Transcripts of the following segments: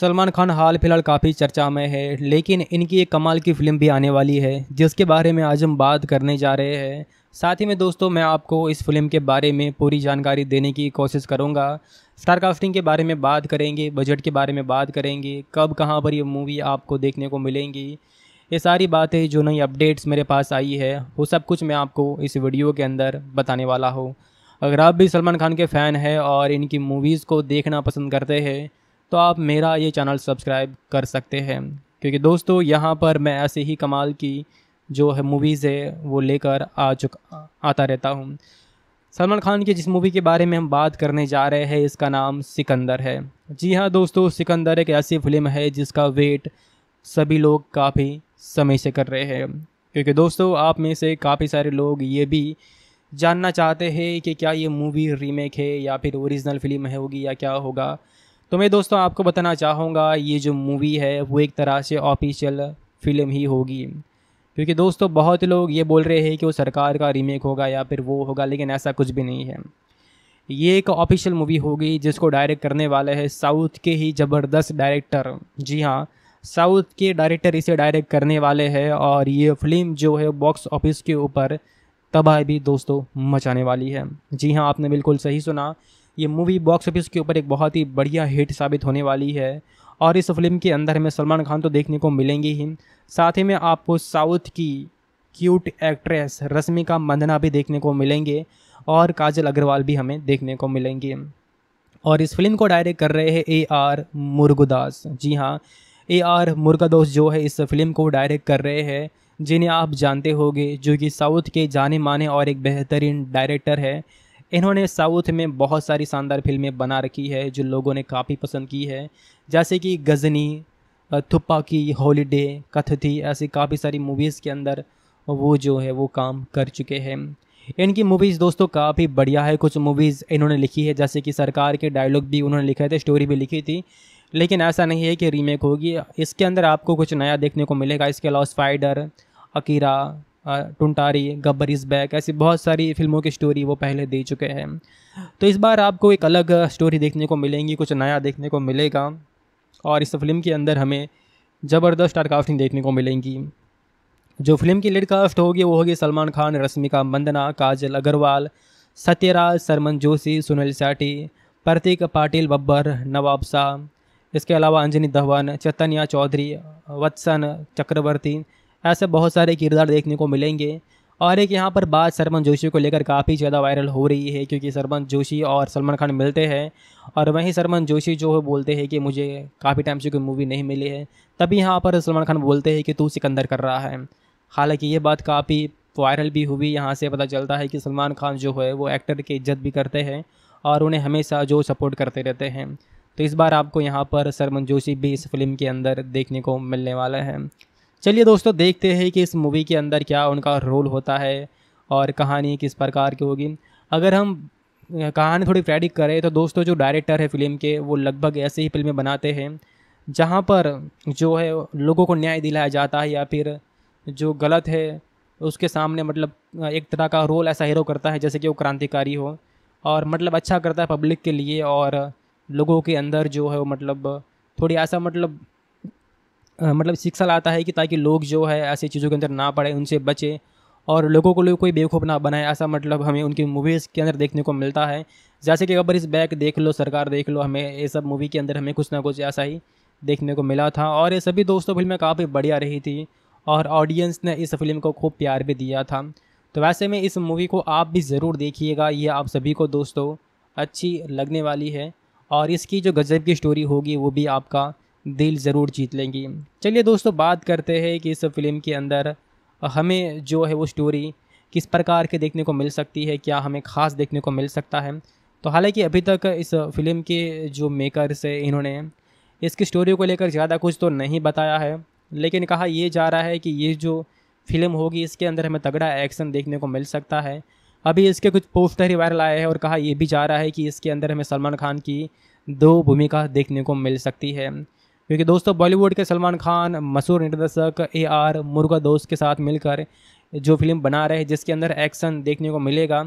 सलमान खान हाल फिलहाल काफ़ी चर्चा में है लेकिन इनकी एक कमाल की फिल्म भी आने वाली है जिसके बारे में आज हम बात करने जा रहे हैं साथ ही में दोस्तों मैं आपको इस फिल्म के बारे में पूरी जानकारी देने की कोशिश करूंगा स्टार कास्टिंग के बारे में बात करेंगे बजट के बारे में बात करेंगे कब कहाँ पर ये मूवी आपको देखने को मिलेंगी ये सारी बातें जो नई अपडेट्स मेरे पास आई है वो सब कुछ मैं आपको इस वीडियो के अंदर बताने वाला हूँ अगर आप भी सलमान खान के फ़ैन हैं और इनकी मूवीज़ को देखना पसंद करते हैं तो आप मेरा ये चैनल सब्सक्राइब कर सकते हैं क्योंकि दोस्तों यहाँ पर मैं ऐसे ही कमाल की जो है मूवीज़ है वो लेकर आ चुका आता रहता हूँ सलमान खान की जिस मूवी के बारे में हम बात करने जा रहे हैं इसका नाम सिकंदर है जी हाँ दोस्तों सिकंदर एक ऐसी फिल्म है जिसका वेट सभी लोग काफ़ी समय से कर रहे हैं क्योंकि दोस्तों आप में से काफ़ी सारे लोग ये भी जानना चाहते हैं कि क्या ये मूवी रीमेक है या फिर ओरिजिनल फिल्म है होगी या क्या होगा तो मैं दोस्तों आपको बताना चाहूँगा ये जो मूवी है वो एक तरह से ऑफिशियल फिल्म ही होगी क्योंकि दोस्तों बहुत लोग ये बोल रहे हैं कि वो सरकार का रीमेक होगा या फिर वो होगा लेकिन ऐसा कुछ भी नहीं है ये एक ऑफिशियल मूवी होगी जिसको डायरेक्ट करने वाले हैं साउथ के ही ज़बरदस्त डायरेक्टर जी हाँ साउथ के डायरेक्टर इसे डायरेक्ट करने वाले हैं और ये फिल्म जो है बॉक्स ऑफिस के ऊपर तबाह भी दोस्तों मचाने वाली है जी हाँ आपने बिल्कुल सही सुना ये मूवी बॉक्स ऑफिस के ऊपर एक बहुत ही बढ़िया हिट साबित होने वाली है और इस फिल्म के अंदर हमें सलमान खान तो देखने को मिलेंगे ही साथ ही में आपको साउथ की क्यूट एक्ट्रेस रश्मिका मंदना भी देखने को मिलेंगे और काजल अग्रवाल भी हमें देखने को मिलेंगे और इस फिल्म को डायरेक्ट कर रहे हैं ए आर मुर्गुदास जी हाँ ए आर मुर्गदास जो है इस फिल्म को डायरेक्ट कर रहे हैं जिन्हें आप जानते होंगे जो कि साउथ के जाने माने और एक बेहतरीन डायरेक्टर है इन्होंने साउथ में बहुत सारी शानदार फिल्में बना रखी है जो लोगों ने काफ़ी पसंद की है जैसे कि गज़नी थुप्पा की हॉलीडे कथथी ऐसी काफ़ी सारी मूवीज़ के अंदर वो जो है वो काम कर चुके हैं इनकी मूवीज़ दोस्तों काफ़ी बढ़िया है कुछ मूवीज़ इन्होंने लिखी है जैसे कि सरकार के डायलॉग भी उन्होंने लिखे थे स्टोरी भी लिखी थी लेकिन ऐसा नहीं है कि रीमेक होगी इसके अंदर आपको कुछ नया देखने को मिलेगा इसके अलावा स्पाइडर अकीरा टुंटारी गब्बर इज़ बैक ऐसी बहुत सारी फिल्मों की स्टोरी वो पहले दे चुके हैं तो इस बार आपको एक अलग स्टोरी देखने को मिलेंगी कुछ नया देखने को मिलेगा और इस फिल्म के अंदर हमें ज़बरदस्त स्टार कास्टिंग देखने को मिलेंगी जो फिल्म की लीड कास्ट होगी वो होगी सलमान खान रश्मिका मंदना काजल अग्रवाल सत्यराज सरमन जोशी सुनील सेठी प्रतीक पाटिल बब्बर नवाब शाह इसके अलावा अंजनी धवन चैतन्या चौधरी वत्सन चक्रवर्ती ऐसे बहुत सारे किरदार देखने को मिलेंगे और एक यहाँ पर बात सरमन जोशी को लेकर काफ़ी ज़्यादा वायरल हो रही है क्योंकि सरमन जोशी और सलमान खान मिलते हैं और वहीं सरमन जोशी जो है बोलते हैं कि मुझे काफ़ी टाइम से कोई मूवी नहीं मिली है तभी यहाँ पर सलमान खान बोलते हैं कि तू सिकंदर कर रहा है हालांकि ये बात काफ़ी वायरल भी हुई यहाँ से पता चलता है कि सलमान खान जो है वो एक्टर की इज्जत भी करते हैं और उन्हें हमेशा जो सपोर्ट करते रहते हैं तो इस बार आपको यहाँ पर सरमन जोशी भी इस फिल्म के अंदर देखने को मिलने वाला है चलिए दोस्तों देखते हैं कि इस मूवी के अंदर क्या उनका रोल होता है और कहानी किस प्रकार की होगी अगर हम कहानी थोड़ी प्रेडिक्ट करें तो दोस्तों जो डायरेक्टर है फिल्म के वो लगभग ऐसे ही फिल्में बनाते हैं जहाँ पर जो है लोगों को न्याय दिलाया जाता है या फिर जो गलत है उसके सामने मतलब एक तरह का रोल ऐसा हीरो करता है जैसे कि वो क्रांतिकारी हो और मतलब अच्छा करता है पब्लिक के लिए और लोगों के अंदर जो है वो मतलब थोड़ी ऐसा मतलब मतलब शिक्षा लाता है कि ताकि लोग जो है ऐसी चीज़ों के अंदर ना पड़े उनसे बचें और लोगों को लोग कोई बेवकूफ़ ना बनाए ऐसा मतलब हमें उनकी मूवीज़ के अंदर देखने को मिलता है जैसे कि अगर इस बैग देख लो सरकार देख लो हमें ये सब मूवी के अंदर हमें कुछ ना कुछ ऐसा ही देखने को मिला था और ये सभी दोस्तों फिल्में काफ़ी बढ़िया रही थी और ऑडियंस ने इस फिल्म को खूब प्यार भी दिया था तो वैसे में इस मूवी को आप भी ज़रूर देखिएगा ये आप सभी को दोस्तों अच्छी लगने वाली है और इसकी जो गज़ब की स्टोरी होगी वो भी आपका दिल ज़रूर जीत लेंगी चलिए दोस्तों बात करते हैं कि इस फिल्म के अंदर हमें जो है वो स्टोरी किस प्रकार के देखने को मिल सकती है क्या हमें ख़ास देखने को मिल सकता है तो हालांकि अभी तक इस फिल्म के जो मेकर्स है इन्होंने इसकी स्टोरी को लेकर ज़्यादा कुछ तो नहीं बताया है लेकिन कहा यह जा रहा है कि ये जो फिल्म होगी इसके अंदर हमें तगड़ा एक्शन देखने को मिल सकता है अभी इसके कुछ पोस्टर ही वायरल आए हैं और कहा यह भी जा रहा है कि इसके अंदर हमें सलमान खान की दो भूमिका देखने को मिल सकती है क्योंकि दोस्तों बॉलीवुड के सलमान खान मशहूर निर्देशक ए आर मुर्गा दोस्त के साथ मिलकर जो फिल्म बना रहे जिसके अंदर एक्शन देखने को मिलेगा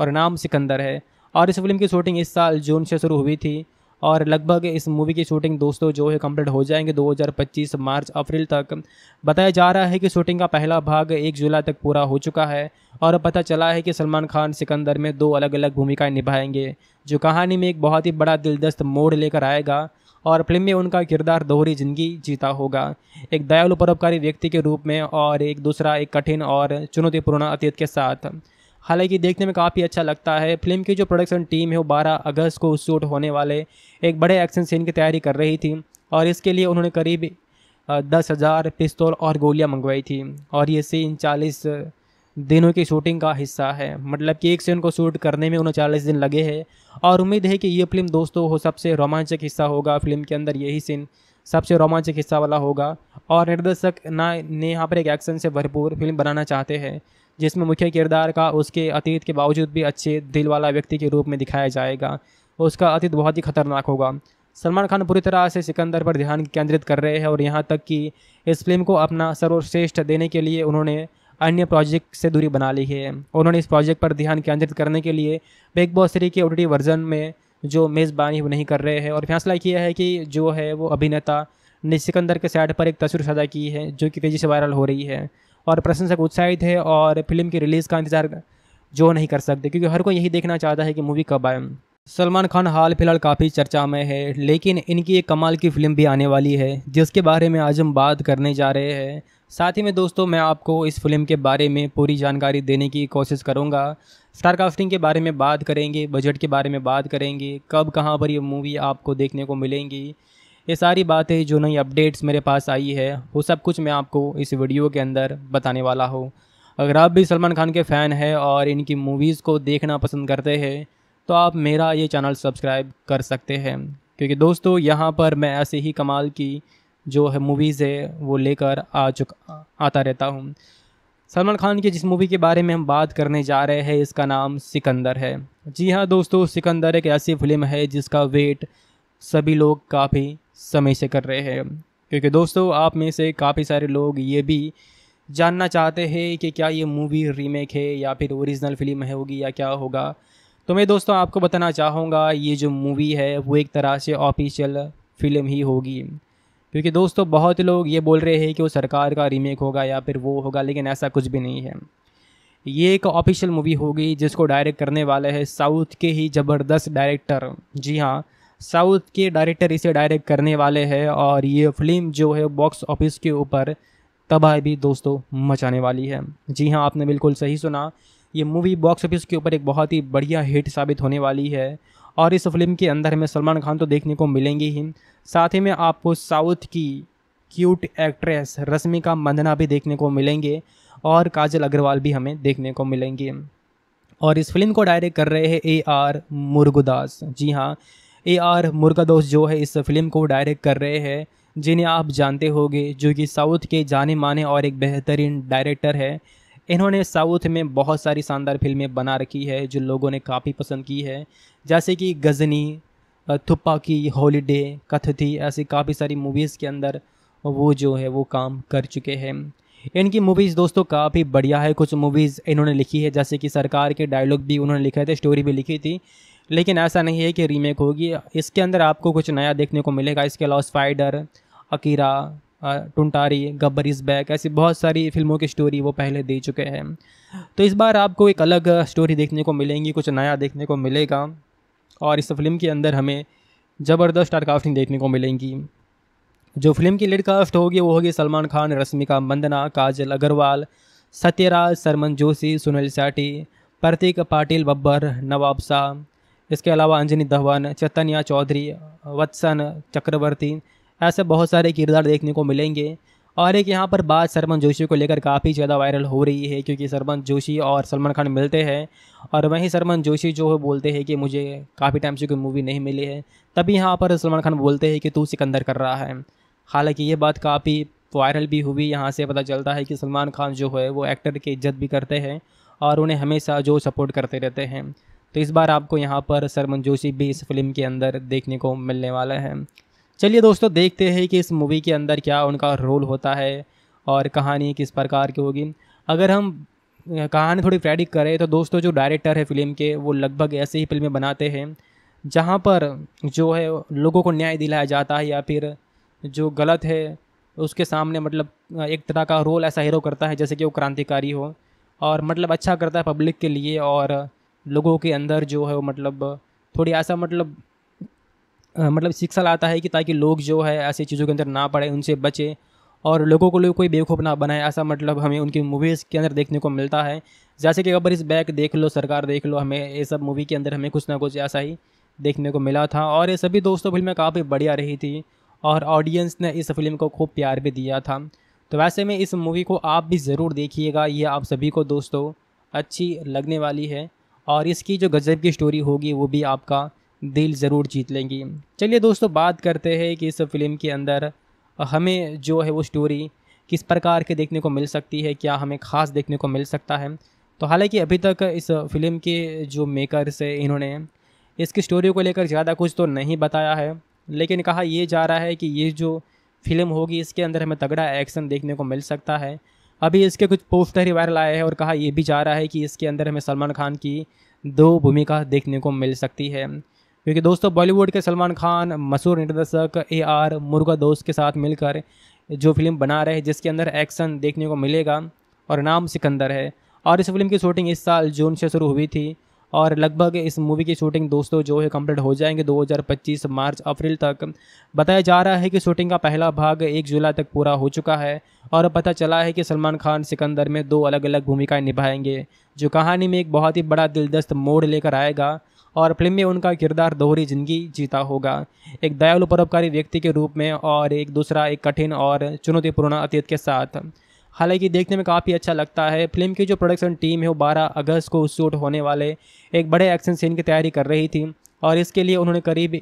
और नाम सिकंदर है और इस फिल्म की शूटिंग इस साल जून से शुरू हुई थी और लगभग इस मूवी की शूटिंग दोस्तों जो है कंप्लीट हो जाएंगे 2025 मार्च अप्रैल तक बताया जा रहा है कि शूटिंग का पहला भाग एक जुलाई तक पूरा हो चुका है और पता चला है कि सलमान खान सिकंदर में दो अलग अलग भूमिकाएं निभाएंगे जो कहानी में एक बहुत ही बड़ा दिलदस्त मोड़ लेकर आएगा और फिल्म में उनका किरदार दोहरी जिंदगी जीता होगा एक दयालु परोपकारी व्यक्ति के रूप में और एक दूसरा एक कठिन और चुनौतीपूर्ण अतीत के साथ हालांकि देखने में काफ़ी अच्छा लगता है फिल्म की जो प्रोडक्शन टीम है वो 12 अगस्त को शूट होने वाले एक बड़े एक्शन सीन की तैयारी कर रही थी और इसके लिए उन्होंने करीब दस हज़ार पिस्तौल और गोलियां मंगवाई थी और ये सीन चालीस दिनों की शूटिंग का हिस्सा है मतलब कि एक सीन को शूट करने में उनचालीस दिन लगे हैं और उम्मीद है कि ये फिल्म दोस्तों हो सबसे रोमांचक हिस्सा होगा फिल्म के अंदर यही सीन सबसे रोमांचक हिस्सा वाला होगा और निर्देशक ना ने यहाँ पर एक एक्शन से भरपूर फिल्म बनाना चाहते हैं जिसमें मुख्य किरदार का उसके अतीत के बावजूद भी अच्छे दिल वाला व्यक्ति के रूप में दिखाया जाएगा उसका अतीत बहुत ही खतरनाक होगा सलमान खान पूरी तरह से सिकंदर पर ध्यान केंद्रित कर रहे हैं और यहाँ तक कि इस फिल्म को अपना सर्वश्रेष्ठ देने के लिए उन्होंने अन्य प्रोजेक्ट से दूरी बना ली है उन्होंने इस प्रोजेक्ट पर ध्यान केंद्रित करने के लिए बिग बॉस थ्री के ओटी वर्जन में जो मेज़बानी वो नहीं कर रहे हैं और फैसला किया है कि जो है वो अभिनेता ने सिकंदर के साइड पर एक तस्वीर साझा की है जो कि तेज़ी से वायरल हो रही है और प्रशंसक उत्साहित है और फिल्म की रिलीज़ का इंतज़ार जो नहीं कर सकते क्योंकि हर कोई यही देखना चाहता है कि मूवी कब आए सलमान खान हाल फिलहाल काफ़ी चर्चा में है लेकिन इनकी एक कमाल की फ़िल्म भी आने वाली है जिसके बारे में आज हम बात करने जा रहे हैं साथ ही में दोस्तों मैं आपको इस फिल्म के बारे में पूरी जानकारी देने की कोशिश करूँगा स्टार कास्टिंग के बारे में बात करेंगे बजट के बारे में बात करेंगे कब कहाँ पर ये मूवी आपको देखने को मिलेंगी ये सारी बातें जो नई अपडेट्स मेरे पास आई है वो सब कुछ मैं आपको इस वीडियो के अंदर बताने वाला हूँ अगर आप भी सलमान खान के फ़ैन हैं और इनकी मूवीज़ को देखना पसंद करते हैं तो आप मेरा ये चैनल सब्सक्राइब कर सकते हैं क्योंकि दोस्तों यहाँ पर मैं ऐसे ही कमाल की जो है मूवीज़ है वो लेकर आ चुका आता रहता हूँ सलमान खान की जिस मूवी के बारे में हम बात करने जा रहे हैं इसका नाम सिकंदर है जी हाँ दोस्तों सिकंदर एक ऐसी फिल्म है जिसका वेट सभी लोग काफ़ी समय से कर रहे हैं क्योंकि दोस्तों आप में से काफ़ी सारे लोग ये भी जानना चाहते हैं कि क्या ये मूवी रीमेक है या फिर ओरिजिनल फिल्म है होगी या क्या होगा तो मैं दोस्तों आपको बताना चाहूँगा ये जो मूवी है वो एक तरह से ऑफिशियल फिल्म ही होगी क्योंकि दोस्तों बहुत लोग ये बोल रहे हैं कि वो सरकार का रीमेक होगा या फिर वो होगा लेकिन ऐसा कुछ भी नहीं है ये एक ऑफिशियल मूवी होगी जिसको डायरेक्ट करने वाले हैं साउथ के ही ज़बरदस्त डायरेक्टर जी हाँ साउथ के डायरेक्टर इसे डायरेक्ट करने वाले हैं और ये फिल्म जो है बॉक्स ऑफिस के ऊपर तबाह भी दोस्तों मचाने वाली है जी हाँ आपने बिल्कुल सही सुना ये मूवी बॉक्स ऑफिस के ऊपर एक बहुत ही बढ़िया हिट साबित होने वाली है और इस फिल्म के अंदर हमें सलमान खान तो देखने को मिलेंगे ही साथ ही में आपको साउथ की क्यूट एक्ट्रेस रश्मिका मंदना भी देखने को मिलेंगे और काजल अग्रवाल भी हमें देखने को मिलेंगे और इस फिल्म को डायरेक्ट कर रहे हैं ए आर मुर्गुदास जी हाँ ए आर मुर्गादोस जो है इस फिल्म को डायरेक्ट कर रहे हैं जिन्हें आप जानते होंगे जो कि साउथ के जाने माने और एक बेहतरीन डायरेक्टर है इन्होंने साउथ में बहुत सारी शानदार फिल्में बना रखी है जो लोगों ने काफ़ी पसंद की है जैसे कि गज़नी थुप्पा की हॉलीडे कथथी ऐसी काफ़ी सारी मूवीज़ के अंदर वो जो है वो काम कर चुके हैं इनकी मूवीज़ दोस्तों काफ़ी बढ़िया है कुछ मूवीज़ इन्होंने लिखी है जैसे कि सरकार के डायलॉग भी उन्होंने लिखे थे स्टोरी भी लिखी थी लेकिन ऐसा नहीं है कि रीमेक होगी इसके अंदर आपको कुछ नया देखने को मिलेगा इसके अलावा स्पाइडर अकीरा टुंटारी गब्बर इज़ बैक ऐसी बहुत सारी फिल्मों की स्टोरी वो पहले दे चुके हैं तो इस बार आपको एक अलग स्टोरी देखने को मिलेंगी कुछ नया देखने को मिलेगा और इस फिल्म के अंदर हमें ज़बरदस्त स्टारकाफ्टिंग देखने को मिलेंगी जो फिल्म की लीड कास्ट होगी वो होगी सलमान खान रश्मिका मंदना काजल अग्रवाल सत्यराज सरमन जोशी सुनील सेठी प्रतीक पाटिल बब्बर नवाब शाह इसके अलावा अंजनी धवन चैतन्या चौधरी वत्सन चक्रवर्ती ऐसे बहुत सारे किरदार देखने को मिलेंगे और एक यहाँ पर बात सरमन जोशी को लेकर काफ़ी ज़्यादा वायरल हो रही है क्योंकि सरमन जोशी और सलमान खान मिलते हैं और वहीं सरमन जोशी जो है बोलते हैं कि मुझे काफ़ी टाइम से कोई मूवी नहीं मिली है तभी यहाँ पर सलमान खान बोलते हैं कि तू सिकंदर कर रहा है हालांकि ये बात काफ़ी वायरल भी हुई यहाँ से पता चलता है कि सलमान खान जो है वो एक्टर की इज्जत भी करते हैं और उन्हें हमेशा जो सपोर्ट करते रहते हैं तो इस बार आपको यहाँ पर सरमन जोशी भी इस फिल्म के अंदर देखने को मिलने वाला है चलिए दोस्तों देखते हैं कि इस मूवी के अंदर क्या उनका रोल होता है और कहानी किस प्रकार की होगी अगर हम कहानी थोड़ी प्रेडिक्ट करें तो दोस्तों जो डायरेक्टर है फिल्म के वो लगभग ऐसे ही फिल्में बनाते हैं जहाँ पर जो है लोगों को न्याय दिलाया जाता है या फिर जो गलत है उसके सामने मतलब एक तरह का रोल ऐसा हीरो करता है जैसे कि वो क्रांतिकारी हो और मतलब अच्छा करता है पब्लिक के लिए और लोगों के अंदर जो है वो मतलब थोड़ी ऐसा मतलब मतलब शिक्षा लाता है कि ताकि लोग जो है ऐसी चीज़ों के अंदर ना पड़े उनसे बचें और लोगों को लोग कोई बेवकूफ़ ना बनाए ऐसा मतलब हमें उनकी मूवीज़ के अंदर देखने को मिलता है जैसे कि अगर इस बैग देख लो सरकार देख लो हमें ये सब मूवी के अंदर हमें कुछ ना कुछ ऐसा ही देखने को मिला था और ये सभी दोस्तों फिल्में काफ़ी बढ़िया रही थी और ऑडियंस ने इस फिल्म को खूब प्यार भी दिया था तो वैसे में इस मूवी को आप भी ज़रूर देखिएगा ये आप सभी को दोस्तों अच्छी लगने वाली है और इसकी जो गज़ब की स्टोरी होगी वो भी आपका दिल ज़रूर जीत लेंगी चलिए दोस्तों बात करते हैं कि इस फिल्म के अंदर हमें जो है वो स्टोरी किस प्रकार के देखने को मिल सकती है क्या हमें ख़ास देखने को मिल सकता है तो हालांकि अभी तक इस फिल्म के जो मेकर्स है इन्होंने इसकी स्टोरी को लेकर ज़्यादा कुछ तो नहीं बताया है लेकिन कहा यह जा रहा है कि ये जो फिल्म होगी इसके अंदर हमें तगड़ा एक्शन देखने को मिल सकता है अभी इसके कुछ पोस्टर ही वायरल आए हैं और कहा यह भी जा रहा है कि इसके अंदर हमें सलमान खान की दो भूमिका देखने को मिल सकती है क्योंकि दोस्तों बॉलीवुड के सलमान खान मशहूर निर्देशक ए आर मुर्गा दोस्त के साथ मिलकर जो फिल्म बना रहे जिसके अंदर एक्शन देखने को मिलेगा और नाम सिकंदर है और इस फिल्म की शूटिंग इस साल जून से शुरू हुई थी और लगभग इस मूवी की शूटिंग दोस्तों जो है कंप्लीट हो जाएंगे 2025 मार्च अप्रैल तक बताया जा रहा है कि शूटिंग का पहला भाग एक जुलाई तक पूरा हो चुका है और पता चला है कि सलमान खान सिकंदर में दो अलग अलग भूमिकाएं निभाएंगे जो कहानी में एक बहुत ही बड़ा दिलदस्त मोड़ लेकर आएगा और फिल्म में उनका किरदार दोहरी जिंदगी जीता होगा एक दयालु परोपकारी व्यक्ति के रूप में और एक दूसरा एक कठिन और चुनौतीपूर्ण अतीत के साथ हालांकि देखने में काफ़ी अच्छा लगता है फिल्म की जो प्रोडक्शन टीम है वो 12 अगस्त को शूट होने वाले एक बड़े एक्शन सीन की तैयारी कर रही थी और इसके लिए उन्होंने करीब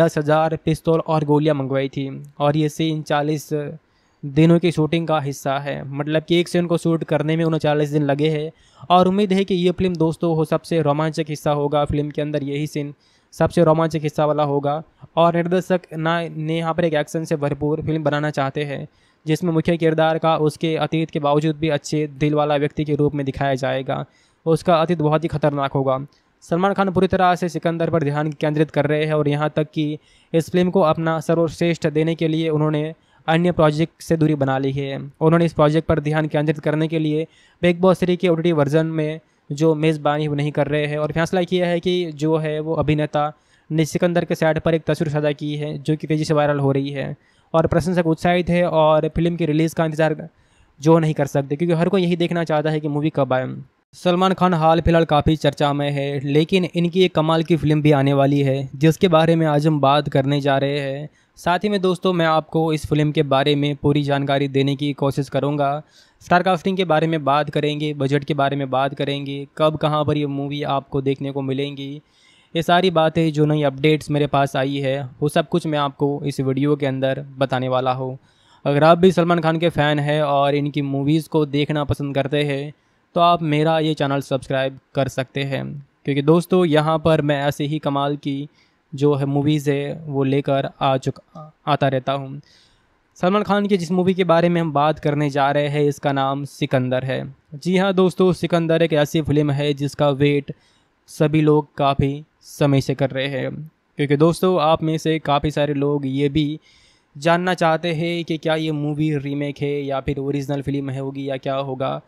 दस हज़ार पिस्तौल और गोलियां मंगवाई थी और ये सीन चालीस दिनों की शूटिंग का हिस्सा है मतलब कि एक सीन को शूट करने में उनचालीस दिन लगे हैं और उम्मीद है कि ये फिल्म दोस्तों हो सबसे रोमांचक हिस्सा होगा फिल्म के अंदर यही सीन सबसे रोमांचक हिस्सा वाला होगा और निर्देशक ना ने यहाँ पर एक एक्शन से भरपूर फिल्म बनाना चाहते हैं जिसमें मुख्य किरदार का उसके अतीत के बावजूद भी अच्छे दिल वाला व्यक्ति के रूप में दिखाया जाएगा उसका अतीत बहुत ही खतरनाक होगा सलमान खान पूरी तरह से सिकंदर पर ध्यान केंद्रित कर रहे हैं और यहाँ तक कि इस फिल्म को अपना सर्वश्रेष्ठ देने के लिए उन्होंने अन्य प्रोजेक्ट से दूरी बना ली है उन्होंने इस प्रोजेक्ट पर ध्यान केंद्रित करने के लिए बिग बॉस थ्री के ओटी वर्जन में जो मेज़बानी वो नहीं कर रहे हैं और फैसला किया है कि जो है वो अभिनेता ने सिकंदर के साइड पर एक तस्वीर साझा की है जो कि तेज़ी से वायरल हो रही है और प्रशंसक उत्साहित है और फिल्म की रिलीज़ का इंतज़ार जो नहीं कर सकते क्योंकि हर कोई यही देखना चाहता है कि मूवी कब आए सलमान खान हाल फिलहाल काफ़ी चर्चा में है लेकिन इनकी एक कमाल की फ़िल्म भी आने वाली है जिसके बारे में आज हम बात करने जा रहे हैं साथ ही में दोस्तों मैं आपको इस फिल्म के बारे में पूरी जानकारी देने की कोशिश करूँगा स्टार कास्टिंग के बारे में बात करेंगे बजट के बारे में बात करेंगे कब कहाँ पर ये मूवी आपको देखने को मिलेंगी ये सारी बातें जो नई अपडेट्स मेरे पास आई है वो सब कुछ मैं आपको इस वीडियो के अंदर बताने वाला हूँ अगर आप भी सलमान खान के फ़ैन हैं और इनकी मूवीज़ को देखना पसंद करते हैं तो आप मेरा ये चैनल सब्सक्राइब कर सकते हैं क्योंकि दोस्तों यहाँ पर मैं ऐसे ही कमाल की जो है मूवीज़ है वो लेकर आ चुका आता रहता हूँ सलमान खान की जिस मूवी के बारे में हम बात करने जा रहे हैं इसका नाम सिकंदर है जी हाँ दोस्तों सिकंदर एक ऐसी फिल्म है जिसका वेट सभी लोग काफ़ी समय से कर रहे हैं क्योंकि दोस्तों आप में से काफ़ी सारे लोग ये भी जानना चाहते हैं कि क्या ये मूवी रीमेक है या फिर ओरिजिनल फिल्म है होगी या क्या होगा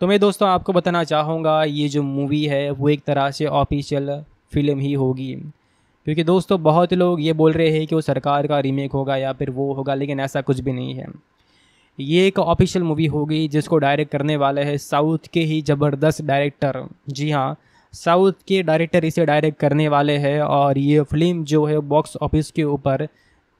तो मैं दोस्तों आपको बताना चाहूँगा ये जो मूवी है वो एक तरह से ऑफिशियल फिल्म ही होगी क्योंकि दोस्तों बहुत लोग ये बोल रहे हैं कि वो सरकार का रीमेक होगा या फिर वो होगा लेकिन ऐसा कुछ भी नहीं है ये एक ऑफिशियल मूवी होगी जिसको डायरेक्ट करने वाले हैं साउथ के ही ज़बरदस्त डायरेक्टर जी हाँ साउथ के डायरेक्टर इसे डायरेक्ट करने वाले हैं और ये फिल्म जो है बॉक्स ऑफिस के ऊपर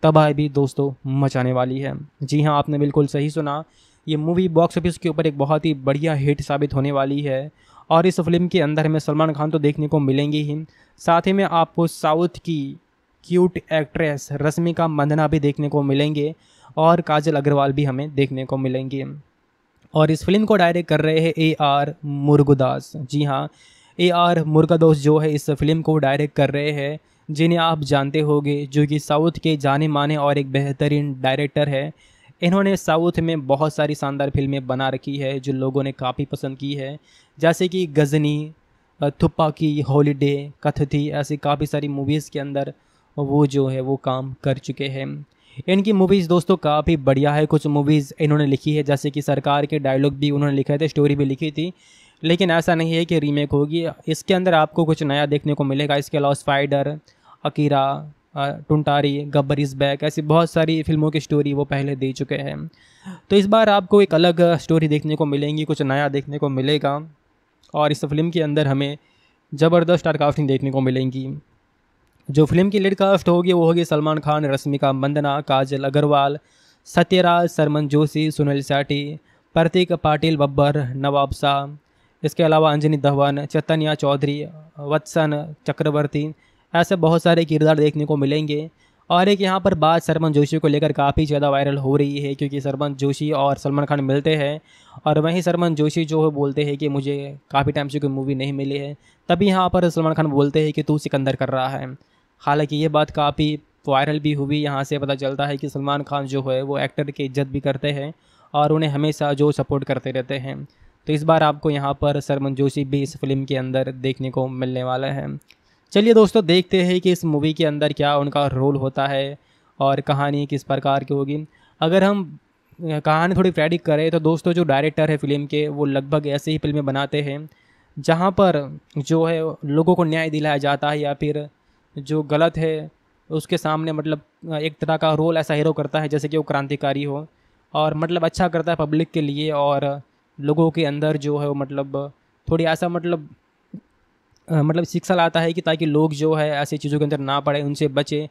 तबाह भी दोस्तों मचाने वाली है जी हाँ आपने बिल्कुल सही सुना ये मूवी बॉक्स ऑफिस के ऊपर एक बहुत ही बढ़िया हिट साबित होने वाली है और इस फिल्म के अंदर हमें सलमान खान तो देखने को मिलेंगे ही साथ ही में आपको साउथ की क्यूट एक्ट्रेस रश्मिका मंदना भी देखने को मिलेंगे और काजल अग्रवाल भी हमें देखने को मिलेंगे और इस फिल्म को डायरेक्ट कर रहे हैं ए आर मुर्गुदास जी हाँ ए आर मुर्गादोस जो है इस फिल्म को डायरेक्ट कर रहे हैं जिन्हें आप जानते होंगे जो कि साउथ के जाने माने और एक बेहतरीन डायरेक्टर है इन्होंने साउथ में बहुत सारी शानदार फिल्में बना रखी है जो लोगों ने काफ़ी पसंद की है जैसे कि गज़नी थुप्पा की हॉलीडे कथथी ऐसी काफ़ी सारी मूवीज़ के अंदर वो जो है वो काम कर चुके हैं इनकी मूवीज़ दोस्तों काफ़ी बढ़िया है कुछ मूवीज़ इन्होंने लिखी है जैसे कि सरकार के डायलॉग भी उन्होंने लिखे थे स्टोरी भी लिखी थी लेकिन ऐसा नहीं है कि रीमेक होगी इसके अंदर आपको कुछ नया देखने को मिलेगा इसके अलावा स्पाइडर अकीरा टुंटारी गब्बर इज़ बैक ऐसी बहुत सारी फिल्मों की स्टोरी वो पहले दे चुके हैं तो इस बार आपको एक अलग स्टोरी देखने को मिलेंगी कुछ नया देखने को मिलेगा और इस फिल्म के अंदर हमें ज़बरदस्त स्टारकास्टिंग देखने को मिलेंगी जो फिल्म की लीड कास्ट होगी वो होगी सलमान खान रश्मिका मंदना काजल अग्रवाल सत्यराज सरमन जोशी सुनील शेट्टी प्रतीक पाटिल बब्बर नवाब शाह इसके अलावा अंजनी धवन चैतन्या चौधरी वत्सन चक्रवर्ती ऐसे बहुत सारे किरदार देखने को मिलेंगे और एक यहाँ पर बात सरमन जोशी को लेकर काफ़ी ज़्यादा वायरल हो रही है क्योंकि सरमन जोशी और सलमान खान मिलते हैं और वहीं सरमन जोशी जो है बोलते हैं कि मुझे काफ़ी टाइम से कोई मूवी नहीं मिली है तभी यहाँ पर सलमान खान बोलते हैं कि तू सिकंदर कर रहा है हालांकि ये बात काफ़ी वायरल भी हुई यहाँ से पता चलता है कि सलमान खान जो है वो एक्टर की इज्जत भी करते हैं और उन्हें हमेशा जो सपोर्ट करते रहते हैं तो इस बार आपको यहाँ पर सरमन जोशी भी इस फिल्म के अंदर देखने को मिलने वाला है चलिए दोस्तों देखते हैं कि इस मूवी के अंदर क्या उनका रोल होता है और कहानी किस प्रकार की होगी अगर हम कहानी थोड़ी प्रेडिक करें तो दोस्तों जो डायरेक्टर है फिल्म के वो लगभग ऐसे ही फिल्में बनाते हैं जहाँ पर जो है लोगों को न्याय दिलाया जाता है या फिर जो गलत है उसके सामने मतलब एक तरह का रोल ऐसा हीरो करता है जैसे कि वो क्रांतिकारी हो और मतलब अच्छा करता है पब्लिक के लिए और लोगों के अंदर जो है वो मतलब थोड़ी ऐसा मतलब मतलब शिक्षा लाता है कि ताकि लोग जो है ऐसी चीज़ों के अंदर ना पड़े उनसे बचें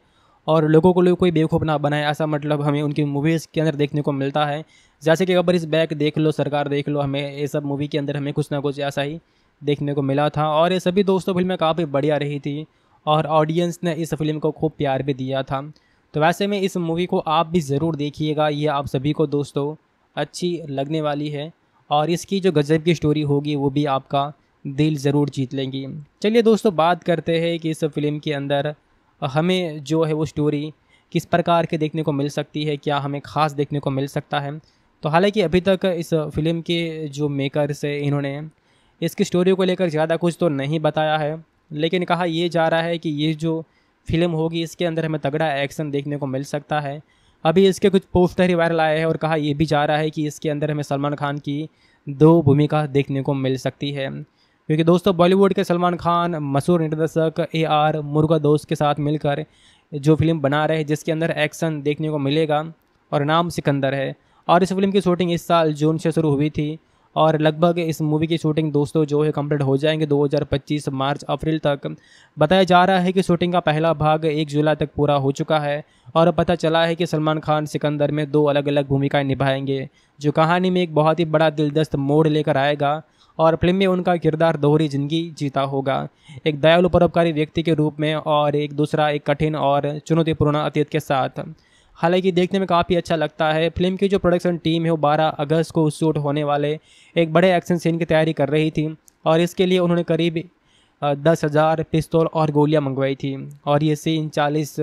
और लोगों को कोई बेवकूफ़ ना बनाए ऐसा मतलब हमें उनकी मूवीज़ के अंदर देखने को मिलता है जैसे कि अकबर इस बैक देख लो सरकार देख लो हमें ये सब मूवी के अंदर हमें कुछ ना कुछ ऐसा ही देखने को मिला था और ये सभी दोस्तों फिल्में काफ़ी बढ़िया रही थी और ऑडियंस ने इस फिल्म को खूब प्यार भी दिया था तो वैसे में इस मूवी को आप भी ज़रूर देखिएगा ये आप सभी को दोस्तों अच्छी लगने वाली है और इसकी जो गज़ब की स्टोरी होगी वो भी आपका दिल ज़रूर जीत लेंगी चलिए दोस्तों बात करते हैं कि इस फिल्म के अंदर हमें जो है वो स्टोरी किस प्रकार के देखने को मिल सकती है क्या हमें ख़ास देखने को मिल सकता है तो हालांकि अभी तक इस फिल्म के जो मेकर्स है इन्होंने इसकी स्टोरी को लेकर ज़्यादा कुछ तो नहीं बताया है लेकिन कहा यह जा रहा है कि ये जो फिल्म होगी इसके अंदर हमें तगड़ा एक्शन देखने को मिल सकता है अभी इसके कुछ पोस्टर ही वायरल आए हैं और कहा यह भी जा रहा है कि इसके अंदर हमें सलमान खान की दो भूमिका देखने को मिल सकती है क्योंकि दोस्तों बॉलीवुड के सलमान खान मशहूर निर्देशक ए आर मुर्गा दोस्त के साथ मिलकर जो फिल्म बना रहे हैं जिसके अंदर एक्शन देखने को मिलेगा और नाम सिकंदर है और इस फिल्म की शूटिंग इस साल जून से शुरू हुई थी और लगभग इस मूवी की शूटिंग दोस्तों जो है कंप्लीट हो जाएंगे 2025 मार्च अप्रैल तक बताया जा रहा है कि शूटिंग का पहला भाग एक जुलाई तक पूरा हो चुका है और पता चला है कि सलमान खान सिकंदर में दो अलग अलग भूमिकाएं निभाएंगे जो कहानी में एक बहुत ही बड़ा दिलदस्त मोड़ लेकर आएगा और फिल्म में उनका किरदार दोहरी जिंदगी जीता होगा एक दयालु परोपकारी व्यक्ति के रूप में और एक दूसरा एक कठिन और चुनौतीपूर्ण अतीत के साथ हालांकि देखने में काफ़ी अच्छा लगता है फिल्म की जो प्रोडक्शन टीम है वो 12 अगस्त को शूट होने वाले एक बड़े एक्शन सीन की तैयारी कर रही थी और इसके लिए उन्होंने करीब दस हज़ार पिस्तौल और गोलियां मंगवाई थी और ये सीन चालीस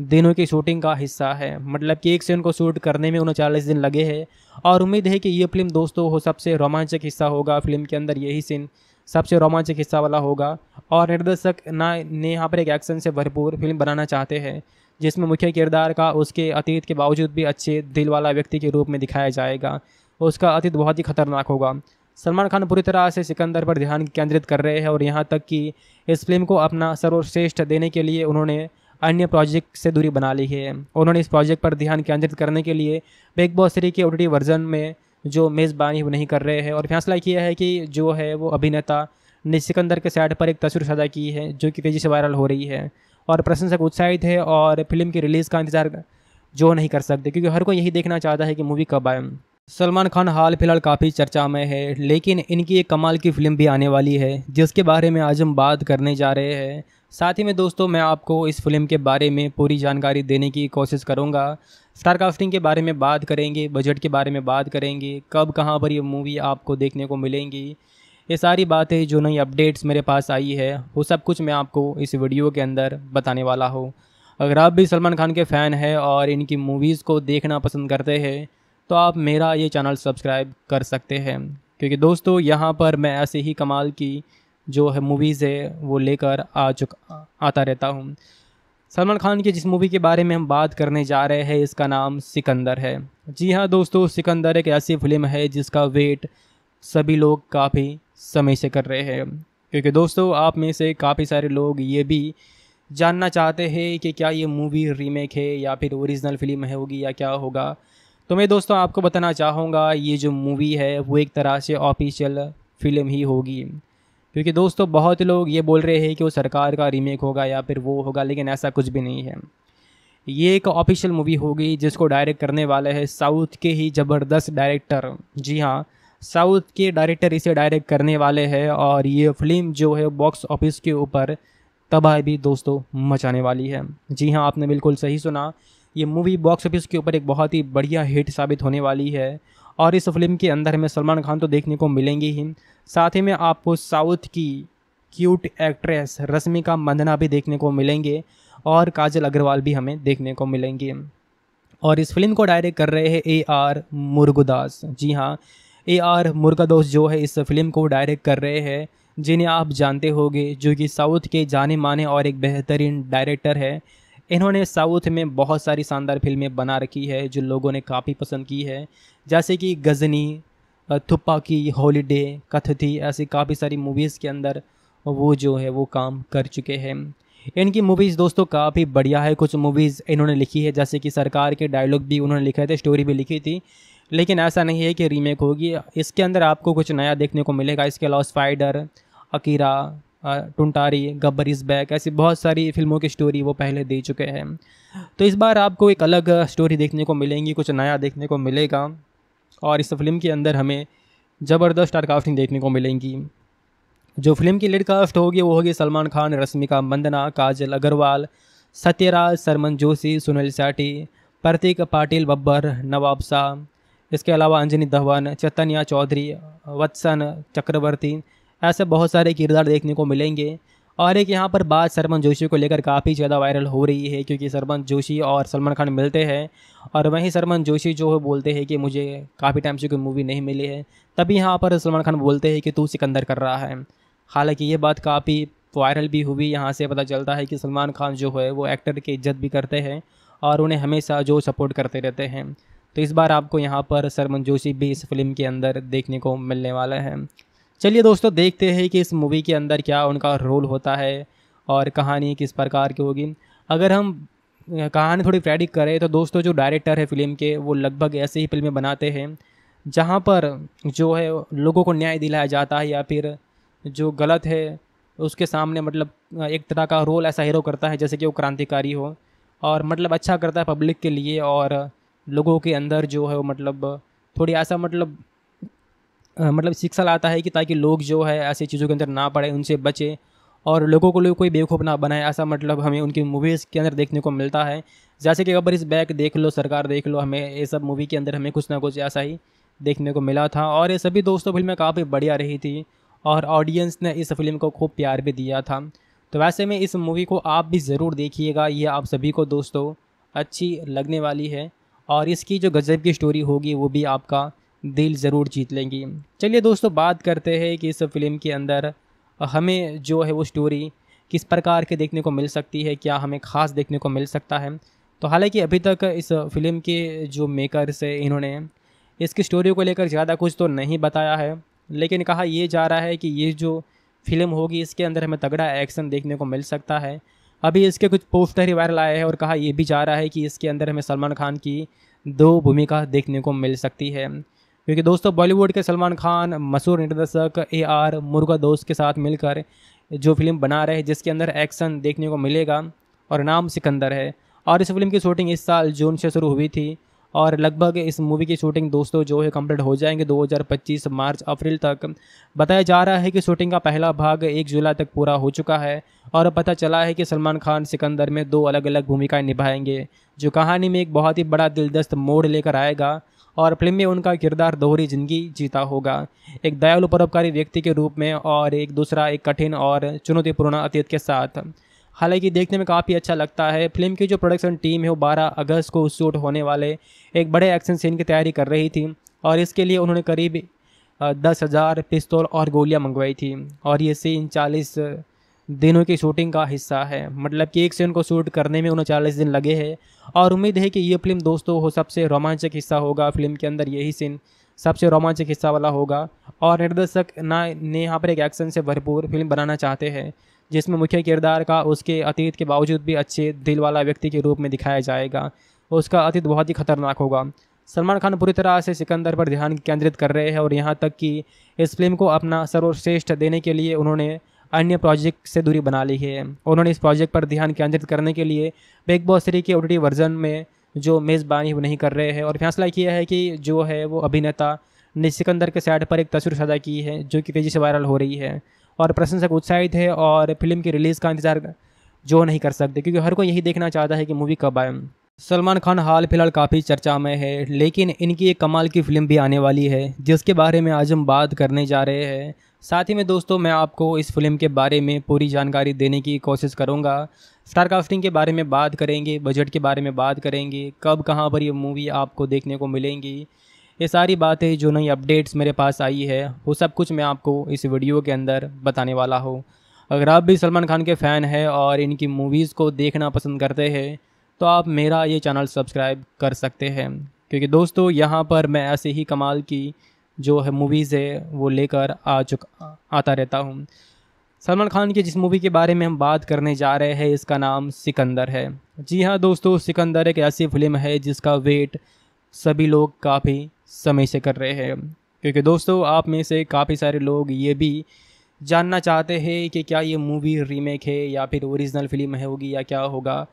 दिनों की शूटिंग का हिस्सा है मतलब कि एक सीन को शूट करने में उनचालीस दिन लगे हैं और उम्मीद है कि ये फिल्म दोस्तों हो सबसे रोमांचक हिस्सा होगा फिल्म के अंदर यही सीन सबसे रोमांचक हिस्सा वाला होगा और निर्देशक ना ने यहाँ पर एक एक्शन से भरपूर फिल्म बनाना चाहते हैं जिसमें मुख्य किरदार का उसके अतीत के बावजूद भी अच्छे दिल वाला व्यक्ति के रूप में दिखाया जाएगा उसका अतीत बहुत ही खतरनाक होगा सलमान खान पूरी तरह से सिकंदर पर ध्यान केंद्रित कर रहे हैं और यहाँ तक कि इस फिल्म को अपना सर्वश्रेष्ठ देने के लिए उन्होंने अन्य प्रोजेक्ट से दूरी बना ली है उन्होंने इस प्रोजेक्ट पर ध्यान केंद्रित करने के लिए बिग बॉस थ्री के ओटी वर्जन में जो मेज़बानी वो नहीं कर रहे हैं और फैसला किया है कि जो है वो अभिनेता ने सिकंदर के साइड पर एक तस्वीर साझा की है जो कि तेज़ी से वायरल हो रही है और प्रशंसक उत्साहित है और फिल्म की रिलीज़ का इंतज़ार जो नहीं कर सकते क्योंकि हर कोई यही देखना चाहता है कि मूवी कब आए सलमान खान हाल फिलहाल काफ़ी चर्चा में है लेकिन इनकी एक कमाल की फ़िल्म भी आने वाली है जिसके बारे में आज हम बात करने जा रहे हैं साथ ही में दोस्तों मैं आपको इस फिल्म के बारे में पूरी जानकारी देने की कोशिश करूँगा स्टार कास्टिंग के बारे में बात करेंगे बजट के बारे में बात करेंगे कब कहाँ पर ये मूवी आपको देखने को मिलेंगी ये सारी बातें जो नई अपडेट्स मेरे पास आई है वो सब कुछ मैं आपको इस वीडियो के अंदर बताने वाला हूँ अगर आप भी सलमान खान के फ़ैन हैं और इनकी मूवीज़ को देखना पसंद करते हैं तो आप मेरा ये चैनल सब्सक्राइब कर सकते हैं क्योंकि दोस्तों यहाँ पर मैं ऐसे ही कमाल की जो है मूवीज़ है वो लेकर आ चुका आता रहता हूँ सलमान खान की जिस मूवी के बारे में हम बात करने जा रहे हैं इसका नाम सिकंदर है जी हाँ दोस्तों सिकंदर एक ऐसी फिल्म है जिसका वेट सभी लोग काफ़ी समय से कर रहे हैं क्योंकि दोस्तों आप में से काफ़ी सारे लोग ये भी जानना चाहते हैं कि क्या ये मूवी रीमेक है या फिर ओरिजिनल फिल्म है होगी या क्या होगा तो मैं दोस्तों आपको बताना चाहूँगा ये जो मूवी है वो एक तरह से ऑफिशियल फिल्म ही होगी क्योंकि दोस्तों बहुत लोग ये बोल रहे हैं कि वो सरकार का रीमेक होगा या फिर वो होगा लेकिन ऐसा कुछ भी नहीं है ये एक ऑफिशियल मूवी होगी जिसको डायरेक्ट करने वाले हैं साउथ के ही ज़बरदस्त डायरेक्टर जी हाँ साउथ के डायरेक्टर इसे डायरेक्ट करने वाले हैं और ये फिल्म जो है बॉक्स ऑफिस के ऊपर तबाह भी दोस्तों मचाने वाली है जी हाँ आपने बिल्कुल सही सुना ये मूवी बॉक्स ऑफिस के ऊपर एक बहुत ही बढ़िया हिट साबित होने वाली है और इस फिल्म के अंदर हमें सलमान खान तो देखने को मिलेंगे ही साथ ही में आपको साउथ की क्यूट एक्ट्रेस रश्मिका मंदना भी देखने को मिलेंगे और काजल अग्रवाल भी हमें देखने को मिलेंगे और इस फिल्म को डायरेक्ट कर रहे हैं ए आर मुर्गुदास जी हाँ ए आर मुर्गादोस जो है इस फिल्म को डायरेक्ट कर रहे हैं जिन्हें आप जानते होंगे जो कि साउथ के जाने माने और एक बेहतरीन डायरेक्टर है इन्होंने साउथ में बहुत सारी शानदार फिल्में बना रखी है जो लोगों ने काफ़ी पसंद की है जैसे कि गज़नी थुप्पा की हॉलीडे थी ऐसी काफ़ी सारी मूवीज़ के अंदर वो जो है वो काम कर चुके हैं इनकी मूवीज़ दोस्तों काफ़ी बढ़िया है कुछ मूवीज़ इन्होंने लिखी है जैसे कि सरकार के डायलॉग भी उन्होंने लिखे थे स्टोरी भी लिखी थी लेकिन ऐसा नहीं है कि रीमेक होगी इसके अंदर आपको कुछ नया देखने को मिलेगा इसके अलावा स्पाइडर अकीरा टुंटारी गब्बर इज़ बैक ऐसी बहुत सारी फिल्मों की स्टोरी वो पहले दे चुके हैं तो इस बार आपको एक अलग स्टोरी देखने को मिलेंगी कुछ नया देखने को मिलेगा और इस फिल्म के अंदर हमें ज़बरदस्त स्टारकास्टिंग देखने को मिलेंगी जो फिल्म की लीड कास्ट होगी वो होगी सलमान खान रश्मिका मंदना काजल अग्रवाल सत्यराज सरमन जोशी सुनील सेठी प्रतीक पाटिल बब्बर नवाब शाह इसके अलावा अंजनी धवन चैतन्या चौधरी वत्सन चक्रवर्ती ऐसे बहुत सारे किरदार देखने को मिलेंगे और एक यहाँ पर बात सरमन जोशी को लेकर काफ़ी ज़्यादा वायरल हो रही है क्योंकि सरमन जोशी और सलमान खान मिलते हैं और वहीं सरमन जोशी जो है बोलते हैं कि मुझे काफ़ी टाइम से कोई मूवी नहीं मिली है तभी यहाँ पर सलमान खान बोलते हैं कि तू सिकंदर कर रहा है हालांकि ये बात काफ़ी वायरल भी हुई यहाँ से पता चलता है कि सलमान खान जो है वो एक्टर की इज्जत भी करते हैं और उन्हें हमेशा जो सपोर्ट करते रहते हैं तो इस बार आपको यहाँ पर सरमन जोशी भी इस फिल्म के अंदर देखने को मिलने वाला है चलिए दोस्तों देखते हैं कि इस मूवी के अंदर क्या उनका रोल होता है और कहानी किस प्रकार की होगी अगर हम कहानी थोड़ी प्रेडिक करें तो दोस्तों जो डायरेक्टर है फिल्म के वो लगभग ऐसे ही फिल्में बनाते हैं जहाँ पर जो है लोगों को न्याय दिलाया जाता है या फिर जो गलत है उसके सामने मतलब एक तरह का रोल ऐसा हीरो करता है जैसे कि वो क्रांतिकारी हो और मतलब अच्छा करता है पब्लिक के लिए और लोगों के अंदर जो है वो मतलब थोड़ी ऐसा मतलब मतलब शिक्षा लाता है कि ताकि लोग जो है ऐसी चीज़ों के अंदर ना पड़े उनसे बचें और लोगों को लोग कोई बेवकूफ़ ना बनाए ऐसा मतलब हमें उनकी मूवीज़ के अंदर देखने को मिलता है जैसे कि अकबर इस बैग देख लो सरकार देख लो हमें ये सब मूवी के अंदर हमें कुछ ना कुछ ऐसा ही देखने को मिला था और ये सभी दोस्तों फिल्में काफ़ी बढ़िया रही थी और ऑडियंस ने इस फिल्म को खूब प्यार भी दिया था तो वैसे में इस मूवी को आप भी ज़रूर देखिएगा ये आप सभी को दोस्तों अच्छी लगने वाली है और इसकी जो गज़ब की स्टोरी होगी वो भी आपका दिल ज़रूर जीत लेंगी चलिए दोस्तों बात करते हैं कि इस फिल्म के अंदर हमें जो है वो स्टोरी किस प्रकार के देखने को मिल सकती है क्या हमें ख़ास देखने को मिल सकता है तो हालांकि अभी तक इस फिल्म के जो मेकर्स है इन्होंने इसकी स्टोरी को लेकर ज़्यादा कुछ तो नहीं बताया है लेकिन कहा यह जा रहा है कि ये जो फिल्म होगी इसके अंदर हमें तगड़ा एक्शन देखने को मिल सकता है अभी इसके कुछ पोस्टर ही वायरल आए हैं और कहा यह भी जा रहा है कि इसके अंदर हमें सलमान खान की दो भूमिका देखने को मिल सकती है क्योंकि दोस्तों बॉलीवुड के सलमान खान मशहूर निर्देशक ए आर मुर्गा दोस्त के साथ मिलकर जो फिल्म बना रहे हैं जिसके अंदर एक्शन देखने को मिलेगा और नाम सिकंदर है और इस फिल्म की शूटिंग इस साल जून से शुरू हुई थी और लगभग इस मूवी की शूटिंग दोस्तों जो है कंप्लीट हो जाएंगे 2025 मार्च अप्रैल तक बताया जा रहा है कि शूटिंग का पहला भाग एक जुलाई तक पूरा हो चुका है और पता चला है कि सलमान खान सिकंदर में दो अलग अलग भूमिकाएं निभाएंगे जो कहानी में एक बहुत ही बड़ा दिलदस्त मोड़ लेकर आएगा और फिल्म में उनका किरदार दोहरी जिंदगी जीता होगा एक दयालु परोपकारी व्यक्ति के रूप में और एक दूसरा एक कठिन और चुनौतीपूर्ण अतीत के साथ हालांकि देखने में काफ़ी अच्छा लगता है फिल्म की जो प्रोडक्शन टीम है वो 12 अगस्त को शूट होने वाले एक बड़े एक्शन सीन की तैयारी कर रही थी और इसके लिए उन्होंने करीब दस हज़ार पिस्तौल और गोलियां मंगवाई थी और ये सीन चालीस दिनों की शूटिंग का हिस्सा है मतलब कि एक सीन को शूट करने में उनचालीस दिन लगे हैं और उम्मीद है कि ये फिल्म दोस्तों हो सबसे रोमांचक हिस्सा होगा फिल्म के अंदर यही सीन सबसे रोमांचक हिस्सा वाला होगा और निर्देशक ना ने यहाँ पर एक एक्शन से भरपूर फिल्म बनाना चाहते हैं जिसमें मुख्य किरदार का उसके अतीत के बावजूद भी अच्छे दिल वाला व्यक्ति के रूप में दिखाया जाएगा उसका अतीत बहुत ही खतरनाक होगा सलमान खान पूरी तरह से सिकंदर पर ध्यान केंद्रित कर रहे हैं और यहाँ तक कि इस फिल्म को अपना सर्वश्रेष्ठ देने के लिए उन्होंने अन्य प्रोजेक्ट से दूरी बना ली है उन्होंने इस प्रोजेक्ट पर ध्यान केंद्रित करने के लिए बिग बॉस थ्री के ओटी वर्जन में जो मेज़बानी वो नहीं कर रहे हैं और फैसला किया है कि जो है वो अभिनेता ने सिकंदर के साइड पर एक तस्वीर साझा की है जो कि तेज़ी से वायरल हो रही है और प्रशंसक उत्साहित है और फिल्म की रिलीज़ का इंतज़ार जो नहीं कर सकते क्योंकि हर कोई यही देखना चाहता है कि मूवी कब आए सलमान खान हाल फिलहाल काफ़ी चर्चा में है लेकिन इनकी एक कमाल की फ़िल्म भी आने वाली है जिसके बारे में आज हम बात करने जा रहे हैं साथ ही में दोस्तों मैं आपको इस फिल्म के बारे में पूरी जानकारी देने की कोशिश करूँगा स्टार कास्टिंग के बारे में बात करेंगे बजट के बारे में बात करेंगे कब कहाँ पर ये मूवी आपको देखने को मिलेंगी ये सारी बातें जो नई अपडेट्स मेरे पास आई है वो सब कुछ मैं आपको इस वीडियो के अंदर बताने वाला हूँ अगर आप भी सलमान खान के फ़ैन हैं और इनकी मूवीज़ को देखना पसंद करते हैं तो आप मेरा ये चैनल सब्सक्राइब कर सकते हैं क्योंकि दोस्तों यहाँ पर मैं ऐसे ही कमाल की जो है मूवीज़ है वो लेकर आ चुका आता रहता हूँ सलमान खान की जिस मूवी के बारे में हम बात करने जा रहे हैं इसका नाम सिकंदर है जी हाँ दोस्तों सिकंदर एक ऐसी फिल्म है जिसका वेट सभी लोग काफ़ी समय से कर रहे हैं क्योंकि दोस्तों आप में से काफ़ी सारे लोग ये भी जानना चाहते हैं कि क्या ये मूवी रीमेक है या फिर ओरिजिनल फिल्म है होगी या क्या होगा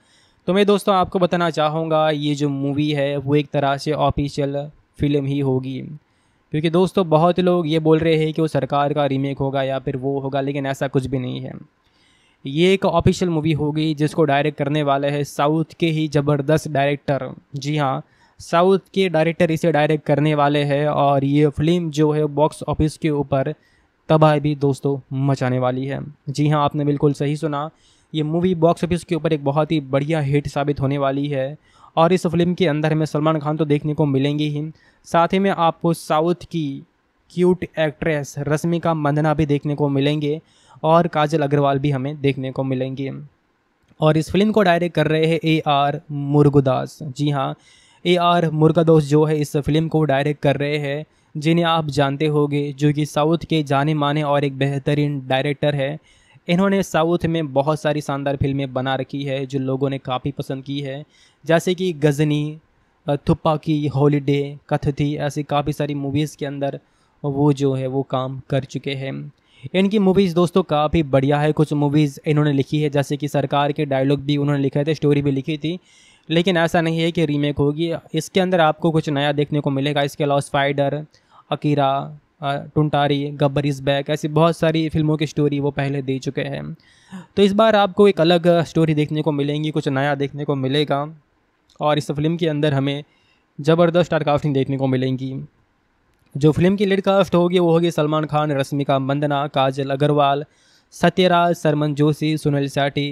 तो मैं दोस्तों आपको बताना चाहूँगा ये जो मूवी है वो एक तरह से ऑफिशियल फिल्म ही होगी क्योंकि दोस्तों बहुत लोग ये बोल रहे हैं कि वो सरकार का रीमेक होगा या फिर वो होगा लेकिन ऐसा कुछ भी नहीं है ये एक ऑफिशियल मूवी होगी जिसको डायरेक्ट करने वाले हैं साउथ के ही ज़बरदस्त डायरेक्टर जी हाँ साउथ के डायरेक्टर इसे डायरेक्ट करने वाले हैं और ये फिल्म जो है बॉक्स ऑफिस के ऊपर तबाह भी दोस्तों मचाने वाली है जी हाँ आपने बिल्कुल सही सुना ये मूवी बॉक्स ऑफिस के ऊपर एक बहुत ही बढ़िया हिट साबित होने वाली है और इस फिल्म के अंदर हमें सलमान खान तो देखने को मिलेंगे ही साथ ही में आपको साउथ की क्यूट एक्ट्रेस रश्मिका मंदना भी देखने को मिलेंगे और काजल अग्रवाल भी हमें देखने को मिलेंगे और इस फिल्म को डायरेक्ट कर रहे हैं ए आर मुर्गुदास जी हाँ ए आर मुर्गादोस जो है इस फिल्म को डायरेक्ट कर रहे हैं जिन्हें आप जानते होंगे जो कि साउथ के जाने माने और एक बेहतरीन डायरेक्टर है इन्होंने साउथ में बहुत सारी शानदार फिल्में बना रखी है जो लोगों ने काफ़ी पसंद की है जैसे कि गज़नी थुप्पा की हॉलीडे कथथी ऐसी काफ़ी सारी मूवीज़ के अंदर वो जो है वो काम कर चुके हैं इनकी मूवीज़ दोस्तों काफ़ी बढ़िया है कुछ मूवीज़ इन्होंने लिखी है जैसे कि सरकार के डायलॉग भी उन्होंने लिखे थे स्टोरी भी लिखी थी लेकिन ऐसा नहीं है कि रीमेक होगी इसके अंदर आपको कुछ नया देखने को मिलेगा इसके अलावा स्पाइडर अकीरा टुंटारी गब्बर इज़ बैक ऐसी बहुत सारी फिल्मों की स्टोरी वो पहले दे चुके हैं तो इस बार आपको एक अलग स्टोरी देखने को मिलेंगी कुछ नया देखने को मिलेगा और इस फिल्म के अंदर हमें ज़बरदस्त स्टार कास्टिंग देखने को मिलेंगी जो फिल्म की लीड कास्ट होगी वो होगी सलमान खान रश्मिका मंदना काजल अग्रवाल सत्यराज सरमन जोशी सुनील सेठी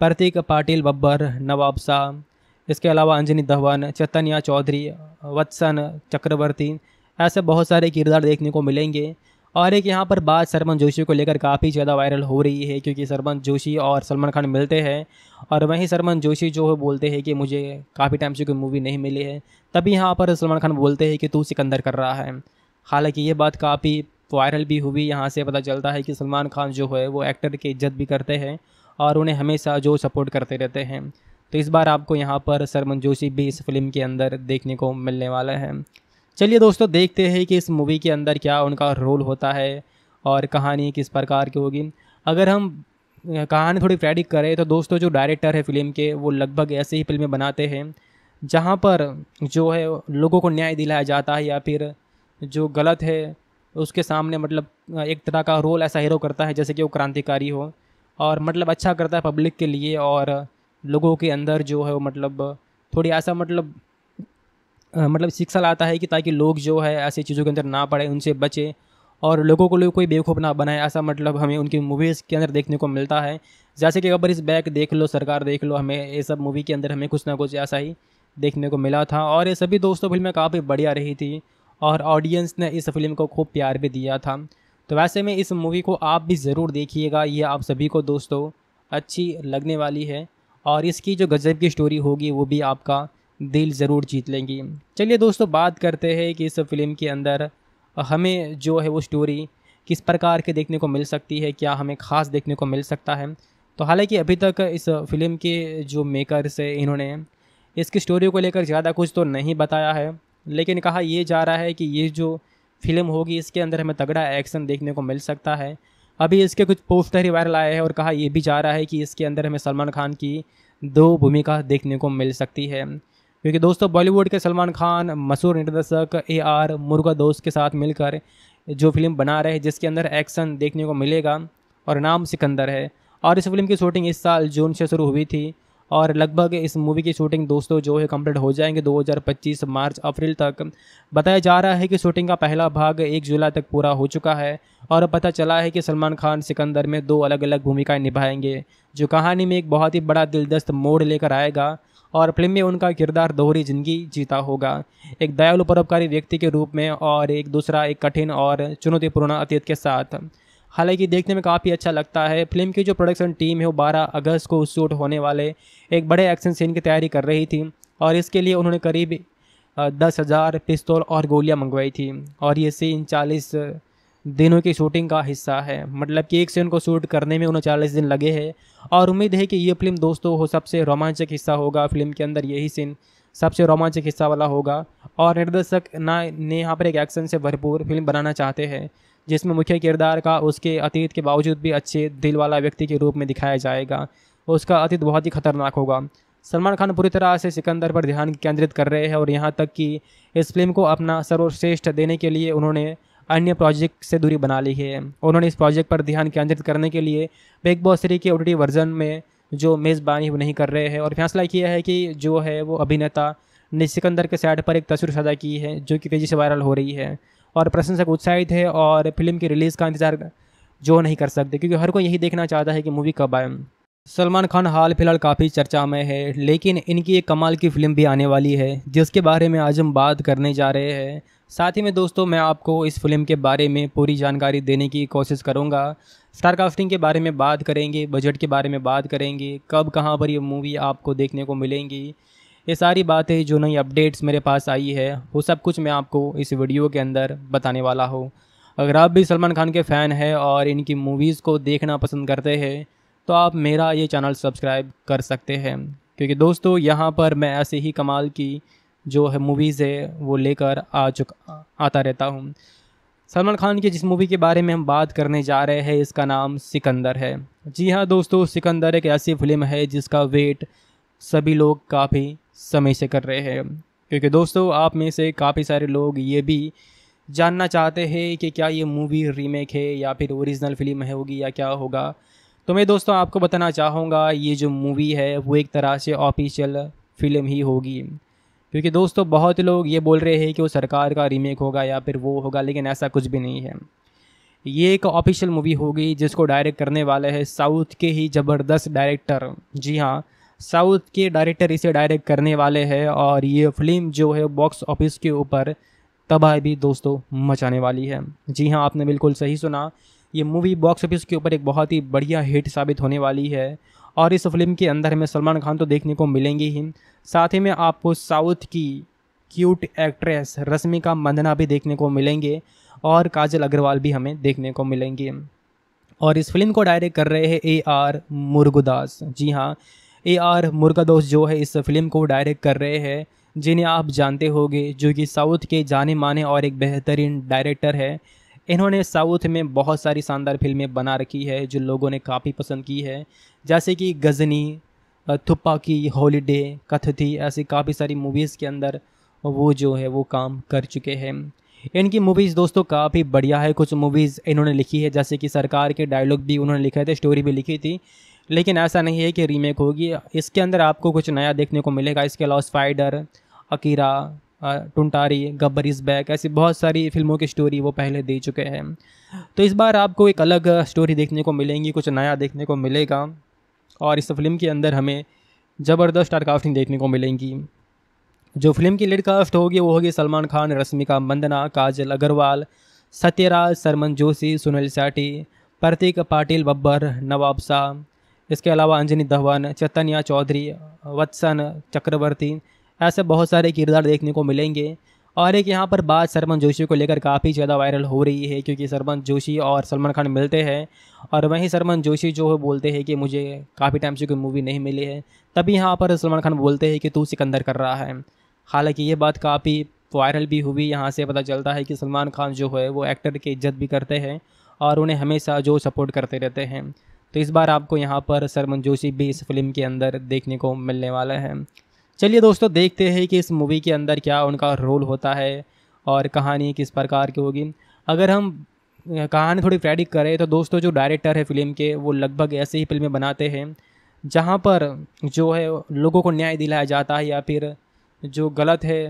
प्रतीक पाटिल बब्बर नवाब शाह इसके अलावा अंजनी धवन चैतन्या चौधरी वत्सन चक्रवर्ती ऐसे बहुत सारे किरदार देखने को मिलेंगे और एक यहाँ पर बात सरमन जोशी को लेकर काफ़ी ज़्यादा वायरल हो रही है क्योंकि सरमन जोशी और सलमान खान मिलते हैं और वहीं सरमन जोशी जो है बोलते हैं कि मुझे काफ़ी टाइम से कोई मूवी नहीं मिली है तभी यहाँ पर सलमान खान बोलते हैं कि तू सिकंदर कर रहा है हालांकि ये बात काफ़ी वायरल भी हुई यहाँ से पता चलता है कि सलमान खान जो है वो एक्टर की इज्जत भी करते हैं और उन्हें हमेशा जो सपोर्ट करते रहते हैं तो इस बार आपको यहाँ पर सरमन जोशी भी इस फिल्म के अंदर देखने को मिलने वाला है चलिए दोस्तों देखते हैं कि इस मूवी के अंदर क्या उनका रोल होता है और कहानी किस प्रकार की होगी अगर हम कहानी थोड़ी प्रेडिक करें तो दोस्तों जो डायरेक्टर है फिल्म के वो लगभग ऐसे ही फिल्में बनाते हैं जहाँ पर जो है लोगों को न्याय दिलाया जाता है या फिर जो गलत है उसके सामने मतलब एक तरह का रोल ऐसा हीरो करता है जैसे कि वो क्रांतिकारी हो और मतलब अच्छा करता है पब्लिक के लिए और लोगों के अंदर जो है वो मतलब थोड़ी ऐसा मतलब मतलब शिक्षा लाता है कि ताकि लोग जो है ऐसी चीज़ों के अंदर ना पड़े उनसे बचे और लोगों को लोग कोई बेवकूफ़ ना बनाए ऐसा मतलब हमें उनकी मूवीज़ के अंदर देखने को मिलता है जैसे कि अगर इस बैग देख लो सरकार देख लो हमें ये सब मूवी के अंदर हमें कुछ ना कुछ ऐसा ही देखने को मिला था और ये सभी दोस्तों फिल्में काफ़ी बढ़िया रही थी और ऑडियंस ने इस फिल्म को खूब प्यार भी दिया था तो वैसे में इस मूवी को आप भी ज़रूर देखिएगा ये आप सभी को दोस्तों अच्छी लगने वाली है और इसकी जो गज़ब की स्टोरी होगी वो भी आपका दिल ज़रूर जीत लेंगी चलिए दोस्तों बात करते हैं कि इस फिल्म के अंदर हमें जो है वो स्टोरी किस प्रकार के देखने को मिल सकती है क्या हमें ख़ास देखने को मिल सकता है तो हालांकि अभी तक इस फिल्म के जो मेकर्स हैं इन्होंने इसकी स्टोरी को लेकर ज़्यादा कुछ तो नहीं बताया है लेकिन कहा यह जा रहा है कि ये जो फिल्म होगी इसके अंदर हमें तगड़ा एक्शन देखने को मिल सकता है अभी इसके कुछ पोस्टर ही वायरल आए हैं और कहा यह भी जा रहा है कि इसके अंदर हमें सलमान खान की दो भूमिका देखने को मिल सकती है क्योंकि दोस्तों बॉलीवुड के सलमान खान मशहूर निर्देशक ए आर मुर्गा दोस्त के साथ मिलकर जो फिल्म बना रहे हैं जिसके अंदर एक्शन देखने को मिलेगा और नाम सिकंदर है और इस फिल्म की शूटिंग इस साल जून से शुरू हुई थी और लगभग इस मूवी की शूटिंग दोस्तों जो है कंप्लीट हो जाएंगे 2025 मार्च अप्रैल तक बताया जा रहा है कि शूटिंग का पहला भाग एक जुलाई तक पूरा हो चुका है और पता चला है कि सलमान खान सिकंदर में दो अलग अलग भूमिकाएं निभाएंगे जो कहानी में एक बहुत ही बड़ा दिलदस्त मोड़ लेकर आएगा और फिल्म में उनका किरदार दोहरी जिंदगी जीता होगा एक दयालु परोपकारी व्यक्ति के रूप में और एक दूसरा एक कठिन और चुनौतीपूर्ण अतीत के साथ हालांकि देखने में काफ़ी अच्छा लगता है फिल्म की जो प्रोडक्शन टीम है वो 12 अगस्त को शूट होने वाले एक बड़े एक्शन सीन की तैयारी कर रही थी और इसके लिए उन्होंने करीब दस हज़ार पिस्तौल और गोलियां मंगवाई थी और ये सीन चालीस दिनों की शूटिंग का हिस्सा है मतलब कि एक सीन को शूट करने में उनचालीस दिन लगे हैं और उम्मीद है कि ये फिल्म दोस्तों हो सबसे रोमांचक हिस्सा होगा फिल्म के अंदर यही सीन सबसे रोमांचक हिस्सा वाला होगा और निर्देशक ना ने यहाँ पर एक एक्शन से भरपूर फिल्म बनाना चाहते हैं जिसमें मुख्य किरदार का उसके अतीत के बावजूद भी अच्छे दिल वाला व्यक्ति के रूप में दिखाया जाएगा उसका अतीत बहुत ही खतरनाक होगा सलमान खान पूरी तरह से सिकंदर पर ध्यान केंद्रित कर रहे हैं और यहाँ तक कि इस फिल्म को अपना सर्वश्रेष्ठ देने के लिए उन्होंने अन्य प्रोजेक्ट से दूरी बना ली है उन्होंने इस प्रोजेक्ट पर ध्यान केंद्रित करने के लिए बिग बॉस थ्री के ओ वर्जन में जो मेज़बानी वो नहीं कर रहे हैं और फैसला किया है कि जो है वो अभिनेता ने सिकंदर के सैड पर एक तस्वीर साझा की है जो कि तेज़ी से वायरल हो रही है और प्रशंसक उत्साहित है और फिल्म की रिलीज़ का इंतज़ार जो नहीं कर सकते क्योंकि हर कोई यही देखना चाहता है कि मूवी कब आए सलमान खान हाल फिलहाल काफ़ी चर्चा में है लेकिन इनकी एक कमाल की फ़िल्म भी आने वाली है जिसके बारे में आज हम बात करने जा रहे हैं साथ ही में दोस्तों मैं आपको इस फिल्म के बारे में पूरी जानकारी देने की कोशिश करूँगा स्टार कास्टिंग के बारे में बात करेंगे बजट के बारे में बात करेंगे कब कहाँ पर ये मूवी आपको देखने को मिलेंगी ये सारी बातें जो नई अपडेट्स मेरे पास आई है वो सब कुछ मैं आपको इस वीडियो के अंदर बताने वाला हूँ अगर आप भी सलमान खान के फ़ैन हैं और इनकी मूवीज़ को देखना पसंद करते हैं तो आप मेरा ये चैनल सब्सक्राइब कर सकते हैं क्योंकि दोस्तों यहाँ पर मैं ऐसे ही कमाल की जो है मूवीज़ है वो लेकर आ चुका आता रहता हूँ सलमान खान की जिस मूवी के बारे में हम बात करने जा रहे हैं इसका नाम सिकंदर है जी हाँ दोस्तों सिकंदर एक ऐसी फिल्म है जिसका वेट सभी लोग काफ़ी समय से कर रहे हैं क्योंकि दोस्तों आप में से काफ़ी सारे लोग ये भी जानना चाहते हैं कि क्या ये मूवी रीमेक है या फिर ओरिजिनल फिल्म है होगी या क्या होगा तो मैं दोस्तों आपको बताना चाहूँगा ये जो मूवी है वो एक तरह से ऑफिशियल फिल्म ही होगी क्योंकि दोस्तों बहुत लोग ये बोल रहे हैं कि वो सरकार का रीमेक होगा या फिर वो होगा लेकिन ऐसा कुछ भी नहीं है ये एक ऑफिशियल मूवी होगी जिसको डायरेक्ट करने वाले हैं साउथ के ही ज़बरदस्त डायरेक्टर जी हाँ साउथ के डायरेक्टर इसे डायरेक्ट करने वाले हैं और ये फिल्म जो है बॉक्स ऑफिस के ऊपर तबाह भी दोस्तों मचाने वाली है जी हाँ आपने बिल्कुल सही सुना ये मूवी बॉक्स ऑफिस के ऊपर एक बहुत ही बढ़िया हिट साबित होने वाली है और इस फिल्म के अंदर हमें सलमान खान तो देखने को मिलेंगे ही साथ ही में आपको साउथ की क्यूट एक्ट्रेस रश्मिका मंदना भी देखने को मिलेंगे और काजल अग्रवाल भी हमें देखने को मिलेंगे और इस फिल्म को डायरेक्ट कर रहे हैं ए आर मुर्गुदास जी हाँ ए आर मुर्गादोस जो है इस फिल्म को डायरेक्ट कर रहे हैं जिन्हें आप जानते होंगे जो कि साउथ के जाने माने और एक बेहतरीन डायरेक्टर है इन्होंने साउथ में बहुत सारी शानदार फिल्में बना रखी है जो लोगों ने काफ़ी पसंद की है जैसे कि गज़नी थुप्पा की हॉलीडे थी ऐसी काफ़ी सारी मूवीज़ के अंदर वो जो है वो काम कर चुके हैं इनकी मूवीज़ दोस्तों काफ़ी बढ़िया है कुछ मूवीज़ इन्होंने लिखी है जैसे कि सरकार के डायलॉग भी उन्होंने लिखे थे स्टोरी भी लिखी थी लेकिन ऐसा नहीं है कि रीमेक होगी इसके अंदर आपको कुछ नया देखने को मिलेगा इसके अलावा स्पाइडर अकीरा टुंटारी गब्बर इज़ बैक ऐसी बहुत सारी फिल्मों की स्टोरी वो पहले दे चुके हैं तो इस बार आपको एक अलग स्टोरी देखने को मिलेंगी कुछ नया देखने को मिलेगा और इस फिल्म के अंदर हमें ज़बरदस्त स्टार कास्टिंग देखने को मिलेंगी जो फिल्म की लीड कास्ट होगी वो होगी सलमान खान रश्मिका मंदना काजल अग्रवाल सत्यराज सरमन जोशी सुनील साठी प्रतीक पाटिल बब्बर नवाब शाह इसके अलावा अंजनी धवन चैतन्या चौधरी वत्सन चक्रवर्ती ऐसे बहुत सारे किरदार देखने को मिलेंगे और एक यहाँ पर बात सरमन जोशी को लेकर काफ़ी ज़्यादा वायरल हो रही है क्योंकि सरमन जोशी और सलमान खान मिलते हैं और वहीं सरमन जोशी जो है बोलते हैं कि मुझे काफ़ी टाइम से कोई मूवी नहीं मिली है तभी यहाँ पर सलमान खान बोलते हैं कि तू सिकंदर कर रहा है हालांकि ये बात काफ़ी वायरल भी हुई यहाँ से पता चलता है कि सलमान खान जो है वो एक्टर की इज्जत भी करते हैं और उन्हें हमेशा जो सपोर्ट करते रहते हैं तो इस बार आपको यहाँ पर सरमन जोशी भी इस फिल्म के अंदर देखने को मिलने वाला है चलिए दोस्तों देखते हैं कि इस मूवी के अंदर क्या उनका रोल होता है और कहानी किस प्रकार की होगी अगर हम कहानी थोड़ी प्रेडिक करें तो दोस्तों जो डायरेक्टर है फिल्म के वो लगभग ऐसे ही फिल्में बनाते हैं जहाँ पर जो है लोगों को न्याय दिलाया जाता है या फिर जो गलत है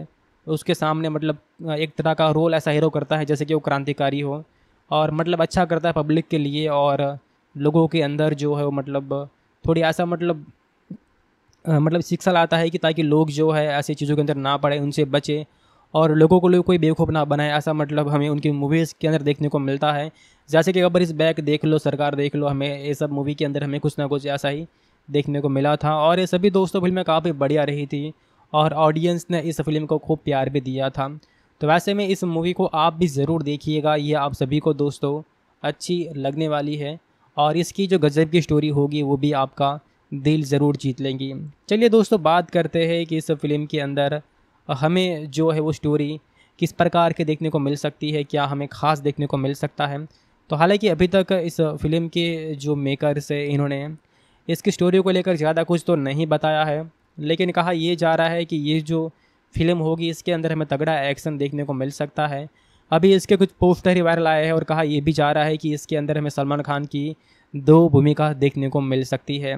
उसके सामने मतलब एक तरह का रोल ऐसा हीरो करता है जैसे कि वो क्रांतिकारी हो और मतलब अच्छा करता है पब्लिक के लिए और लोगों के अंदर जो है वो मतलब थोड़ी ऐसा मतलब मतलब शिक्षा लाता है कि ताकि लोग जो है ऐसी चीज़ों के अंदर ना पड़े उनसे बचें और लोगों को लोग कोई बेवकूफ़ ना बनाए ऐसा मतलब हमें उनकी मूवीज़ के अंदर देखने को मिलता है जैसे कि अगर इस बैग देख लो सरकार देख लो हमें ये सब मूवी के अंदर हमें कुछ ना कुछ ऐसा ही देखने को मिला था और ये सभी दोस्तों फिल्में काफ़ी बढ़िया रही थी और ऑडियंस ने इस फिल्म को खूब प्यार भी दिया था तो वैसे में इस मूवी को आप भी ज़रूर देखिएगा ये आप सभी को दोस्तों अच्छी लगने वाली है और इसकी जो गज़ब की स्टोरी होगी वो भी आपका दिल ज़रूर जीत लेंगी चलिए दोस्तों बात करते हैं कि इस फिल्म के अंदर हमें जो है वो स्टोरी किस प्रकार के देखने को मिल सकती है क्या हमें ख़ास देखने को मिल सकता है तो हालांकि अभी तक इस फिल्म के जो मेकर्स हैं इन्होंने इसकी स्टोरी को लेकर ज़्यादा कुछ तो नहीं बताया है लेकिन कहा यह जा रहा है कि ये जो फिल्म होगी इसके अंदर हमें तगड़ा एक्शन देखने को मिल सकता है अभी इसके कुछ पोस्टर ही वायरल आए हैं और कहा यह भी जा रहा है कि इसके अंदर हमें सलमान खान की दो भूमिका देखने को मिल सकती है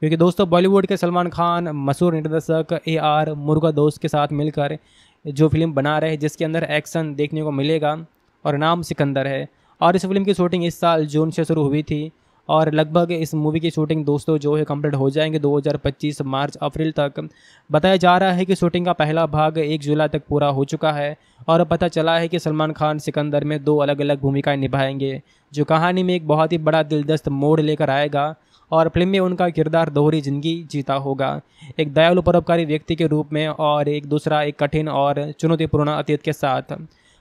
क्योंकि दोस्तों बॉलीवुड के सलमान खान मशहूर निर्देशक ए आर मुर्गा दोस्त के साथ मिलकर जो फिल्म बना रहे हैं जिसके अंदर एक्शन देखने को मिलेगा और नाम सिकंदर है और इस फिल्म की शूटिंग इस साल जून से शुरू हुई थी और लगभग इस मूवी की शूटिंग दोस्तों जो है कंप्लीट हो जाएंगे 2025 मार्च अप्रैल तक बताया जा रहा है कि शूटिंग का पहला भाग एक जुलाई तक पूरा हो चुका है और पता चला है कि सलमान खान सिकंदर में दो अलग अलग भूमिकाएं निभाएंगे जो कहानी में एक बहुत ही बड़ा दिलदस्त मोड़ लेकर आएगा और फिल्म में उनका किरदार दोहरी जिंदगी जीता होगा एक दयालु परोपकारी व्यक्ति के रूप में और एक दूसरा एक कठिन और चुनौतीपूर्ण अतीत के साथ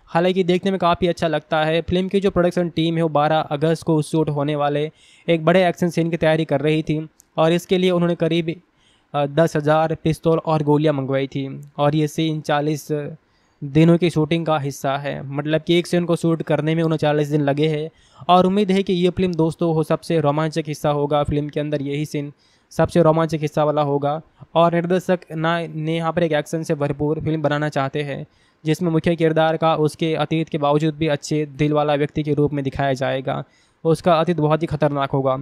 हालांकि देखने में काफ़ी अच्छा लगता है फिल्म की जो प्रोडक्शन टीम है वो बारह अगस्त को शूट होने वाले एक बड़े एक्शन सीन की तैयारी कर रही थी और इसके लिए उन्होंने करीब दस हज़ार पिस्तौल और गोलियां मंगवाई थी और ये सीन चालीस दिनों की शूटिंग का हिस्सा है मतलब कि एक सीन को शूट करने में उनचालीस दिन लगे हैं और उम्मीद है कि ये फिल्म दोस्तों हो सबसे रोमांचक हिस्सा होगा फिल्म के अंदर यही सीन सबसे रोमांचक हिस्सा वाला होगा और निर्देशक ना ने यहाँ पर एक एक्शन से भरपूर फिल्म बनाना चाहते हैं जिसमें मुख्य किरदार का उसके अतीत के बावजूद भी अच्छे दिल वाला व्यक्ति के रूप में दिखाया जाएगा उसका अतीत बहुत ही खतरनाक होगा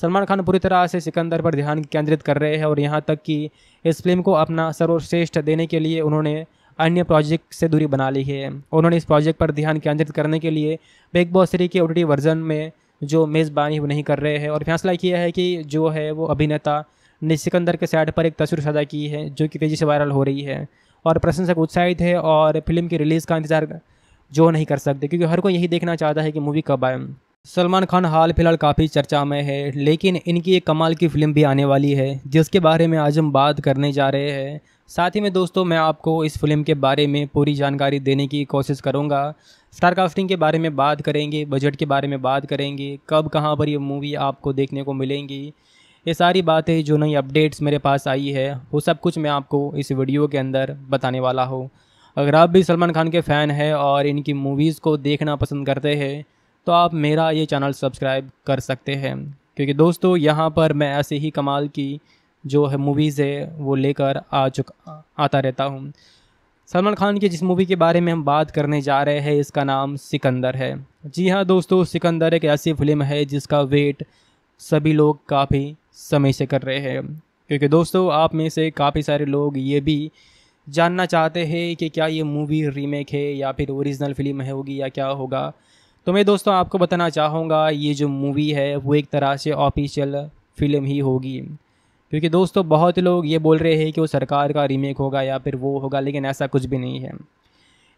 सलमान खान पूरी तरह से सिकंदर पर ध्यान केंद्रित कर रहे हैं और यहाँ तक कि इस फिल्म को अपना सर्वश्रेष्ठ देने के लिए उन्होंने अन्य प्रोजेक्ट से दूरी बना ली है उन्होंने इस प्रोजेक्ट पर ध्यान केंद्रित करने के लिए बिग बॉस थ्री के ओ वर्जन में जो मेज़बानी वो नहीं कर रहे हैं और फैसला किया है कि जो है वो अभिनेता ने सिकंदर के साइड पर एक तस्वीर साझा की है जो कि तेज़ी से वायरल हो रही है और प्रशंसक उत्साहित है और फिल्म की रिलीज़ का इंतज़ार जो नहीं कर सकते क्योंकि हर कोई यही देखना चाहता है कि मूवी कब आए सलमान खान हाल फिलहाल काफ़ी चर्चा में है लेकिन इनकी एक कमाल की फ़िल्म भी आने वाली है जिसके बारे में आज हम बात करने जा रहे हैं साथ ही में दोस्तों मैं आपको इस फिल्म के बारे में पूरी जानकारी देने की कोशिश करूँगा स्टार कास्टिंग के बारे में बात करेंगे बजट के बारे में बात करेंगे कब कहाँ पर ये मूवी आपको देखने को मिलेंगी ये सारी बातें जो नई अपडेट्स मेरे पास आई है वो सब कुछ मैं आपको इस वीडियो के अंदर बताने वाला हूँ अगर आप भी सलमान खान के फ़ैन हैं और इनकी मूवीज़ को देखना पसंद करते हैं तो आप मेरा ये चैनल सब्सक्राइब कर सकते हैं क्योंकि दोस्तों यहाँ पर मैं ऐसे ही कमाल की जो है मूवीज़ है वो लेकर आ चुका आता रहता हूँ सलमान खान की जिस मूवी के बारे में हम बात करने जा रहे हैं इसका नाम सिकंदर है जी हाँ दोस्तों सिकंदर एक ऐसी फिल्म है जिसका वेट सभी लोग काफ़ी समय से कर रहे हैं क्योंकि दोस्तों आप में से काफ़ी सारे लोग ये भी जानना चाहते हैं कि क्या ये मूवी रीमेक है या फिर ओरिजिनल फिल्म है होगी या क्या होगा तो मैं दोस्तों आपको बताना चाहूँगा ये जो मूवी है वो एक तरह से ऑफिशियल फिल्म ही होगी क्योंकि दोस्तों बहुत लोग ये बोल रहे हैं कि वो सरकार का रीमेक होगा या फिर वो होगा लेकिन ऐसा कुछ भी नहीं है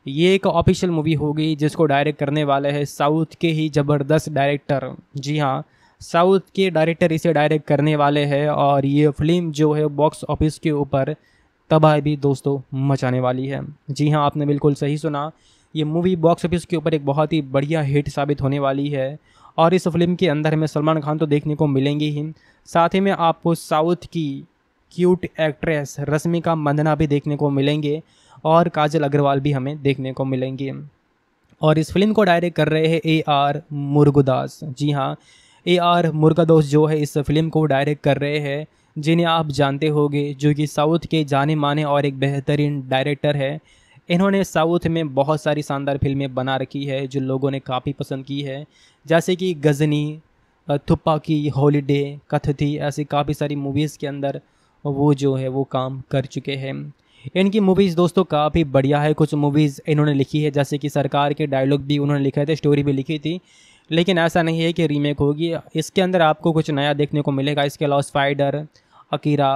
ये एक ऑफिशियल मूवी होगी जिसको डायरेक्ट करने वाले हैं साउथ के ही ज़बरदस्त डायरेक्टर जी हाँ साउथ के डायरेक्टर इसे डायरेक्ट करने वाले हैं और ये फिल्म जो है बॉक्स ऑफिस के ऊपर तबाह भी दोस्तों मचाने वाली है जी हाँ आपने बिल्कुल सही सुना ये मूवी बॉक्स ऑफिस के ऊपर एक बहुत ही बढ़िया हिट साबित होने वाली है और इस फिल्म के अंदर हमें सलमान खान तो देखने को मिलेंगे ही साथ ही में आपको साउथ की क्यूट एक्ट्रेस रश्मिका मंदना भी देखने को मिलेंगे और काजल अग्रवाल भी हमें देखने को मिलेंगे और इस फिल्म को डायरेक्ट कर रहे हैं ए आर मुर्गुदास जी हाँ ए आर मुर्गादोस जो है इस फिल्म को डायरेक्ट कर रहे हैं जिन्हें आप जानते होंगे जो कि साउथ के जाने माने और एक बेहतरीन डायरेक्टर है इन्होंने साउथ में बहुत सारी शानदार फिल्में बना रखी है जो लोगों ने काफ़ी पसंद की है जैसे कि गज़नी थुप्पा की हॉलीडे कथती ऐसी काफ़ी सारी मूवीज़ के अंदर वो जो है वो काम कर चुके हैं इनकी मूवीज़ दोस्तों काफ़ी बढ़िया है कुछ मूवीज़ इन्होंने लिखी है जैसे कि सरकार के डायलॉग भी उन्होंने लिखे थे स्टोरी भी लिखी थी लेकिन ऐसा नहीं है कि रीमेक होगी इसके अंदर आपको कुछ नया देखने को मिलेगा इसके अलावा स्पाइडर अकीरा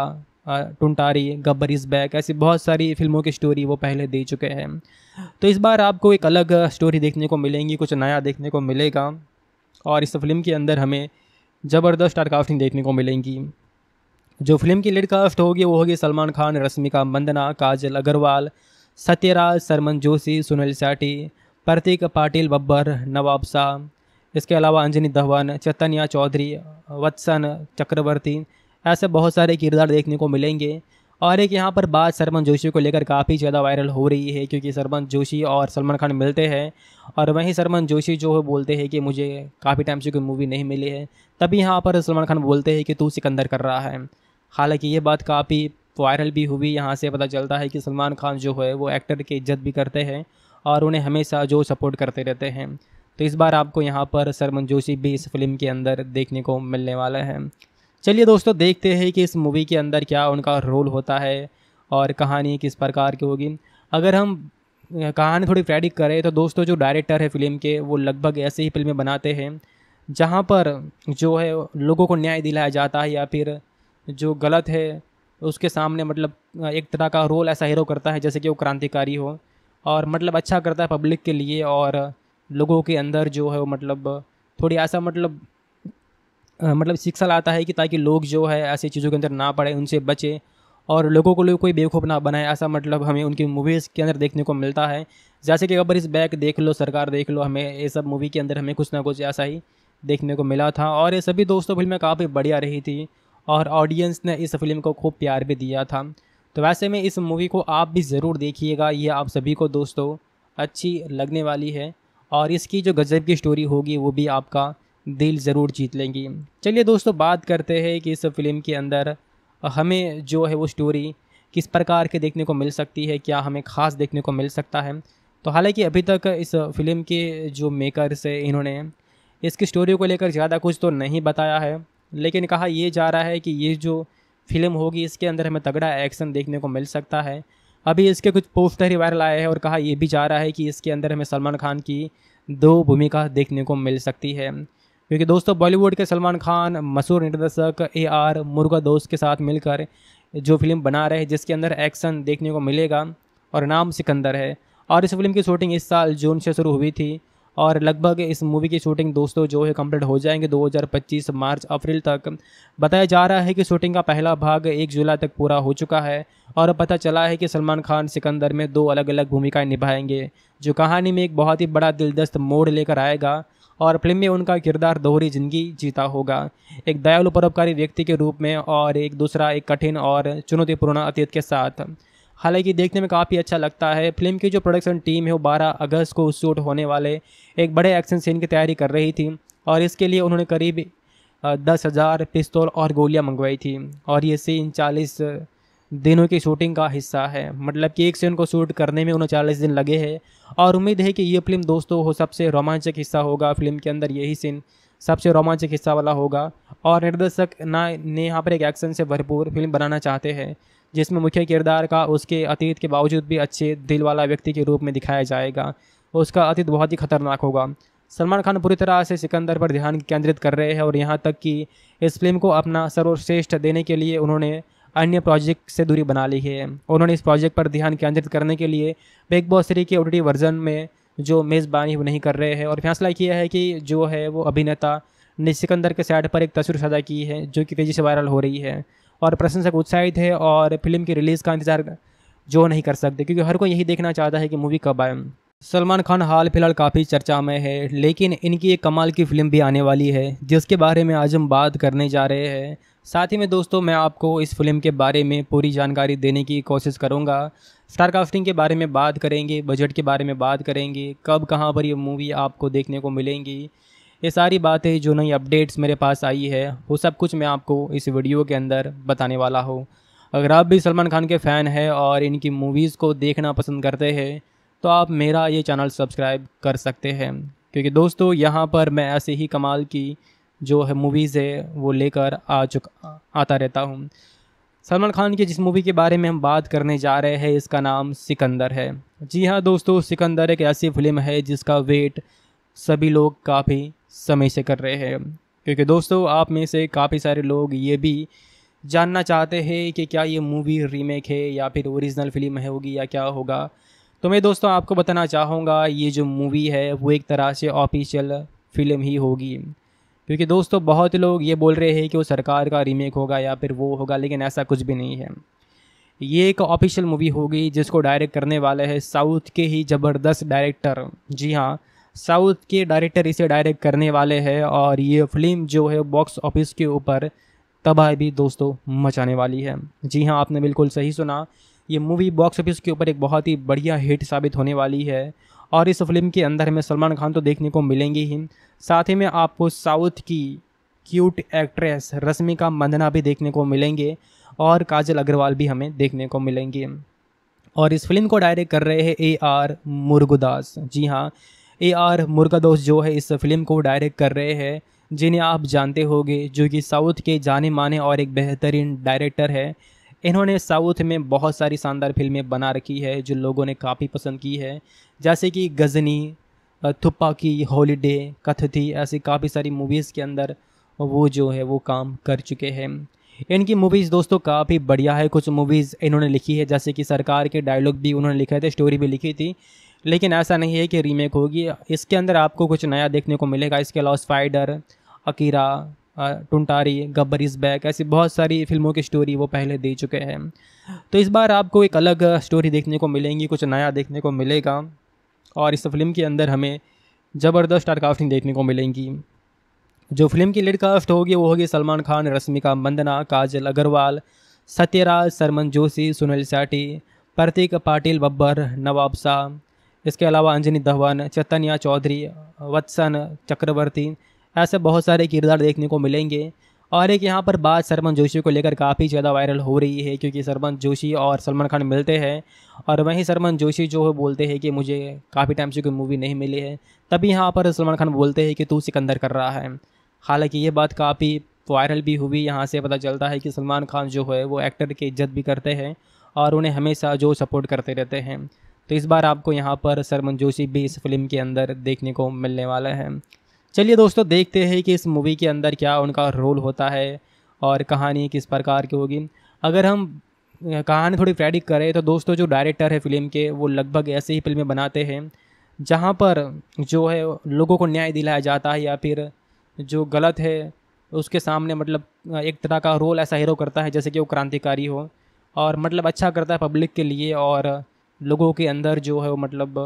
टुंटारी गब्बर इज़ बैक ऐसी बहुत सारी फिल्मों की स्टोरी वो पहले दे चुके हैं तो इस बार आपको एक अलग स्टोरी देखने को मिलेंगी कुछ नया देखने को मिलेगा और इस फिल्म के अंदर हमें ज़बरदस्त स्टार कास्टिंग देखने को मिलेंगी जो फिल्म की लीड कास्ट होगी वो होगी सलमान खान रश्मिका मंदना काजल अग्रवाल सत्यराज सरमन जोशी सुनील सेठी प्रतीक पाटिल बब्बर नवाब शाह इसके अलावा अंजनी धवन चैतन्या चौधरी वत्सन चक्रवर्ती ऐसे बहुत सारे किरदार देखने को मिलेंगे और एक यहाँ पर बात सरमन जोशी को लेकर काफ़ी ज़्यादा वायरल हो रही है क्योंकि सरमन जोशी और सलमान खान मिलते हैं और वहीं सरमन जोशी जो है बोलते हैं कि मुझे काफ़ी टाइम से कोई मूवी नहीं मिली है तभी यहाँ पर सलमान खान बोलते हैं कि तू सिकंदर कर रहा है हालांकि ये बात काफ़ी वायरल भी हुई यहाँ से पता चलता है कि सलमान खान जो है वो एक्टर की इज्जत भी करते हैं और उन्हें हमेशा जो सपोर्ट करते रहते हैं तो इस बार आपको यहाँ पर सरमन जोशी भी इस फिल्म के अंदर देखने को मिलने वाला है चलिए दोस्तों देखते हैं कि इस मूवी के अंदर क्या उनका रोल होता है और कहानी किस प्रकार की होगी अगर हम कहानी थोड़ी प्रेडिक करें तो दोस्तों जो डायरेक्टर है फिल्म के वो लगभग ऐसे ही फिल्में बनाते हैं जहाँ पर जो है लोगों को न्याय दिलाया जाता है या फिर जो गलत है उसके सामने मतलब एक तरह का रोल ऐसा हीरो करता है जैसे कि वो क्रांतिकारी हो और मतलब अच्छा करता है पब्लिक के लिए और लोगों के अंदर जो है वो मतलब थोड़ी ऐसा मतलब मतलब शिक्षा लाता है कि ताकि लोग जो है ऐसी चीज़ों के अंदर ना पड़े उनसे बचें और लोगों को लोग कोई बेवकूफ़ ना बनाए ऐसा मतलब हमें उनकी मूवीज़ के अंदर देखने को मिलता है जैसे कि अकबर इस बैग देख लो सरकार देख लो हमें ये सब मूवी के अंदर हमें कुछ ना कुछ ऐसा ही देखने को मिला था और ये सभी दोस्तों फिल्में काफ़ी बढ़िया रही थी और ऑडियंस ने इस फिल्म को खूब प्यार भी दिया था तो वैसे में इस मूवी को आप भी ज़रूर देखिएगा ये आप सभी को दोस्तों अच्छी लगने वाली है और इसकी जो गज़ब की स्टोरी होगी वो भी आपका दिल ज़रूर जीत लेंगी चलिए दोस्तों बात करते हैं कि इस फिल्म के अंदर हमें जो है वो स्टोरी किस प्रकार के देखने को मिल सकती है क्या हमें ख़ास देखने को मिल सकता है तो हालांकि अभी तक इस फिल्म के जो मेकर्स हैं इन्होंने इसकी स्टोरी को लेकर ज़्यादा कुछ तो नहीं बताया है लेकिन कहा यह जा रहा है कि ये जो फिल्म होगी इसके अंदर हमें तगड़ा एक्शन देखने को मिल सकता है अभी इसके कुछ पोस्टर ही वायरल आए हैं और कहा यह भी जा रहा है कि इसके अंदर हमें सलमान खान की दो भूमिका देखने को मिल सकती है क्योंकि दोस्तों बॉलीवुड के सलमान खान मशहूर निर्देशक ए आर मुर्गा दोस्त के साथ मिलकर जो फिल्म बना रहे हैं जिसके अंदर एक्शन देखने को मिलेगा और नाम सिकंदर है और इस फिल्म की शूटिंग इस साल जून से शुरू हुई थी और लगभग इस मूवी की शूटिंग दोस्तों जो है कंप्लीट हो जाएंगे 2025 मार्च अप्रैल तक बताया जा रहा है कि शूटिंग का पहला भाग एक जुलाई तक पूरा हो चुका है और पता चला है कि सलमान खान सिकंदर में दो अलग अलग भूमिकाएं निभाएंगे जो कहानी में एक बहुत ही बड़ा दिलदस्त मोड़ लेकर आएगा और फिल्म में उनका किरदार दोहरी जिंदगी जीता होगा एक दयालु परोपकारी व्यक्ति के रूप में और एक दूसरा एक कठिन और चुनौतीपूर्ण अतीत के साथ हालांकि देखने में काफ़ी अच्छा लगता है फिल्म की जो प्रोडक्शन टीम है वो 12 अगस्त को शूट होने वाले एक बड़े एक्शन सीन की तैयारी कर रही थी और इसके लिए उन्होंने करीब दस हज़ार पिस्तौल और गोलियां मंगवाई थी और ये सीन चालीस दिनों की शूटिंग का हिस्सा है मतलब कि एक सीन को शूट करने में उनचालीस दिन लगे हैं और उम्मीद है कि ये फिल्म दोस्तों हो सबसे रोमांचक हिस्सा होगा फिल्म के अंदर यही सीन सबसे रोमांचक हिस्सा वाला होगा और निर्देशक ना ने यहाँ पर एक एक्शन से भरपूर फिल्म बनाना चाहते हैं जिसमें मुख्य किरदार का उसके अतीत के बावजूद भी अच्छे दिल वाला व्यक्ति के रूप में दिखाया जाएगा उसका अतीत बहुत ही खतरनाक होगा सलमान खान पूरी तरह से सिकंदर पर ध्यान केंद्रित कर रहे हैं और यहाँ तक कि इस फिल्म को अपना सर्वश्रेष्ठ देने के लिए उन्होंने अन्य प्रोजेक्ट से दूरी बना ली है उन्होंने इस प्रोजेक्ट पर ध्यान केंद्रित करने के लिए बिग बॉस थ्री के ओ वर्जन में जो मेज़बानी नहीं कर रहे हैं और फैसला किया है कि जो है वो अभिनेता ने सिकंदर के सैड पर एक तस्वीर साझा की है जो कि तेज़ी से वायरल हो रही है और प्रशंसक उत्साहित है और फिल्म की रिलीज़ का इंतज़ार जो नहीं कर सकते क्योंकि हर कोई यही देखना चाहता है कि मूवी कब आए सलमान खान हाल फिलहाल काफ़ी चर्चा में है लेकिन इनकी एक कमाल की फ़िल्म भी आने वाली है जिसके बारे में आज हम बात करने जा रहे हैं साथ ही में दोस्तों मैं आपको इस फिल्म के बारे में पूरी जानकारी देने की कोशिश करूँगा स्टार कास्टिंग के बारे में बात करेंगे बजट के बारे में बात करेंगे कब कहाँ पर ये मूवी आपको देखने को मिलेंगी ये सारी बातें जो नई अपडेट्स मेरे पास आई है वो सब कुछ मैं आपको इस वीडियो के अंदर बताने वाला हूँ अगर आप भी सलमान खान के फ़ैन हैं और इनकी मूवीज़ को देखना पसंद करते हैं तो आप मेरा ये चैनल सब्सक्राइब कर सकते हैं क्योंकि दोस्तों यहाँ पर मैं ऐसे ही कमाल की जो है मूवीज़ है वो लेकर आ चुका आता रहता हूँ सलमान खान की जिस मूवी के बारे में हम बात करने जा रहे हैं इसका नाम सिकंदर है जी हाँ दोस्तों सिकंदर एक ऐसी फिल्म है जिसका वेट सभी लोग काफ़ी समय से कर रहे हैं क्योंकि दोस्तों आप में से काफ़ी सारे लोग ये भी जानना चाहते हैं कि क्या ये मूवी रीमेक है या फिर ओरिजिनल फिल्म है होगी या क्या होगा तो मैं दोस्तों आपको बताना चाहूँगा ये जो मूवी है वो एक तरह से ऑफिशियल फिल्म ही होगी क्योंकि दोस्तों बहुत लोग ये बोल रहे हैं कि वो सरकार का रीमेक होगा या फिर वो होगा लेकिन ऐसा कुछ भी नहीं है ये एक ऑफिशियल मूवी होगी जिसको डायरेक्ट करने वाले हैं साउथ के ही ज़बरदस्त डायरेक्टर जी हाँ साउथ के डायरेक्टर इसे डायरेक्ट करने वाले हैं और ये फिल्म जो है बॉक्स ऑफिस के ऊपर तबाह भी दोस्तों मचाने वाली है जी हाँ आपने बिल्कुल सही सुना ये मूवी बॉक्स ऑफिस के ऊपर एक बहुत ही बढ़िया हिट साबित होने वाली है और इस फिल्म के अंदर हमें सलमान खान तो देखने को मिलेंगे ही साथ ही में आपको साउथ की क्यूट एक्ट्रेस रश्मिका मंदना भी देखने को मिलेंगे और काजल अग्रवाल भी हमें देखने को मिलेंगे और इस फिल्म को डायरेक्ट कर रहे हैं ए आर मुर्गुदास जी हाँ ए आर मुर्गादोस जो है इस फिल्म को डायरेक्ट कर रहे हैं जिन्हें आप जानते होंगे जो कि साउथ के जाने माने और एक बेहतरीन डायरेक्टर है इन्होंने साउथ में बहुत सारी शानदार फिल्में बना रखी है जो लोगों ने काफ़ी पसंद की है जैसे कि गज़नी थुप्पा की हॉलीडे कथथी ऐसी काफ़ी सारी मूवीज़ के अंदर वो जो है वो काम कर चुके हैं इनकी मूवीज़ दोस्तों काफ़ी बढ़िया है कुछ मूवीज़ इन्होंने लिखी है जैसे कि सरकार के डायलॉग भी उन्होंने लिखे थे स्टोरी भी लिखी थी लेकिन ऐसा नहीं है कि रीमेक होगी इसके अंदर आपको कुछ नया देखने को मिलेगा इसके अलावा स्पाइडर अकीरा टुंटारी गब्बर इज़ बैक ऐसी बहुत सारी फिल्मों की स्टोरी वो पहले दे चुके हैं तो इस बार आपको एक अलग स्टोरी देखने को मिलेंगी कुछ नया देखने को मिलेगा और इस फिल्म के अंदर हमें ज़बरदस्त स्टार कास्टिंग देखने को मिलेंगी जो फिल्म की लीड कास्ट होगी वो होगी सलमान खान रश्मिका मंदना काजल अग्रवाल सत्यराज सरमन जोशी सुनील सेठी प्रतीक पाटिल बब्बर नवाब शाह इसके अलावा अंजनी धवन चैतन्या चौधरी वत्सन चक्रवर्ती ऐसे बहुत सारे किरदार देखने को मिलेंगे और एक यहाँ पर बात सरमन जोशी को लेकर काफ़ी ज़्यादा वायरल हो रही है क्योंकि सरमन जोशी और सलमान खान मिलते हैं और वहीं सरमन जोशी जो है बोलते हैं कि मुझे काफ़ी टाइम से कोई मूवी नहीं मिली है तभी यहाँ पर सलमान खान बोलते हैं कि तू सिकंदर कर रहा है हालांकि ये बात काफ़ी वायरल भी हुई यहाँ से पता चलता है कि सलमान खान जो है वो एक्टर की इज्जत भी करते हैं और उन्हें हमेशा जो सपोर्ट करते रहते हैं तो इस बार आपको यहाँ पर सरमन जोशी भी इस फिल्म के अंदर देखने को मिलने वाला है चलिए दोस्तों देखते हैं कि इस मूवी के अंदर क्या उनका रोल होता है और कहानी किस प्रकार की होगी अगर हम कहानी थोड़ी प्रेडिक्ट करें तो दोस्तों जो डायरेक्टर है फिल्म के वो लगभग ऐसे ही फिल्में बनाते हैं जहाँ पर जो है लोगों को न्याय दिलाया जाता है या फिर जो गलत है उसके सामने मतलब एक तरह का रोल ऐसा हीरो करता है जैसे कि वो क्रांतिकारी हो और मतलब अच्छा करता है पब्लिक के लिए और लोगों के अंदर जो है वो मतलब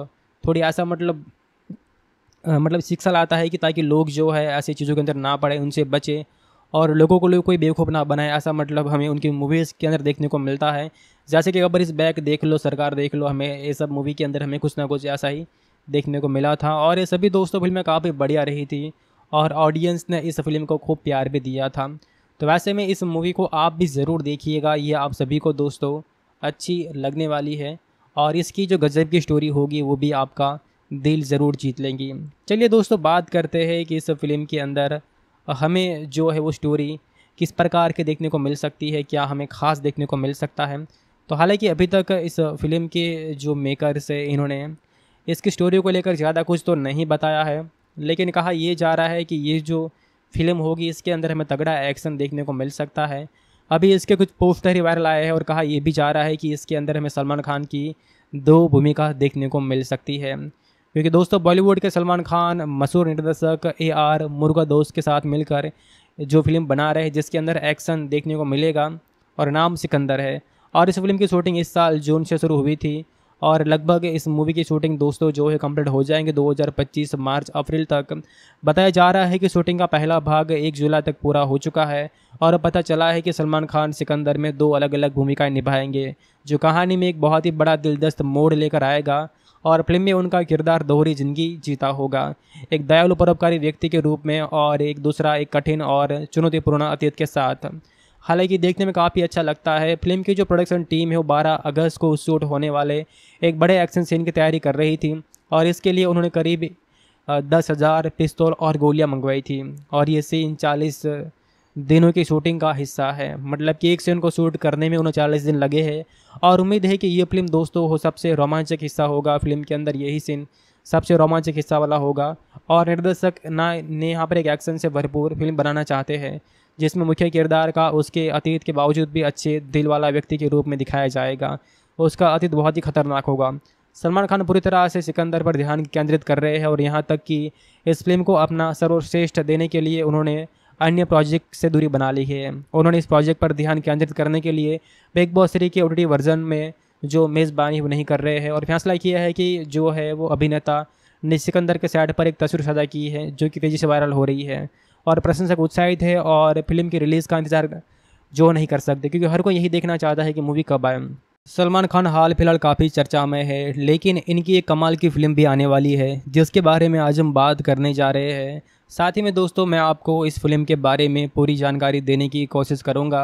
थोड़ी ऐसा मतलब मतलब शिक्षा लाता है कि ताकि लोग जो है ऐसी चीज़ों के अंदर ना पड़े उनसे बचें और लोगों को लोग कोई बेवकूफ़ ना बनाए ऐसा मतलब हमें उनकी मूवीज़ के अंदर देखने को मिलता है जैसे कि अकबर इस बैग देख लो सरकार देख लो हमें ये सब मूवी के अंदर हमें कुछ ना कुछ ऐसा ही देखने को मिला था और ये सभी दोस्तों फिल्में काफ़ी बढ़िया रही थी और ऑडियंस ने इस फिल्म को खूब प्यार भी दिया था तो वैसे में इस मूवी को आप भी ज़रूर देखिएगा ये आप सभी को दोस्तों अच्छी लगने वाली है और इसकी जो गज़ब की स्टोरी होगी वो भी आपका दिल ज़रूर जीत लेंगी चलिए दोस्तों बात करते हैं कि इस फिल्म के अंदर हमें जो है वो स्टोरी किस प्रकार के देखने को मिल सकती है क्या हमें ख़ास देखने को मिल सकता है तो हालांकि अभी तक इस फिल्म के जो मेकर्स है इन्होंने इसकी स्टोरी को लेकर ज़्यादा कुछ तो नहीं बताया है लेकिन कहा यह जा रहा है कि ये जो फिल्म होगी इसके अंदर हमें तगड़ा एक्शन देखने को मिल सकता है अभी इसके कुछ पोस्टर ही वायरल आए हैं और कहा यह भी जा रहा है कि इसके अंदर हमें सलमान खान की दो भूमिका देखने को मिल सकती है क्योंकि दोस्तों बॉलीवुड के सलमान खान मशहूर निर्देशक ए आर मुर्गा दोस्त के साथ मिलकर जो फिल्म बना रहे हैं जिसके अंदर एक्शन देखने को मिलेगा और नाम सिकंदर है और इस फिल्म की शूटिंग इस साल जून से शुरू हुई थी और लगभग इस मूवी की शूटिंग दोस्तों जो है कंप्लीट हो जाएंगे 2025 मार्च अप्रैल तक बताया जा रहा है कि शूटिंग का पहला भाग एक जुलाई तक पूरा हो चुका है और पता चला है कि सलमान खान सिकंदर में दो अलग अलग भूमिकाएं निभाएंगे जो कहानी में एक बहुत ही बड़ा दिलदस्त मोड़ लेकर आएगा और फिल्म में उनका किरदार दोहरी जिंदगी जीता होगा एक दयालु परोपकारी व्यक्ति के रूप में और एक दूसरा एक कठिन और चुनौतीपूर्ण अतीत के साथ हालांकि देखने में काफ़ी अच्छा लगता है फिल्म की जो प्रोडक्शन टीम है वो 12 अगस्त को शूट होने वाले एक बड़े एक्शन सीन की तैयारी कर रही थी और इसके लिए उन्होंने करीब दस हज़ार पिस्तौल और गोलियां मंगवाई थी और ये सीन चालीस दिनों की शूटिंग का हिस्सा है मतलब कि एक सीन को शूट करने में उनचालीस दिन लगे हैं और उम्मीद है कि ये फिल्म दोस्तों हो सबसे रोमांचक हिस्सा होगा फिल्म के अंदर यही सीन सबसे रोमांचक हिस्सा वाला होगा और निर्देशक ना ने यहाँ पर एक एक्शन से भरपूर फिल्म बनाना चाहते हैं जिसमें मुख्य किरदार का उसके अतीत के बावजूद भी अच्छे दिल वाला व्यक्ति के रूप में दिखाया जाएगा उसका अतीत बहुत ही खतरनाक होगा सलमान खान पूरी तरह से सिकंदर पर ध्यान केंद्रित कर रहे हैं और यहाँ तक कि इस फिल्म को अपना सर्वश्रेष्ठ देने के लिए उन्होंने अन्य प्रोजेक्ट से दूरी बना ली है उन्होंने इस प्रोजेक्ट पर ध्यान केंद्रित करने के लिए बिग बॉस थ्री के ओटी वर्जन में जो मेज़बानी नहीं कर रहे हैं और फैसला किया है कि जो है वो अभिनेता ने सिकंदर के साइड पर एक तस्वीर साझा की है जो कि तेज़ी से वायरल हो रही है और प्रशंसक उत्साहित है और फिल्म की रिलीज़ का इंतज़ार जो नहीं कर सकते क्योंकि हर कोई यही देखना चाहता है कि मूवी कब आए सलमान खान हाल फिलहाल काफ़ी चर्चा में है लेकिन इनकी एक कमाल की फ़िल्म भी आने वाली है जिसके बारे में आज हम बात करने जा रहे हैं साथ ही में दोस्तों मैं आपको इस फिल्म के बारे में पूरी जानकारी देने की कोशिश करूँगा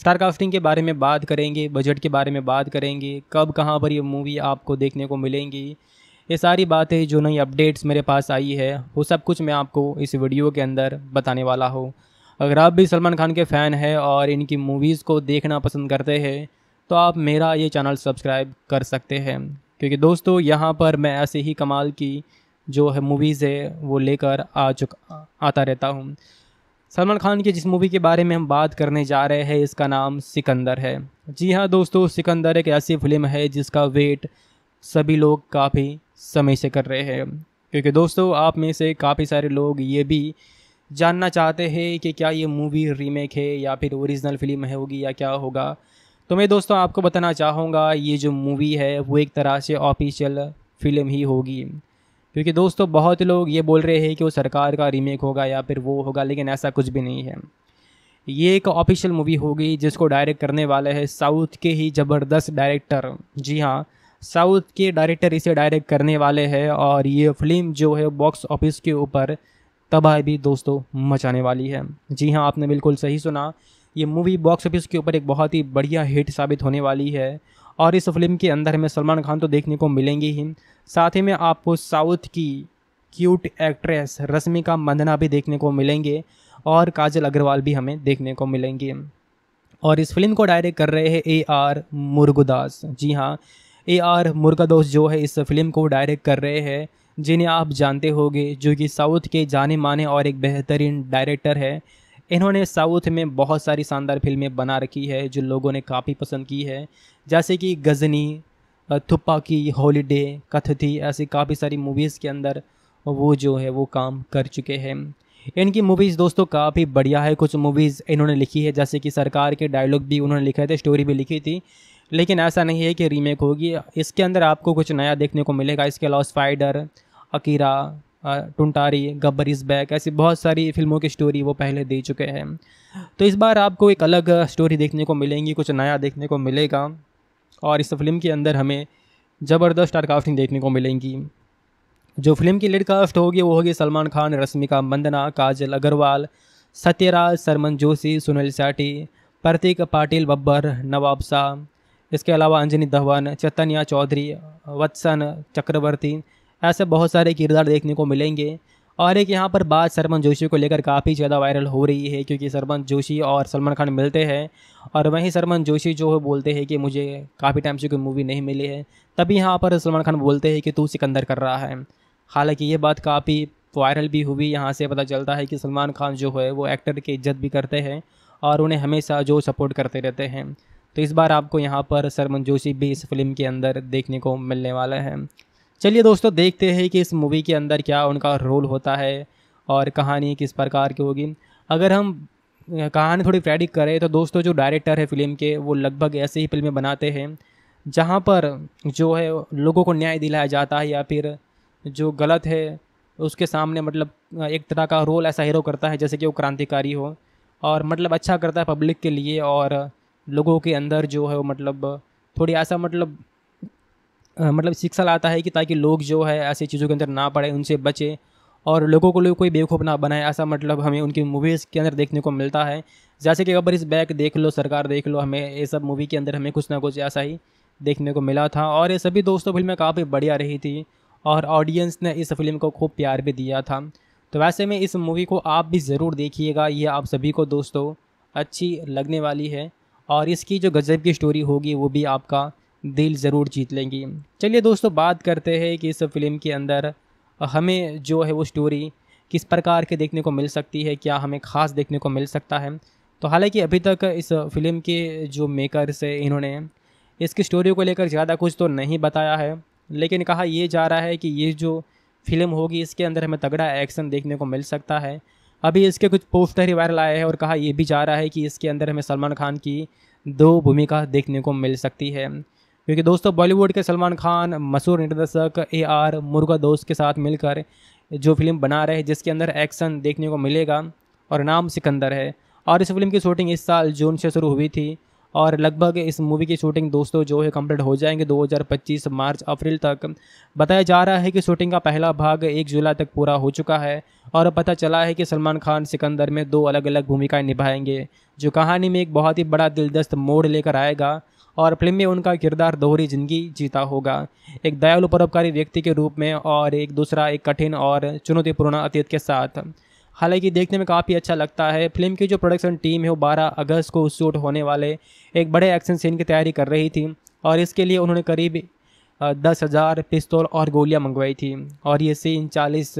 स्टार कास्टिंग के बारे में बात करेंगे बजट के बारे में बात करेंगे कब कहाँ पर ये मूवी आपको देखने को मिलेंगी ये सारी बातें जो नई अपडेट्स मेरे पास आई है वो सब कुछ मैं आपको इस वीडियो के अंदर बताने वाला हूँ अगर आप भी सलमान खान के फ़ैन हैं और इनकी मूवीज़ को देखना पसंद करते हैं तो आप मेरा ये चैनल सब्सक्राइब कर सकते हैं क्योंकि दोस्तों यहाँ पर मैं ऐसे ही कमाल की जो है मूवीज़ है वो लेकर आ चुका आता रहता हूँ सलमान खान की जिस मूवी के बारे में हम बात करने जा रहे हैं इसका नाम सिकंदर है जी हाँ दोस्तों सिकंदर एक ऐसी फिल्म है जिसका वेट सभी लोग काफ़ी समय से कर रहे हैं क्योंकि दोस्तों आप में से काफ़ी सारे लोग ये भी जानना चाहते हैं कि क्या ये मूवी रीमेक है या फिर ओरिजिनल फिल्म है होगी या क्या होगा तो मैं दोस्तों आपको बताना चाहूँगा ये जो मूवी है वो एक तरह से ऑफिशियल फिल्म ही होगी क्योंकि दोस्तों बहुत लोग ये बोल रहे हैं कि वो सरकार का रीमेक होगा या फिर वो होगा लेकिन ऐसा कुछ भी नहीं है ये एक ऑफिशियल मूवी होगी जिसको डायरेक्ट करने वाले हैं साउथ के ही ज़बरदस्त डायरेक्टर जी हाँ साउथ के डायरेक्टर इसे डायरेक्ट करने वाले हैं और ये फिल्म जो है बॉक्स ऑफिस के ऊपर तबाह भी दोस्तों मचाने वाली है जी हाँ आपने बिल्कुल सही सुना ये मूवी बॉक्स ऑफिस के ऊपर एक बहुत ही बढ़िया हिट साबित होने वाली है और इस फिल्म के अंदर हमें सलमान खान तो देखने को मिलेंगे ही साथ ही में आपको साउथ की क्यूट एक्ट्रेस रश्मिका मंदना भी देखने को मिलेंगे और काजल अग्रवाल भी हमें देखने को मिलेंगे और इस फिल्म को डायरेक्ट कर रहे हैं ए आर मुर्गुदास जी हाँ ए आर मुर्गादोस जो है इस फिल्म को डायरेक्ट कर रहे हैं जिन्हें आप जानते होंगे जो कि साउथ के जाने माने और एक बेहतरीन डायरेक्टर है इन्होंने साउथ में बहुत सारी शानदार फिल्में बना रखी है जो लोगों ने काफ़ी पसंद की है जैसे कि गज़नी की हॉलीडे थी ऐसी काफ़ी सारी मूवीज़ के अंदर वो जो है वो काम कर चुके हैं इनकी मूवीज़ दोस्तों काफ़ी बढ़िया है कुछ मूवीज़ इन्होंने लिखी है जैसे कि सरकार के डायलॉग भी उन्होंने लिखे थे स्टोरी भी लिखी थी लेकिन ऐसा नहीं है कि रीमेक होगी इसके अंदर आपको कुछ नया देखने को मिलेगा इसके अलावा स्पाइडर अकीरा टुंटारी गब्बर इज़ बैक ऐसी बहुत सारी फिल्मों की स्टोरी वो पहले दे चुके हैं तो इस बार आपको एक अलग स्टोरी देखने को मिलेंगी कुछ नया देखने को मिलेगा और इस फिल्म के अंदर हमें ज़बरदस्त स्टार कास्टिंग देखने को मिलेंगी जो फिल्म की लीड कास्ट होगी वो होगी सलमान खान रश्मिका मंदना काजल अग्रवाल सत्यराज सरमन जोशी सुनील सेठी प्रतीक पाटिल बब्बर नवाब शाह इसके अलावा अंजनी धवन चैतन्या चौधरी वत्सन चक्रवर्ती ऐसे बहुत सारे किरदार देखने को मिलेंगे और एक यहाँ पर बात सरमन जोशी को लेकर काफ़ी ज़्यादा वायरल हो रही है क्योंकि सरमन जोशी और सलमान खान मिलते हैं और वहीं सरमन जोशी जो है बोलते हैं कि मुझे काफ़ी टाइम से कोई मूवी नहीं मिली है तभी यहाँ पर सलमान खान बोलते हैं कि तू सिकंदर कर रहा है हालांकि ये बात काफ़ी वायरल भी हुई यहाँ से पता चलता है कि सलमान खान जो है वो एक्टर की इज्जत भी करते हैं और उन्हें हमेशा जो सपोर्ट करते रहते हैं तो इस बार आपको यहाँ पर सरमन जोशी भी इस फिल्म के अंदर देखने को मिलने वाला है चलिए दोस्तों देखते हैं कि इस मूवी के अंदर क्या उनका रोल होता है और कहानी किस प्रकार की होगी अगर हम कहानी थोड़ी प्रेडिक्ट करें तो दोस्तों जो डायरेक्टर है फिल्म के वो लगभग ऐसे ही फिल्में बनाते हैं जहाँ पर जो है लोगों को न्याय दिलाया जाता है या फिर जो गलत है उसके सामने मतलब एक तरह का रोल ऐसा हीरो करता है जैसे कि वो क्रांतिकारी हो और मतलब अच्छा करता है पब्लिक के लिए और लोगों के अंदर जो है वो मतलब थोड़ी ऐसा मतलब मतलब शिक्षा लाता है कि ताकि लोग जो है ऐसी चीज़ों के अंदर ना पड़े उनसे बचें और लोगों को लोग कोई बेवकूफ़ ना बनाए ऐसा मतलब हमें उनकी मूवीज़ के अंदर देखने को मिलता है जैसे कि अकबर इस बैग देख लो सरकार देख लो हमें ये सब मूवी के अंदर हमें कुछ ना कुछ ऐसा ही देखने को मिला था और ये सभी दोस्तों फिल्में काफ़ी बढ़िया रही थी और ऑडियंस ने इस फिल्म को खूब प्यार भी दिया था तो वैसे में इस मूवी को आप भी ज़रूर देखिएगा ये आप सभी को दोस्तों अच्छी लगने वाली है और इसकी जो गज़ब की स्टोरी होगी वो भी आपका दिल ज़रूर जीत लेंगी चलिए दोस्तों बात करते हैं कि इस फिल्म के अंदर हमें जो है वो स्टोरी किस प्रकार के देखने को मिल सकती है क्या हमें ख़ास देखने को मिल सकता है तो हालांकि अभी तक इस फिल्म के जो मेकर्स है इन्होंने इसकी स्टोरी को लेकर ज़्यादा कुछ तो नहीं बताया है लेकिन कहा यह जा रहा है कि ये जो फिल्म होगी इसके अंदर हमें तगड़ा एक्शन देखने को मिल सकता है अभी इसके कुछ पोस्टर ही वायरल आए हैं और कहा यह भी जा रहा है कि इसके अंदर हमें सलमान खान की दो भूमिका देखने को मिल सकती है क्योंकि दोस्तों बॉलीवुड के सलमान खान मशहूर निर्देशक ए आर मुर्गा दोस्त के साथ मिलकर जो फिल्म बना रहे हैं जिसके अंदर एक्शन देखने को मिलेगा और नाम सिकंदर है और इस फिल्म की शूटिंग इस साल जून से शुरू हुई थी और लगभग इस मूवी की शूटिंग दोस्तों जो है कंप्लीट हो जाएंगे 2025 मार्च अप्रैल तक बताया जा रहा है कि शूटिंग का पहला भाग एक जुलाई तक पूरा हो चुका है और पता चला है कि सलमान खान सिकंदर में दो अलग अलग भूमिकाएं निभाएंगे जो कहानी में एक बहुत ही बड़ा दिलदस्त मोड़ लेकर आएगा और फिल्म में उनका किरदार दोहरी जिंदगी जीता होगा एक दयालु परोपकारी व्यक्ति के रूप में और एक दूसरा एक कठिन और चुनौतीपूर्ण अतीत के साथ हालांकि देखने में काफ़ी अच्छा लगता है फिल्म की जो प्रोडक्शन टीम है वो बारह अगस्त को शूट होने वाले एक बड़े एक्शन सीन की तैयारी कर रही थी और इसके लिए उन्होंने करीब दस हज़ार पिस्तौल और गोलियां मंगवाई थी और ये सीन चालीस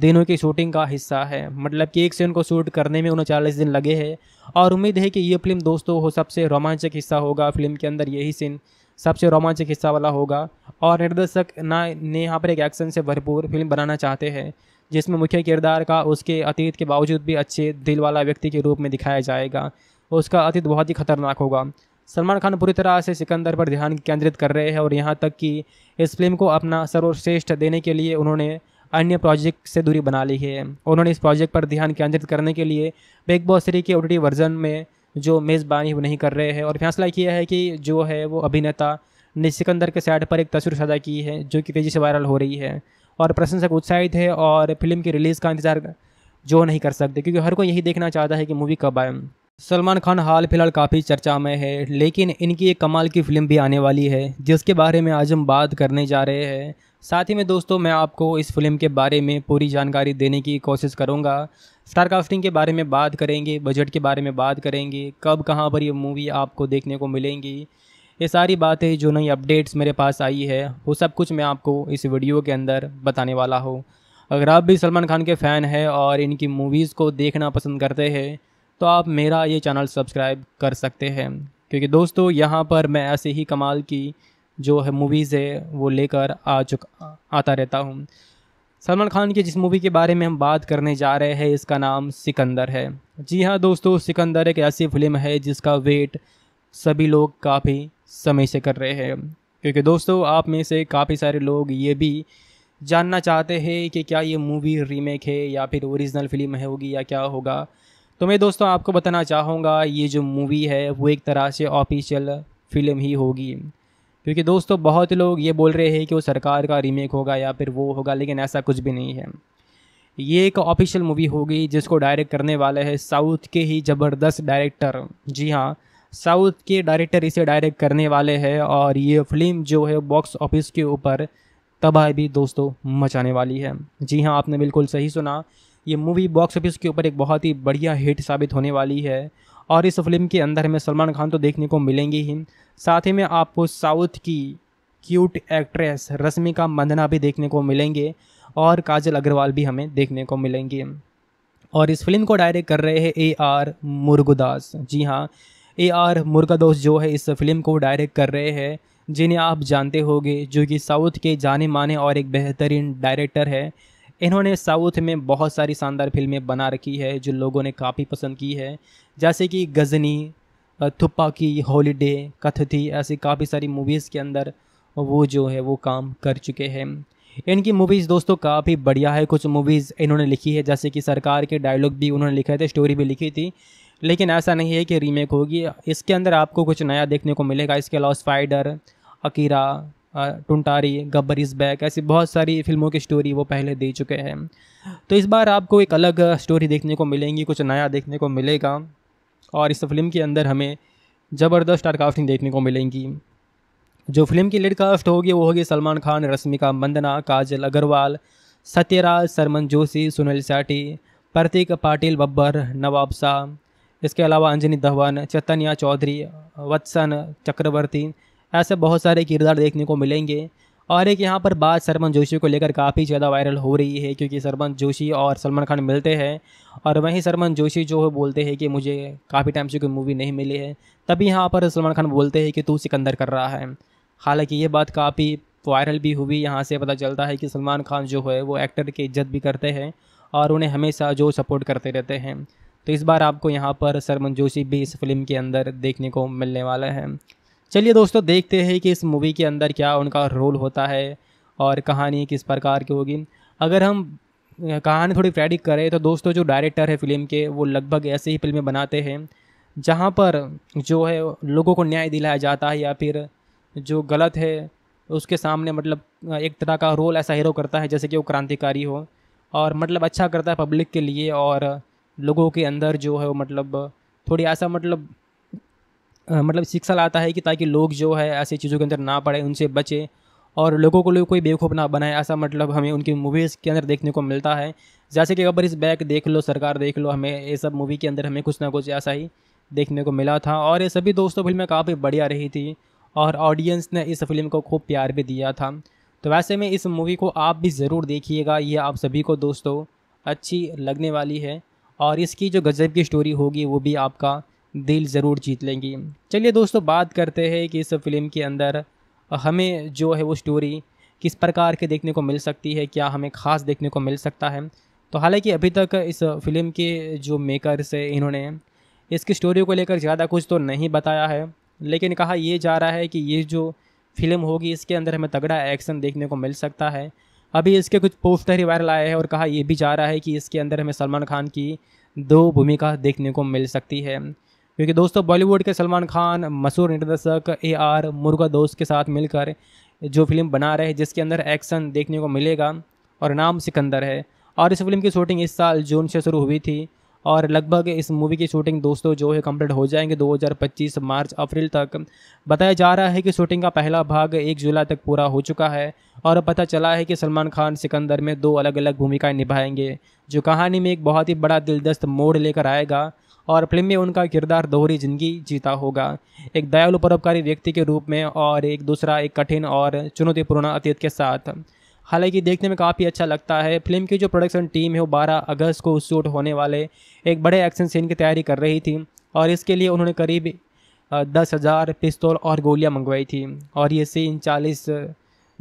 दिनों की शूटिंग का हिस्सा है मतलब कि एक सीन को शूट करने में उनचालीस दिन लगे हैं और उम्मीद है कि ये फिल्म दोस्तों हो सबसे रोमांचक हिस्सा होगा फिल्म के अंदर यही सीन सबसे रोमांचक हिस्सा वाला होगा और निर्देशक ना ने यहाँ पर एक एक्शन से भरपूर फिल्म बनाना चाहते हैं जिसमें मुख्य किरदार का उसके अतीत के बावजूद भी अच्छे दिल वाला व्यक्ति के रूप में दिखाया जाएगा उसका अतीत बहुत ही खतरनाक होगा सलमान खान पूरी तरह से सिकंदर पर ध्यान केंद्रित कर रहे हैं और यहाँ तक कि इस फिल्म को अपना सर्वश्रेष्ठ देने के लिए उन्होंने अन्य प्रोजेक्ट से दूरी बना ली है उन्होंने इस प्रोजेक्ट पर ध्यान केंद्रित करने के लिए बिग बॉस थ्री के ओ वर्जन में जो मेज़बानी नहीं कर रहे हैं और फैसला किया है कि जो है वो अभिनेता ने सिकंदर के साइड पर एक तस्वीर सजा की है जो कि तेज़ी से वायरल हो रही है और प्रशंसक उत्साहित है और फिल्म की रिलीज़ का इंतज़ार जो नहीं कर सकते क्योंकि हर कोई यही देखना चाहता है कि मूवी कब आए सलमान खान हाल फिलहाल काफ़ी चर्चा में है लेकिन इनकी एक कमाल की फ़िल्म भी आने वाली है जिसके बारे में आज हम बात करने जा रहे हैं साथ ही में दोस्तों मैं आपको इस फिल्म के बारे में पूरी जानकारी देने की कोशिश करूँगा स्टार कास्टिंग के बारे में बात करेंगे बजट के बारे में बात करेंगे कब कहाँ पर ये मूवी आपको देखने को मिलेंगी ये सारी बातें जो नई अपडेट्स मेरे पास आई है वो सब कुछ मैं आपको इस वीडियो के अंदर बताने वाला हूँ अगर आप भी सलमान खान के फ़ैन हैं और इनकी मूवीज़ को देखना पसंद करते हैं तो आप मेरा ये चैनल सब्सक्राइब कर सकते हैं क्योंकि दोस्तों यहाँ पर मैं ऐसे ही कमाल की जो है मूवीज़ है वो लेकर आ चुका आता रहता हूँ सलमान खान की जिस मूवी के बारे में हम बात करने जा रहे हैं इसका नाम सिकंदर है जी हाँ दोस्तों सिकंदर एक ऐसी फिल्म है जिसका वेट सभी लोग काफ़ी समय से कर रहे हैं क्योंकि दोस्तों आप में से काफ़ी सारे लोग ये भी जानना चाहते हैं कि क्या ये मूवी रीमेक है या फिर ओरिजिनल फिल्म है होगी या क्या होगा तो मैं दोस्तों आपको बताना चाहूँगा ये जो मूवी है वो एक तरह से ऑफिशियल फिल्म ही होगी क्योंकि दोस्तों बहुत लोग ये बोल रहे हैं कि वो सरकार का रीमेक होगा या फिर वो होगा लेकिन ऐसा कुछ भी नहीं है ये एक ऑफिशियल मूवी होगी जिसको डायरेक्ट करने वाले हैं साउथ के ही ज़बरदस्त डायरेक्टर जी हाँ साउथ के डायरेक्टर इसे डायरेक्ट करने वाले हैं और ये फिल्म जो है बॉक्स ऑफिस के ऊपर तबाही भी दोस्तों मचाने वाली है जी हाँ आपने बिल्कुल सही सुना ये मूवी बॉक्स ऑफिस के ऊपर एक बहुत ही बढ़िया हिट साबित होने वाली है और इस फिल्म के अंदर हमें सलमान खान तो देखने को मिलेंगे ही साथ ही में आपको साउथ की क्यूट एक्ट्रेस रश्मिका मंदना भी देखने को मिलेंगे और काजल अग्रवाल भी हमें देखने को मिलेंगे और इस फिल्म को डायरेक्ट कर रहे हैं ए आर मुर्गुदास जी हाँ ए आर मुर्गादोस जो है इस फिल्म को डायरेक्ट कर रहे हैं जिन्हें आप जानते होंगे जो कि साउथ के जाने माने और एक बेहतरीन डायरेक्टर है इन्होंने साउथ में बहुत सारी शानदार फिल्में बना रखी है जो लोगों ने काफ़ी पसंद की है जैसे कि गज़नी थुप्पा की हॉलीडे कथथी ऐसी काफ़ी सारी मूवीज़ के अंदर वो जो है वो काम कर चुके हैं इनकी मूवीज़ दोस्तों काफ़ी बढ़िया है कुछ मूवीज़ इन्होंने लिखी है जैसे कि सरकार के डायलॉग भी उन्होंने लिखे थे स्टोरी भी लिखी थी लेकिन ऐसा नहीं है कि रीमेक होगी इसके अंदर आपको कुछ नया देखने को मिलेगा इसके अलावा स्पाइडर अकीरा टुंटारी गब्बर इज़ बैक ऐसी बहुत सारी फिल्मों की स्टोरी वो पहले दे चुके हैं तो इस बार आपको एक अलग स्टोरी देखने को मिलेंगी कुछ नया देखने को मिलेगा और इस फिल्म के अंदर हमें ज़बरदस्त स्टार कास्टिंग देखने को मिलेंगी जो फिल्म की लीड कास्ट होगी वो होगी सलमान खान रश्मिका मंदना काजल अग्रवाल सत्यराज सरमन जोशी सुनील सेठी प्रतीक पाटिल बब्बर नवाब शाह इसके अलावा अंजनी धवन चैतन्या चौधरी वत्सन चक्रवर्ती ऐसे बहुत सारे किरदार देखने को मिलेंगे और एक यहाँ पर बात सरमन जोशी को लेकर काफ़ी ज़्यादा वायरल हो रही है क्योंकि सरमन जोशी और सलमान खान मिलते हैं और वहीं सरमन जोशी जो है बोलते हैं कि मुझे काफ़ी टाइम से कोई मूवी नहीं मिली है तभी यहाँ पर सलमान खान बोलते हैं कि तू सिकंदर कर रहा है हालांकि ये बात काफ़ी वायरल भी हुई यहाँ से पता चलता है कि सलमान खान जो है वो एक्टर की इज्जत भी करते हैं और उन्हें हमेशा जो सपोर्ट करते रहते हैं तो इस बार आपको यहाँ पर सरमन जोशी भी इस फिल्म के अंदर देखने को मिलने वाला है चलिए दोस्तों देखते हैं कि इस मूवी के अंदर क्या उनका रोल होता है और कहानी किस प्रकार की होगी अगर हम कहानी थोड़ी प्रेडिक्ट करें तो दोस्तों जो डायरेक्टर है फिल्म के वो लगभग ऐसे ही फिल्में बनाते हैं जहाँ पर जो है लोगों को न्याय दिलाया जाता है या फिर जो गलत है उसके सामने मतलब एक तरह का रोल ऐसा हीरो करता है जैसे कि वो क्रांतिकारी हो और मतलब अच्छा करता है पब्लिक के लिए और लोगों के अंदर जो है वो मतलब थोड़ी ऐसा मतलब मतलब शिक्षा लाता है कि ताकि लोग जो है ऐसी चीज़ों के अंदर ना पड़े उनसे बचें और लोगों को लोग कोई बेवकूफ़ ना बनाए ऐसा मतलब हमें उनकी मूवीज़ के अंदर देखने को मिलता है जैसे कि अकबर इस बैग देख लो सरकार देख लो हमें ये सब मूवी के अंदर हमें कुछ ना कुछ ऐसा ही देखने को मिला था और ये सभी दोस्तों फिल्में काफ़ी बढ़िया रही थी और ऑडियंस ने इस फिल्म को खूब प्यार भी दिया था तो वैसे में इस मूवी को आप भी ज़रूर देखिएगा ये आप सभी को दोस्तों अच्छी लगने वाली है और इसकी जो गज़ब की स्टोरी होगी वो भी आपका दिल ज़रूर जीत लेंगी चलिए दोस्तों बात करते हैं कि इस फिल्म के अंदर हमें जो है वो स्टोरी किस प्रकार के देखने को मिल सकती है क्या हमें ख़ास देखने को मिल सकता है तो हालांकि अभी तक इस फिल्म के जो मेकर्स है इन्होंने इसकी स्टोरी को लेकर ज़्यादा कुछ तो नहीं बताया है लेकिन कहा यह जा रहा है कि ये जो फिल्म होगी इसके अंदर हमें तगड़ा एक्शन देखने को मिल सकता है अभी इसके कुछ पोस्टर ही वायरल आए हैं और कहा यह भी जा रहा है कि इसके अंदर हमें सलमान खान की दो भूमिका देखने को मिल सकती है क्योंकि दोस्तों बॉलीवुड के सलमान खान मशहूर निर्देशक ए आर मुर्गा दोस्त के साथ मिलकर जो फिल्म बना रहे हैं जिसके अंदर एक्शन देखने को मिलेगा और नाम सिकंदर है और इस फिल्म की शूटिंग इस साल जून से शुरू हुई थी और लगभग इस मूवी की शूटिंग दोस्तों जो है कंप्लीट हो जाएंगे 2025 मार्च अप्रैल तक बताया जा रहा है कि शूटिंग का पहला भाग एक जुलाई तक पूरा हो चुका है और पता चला है कि सलमान खान सिकंदर में दो अलग अलग भूमिकाएं निभाएंगे जो कहानी में एक बहुत ही बड़ा दिलदस्त मोड़ लेकर आएगा और फिल्म में उनका किरदार दोहरी जिंदगी जीता होगा एक दयालु परोपकारी व्यक्ति के रूप में और एक दूसरा एक कठिन और चुनौतीपूर्ण अतीत के साथ हालांकि देखने में काफ़ी अच्छा लगता है फिल्म की जो प्रोडक्शन टीम है वो 12 अगस्त को शूट होने वाले एक बड़े एक्शन सीन की तैयारी कर रही थी और इसके लिए उन्होंने करीब दस हज़ार पिस्तौल और गोलियां मंगवाई थी और ये सीन चालीस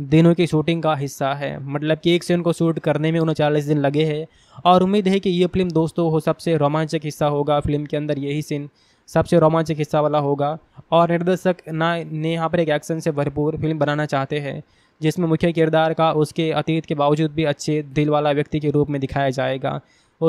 दिनों की शूटिंग का हिस्सा है मतलब कि एक सीन को शूट करने में उनचालीस दिन लगे हैं और उम्मीद है कि ये फिल्म दोस्तों हो सबसे रोमांचक हिस्सा होगा फिल्म के अंदर यही सीन सबसे रोमांचक हिस्सा वाला होगा और निर्देशक ना ने यहाँ पर एक एक्शन से भरपूर फिल्म बनाना चाहते हैं जिसमें मुख्य किरदार का उसके अतीत के बावजूद भी अच्छे दिल वाला व्यक्ति के रूप में दिखाया जाएगा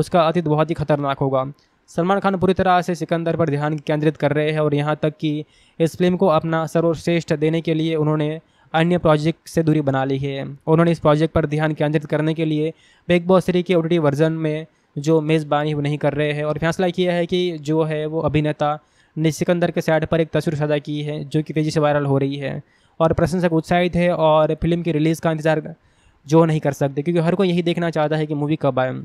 उसका अतीत बहुत ही खतरनाक होगा सलमान खान पूरी तरह से सिकंदर पर ध्यान केंद्रित कर रहे हैं और यहाँ तक कि इस फिल्म को अपना सर्वश्रेष्ठ देने के लिए उन्होंने अन्य प्रोजेक्ट से दूरी बना ली है उन्होंने इस प्रोजेक्ट पर ध्यान केंद्रित करने के लिए बिग बॉस थ्री के ओटी वर्जन में जो मेज़बानी नहीं कर रहे हैं और फैसला किया है कि जो है वो अभिनेता ने सिकंदर के सैड पर एक तस्वीर सजा की है जो कि तेज़ी से वायरल हो रही है और प्रशंसक उत्साहित है और फिल्म की रिलीज़ का इंतज़ार जो नहीं कर सकते क्योंकि हर कोई यही देखना चाहता है कि मूवी कब आए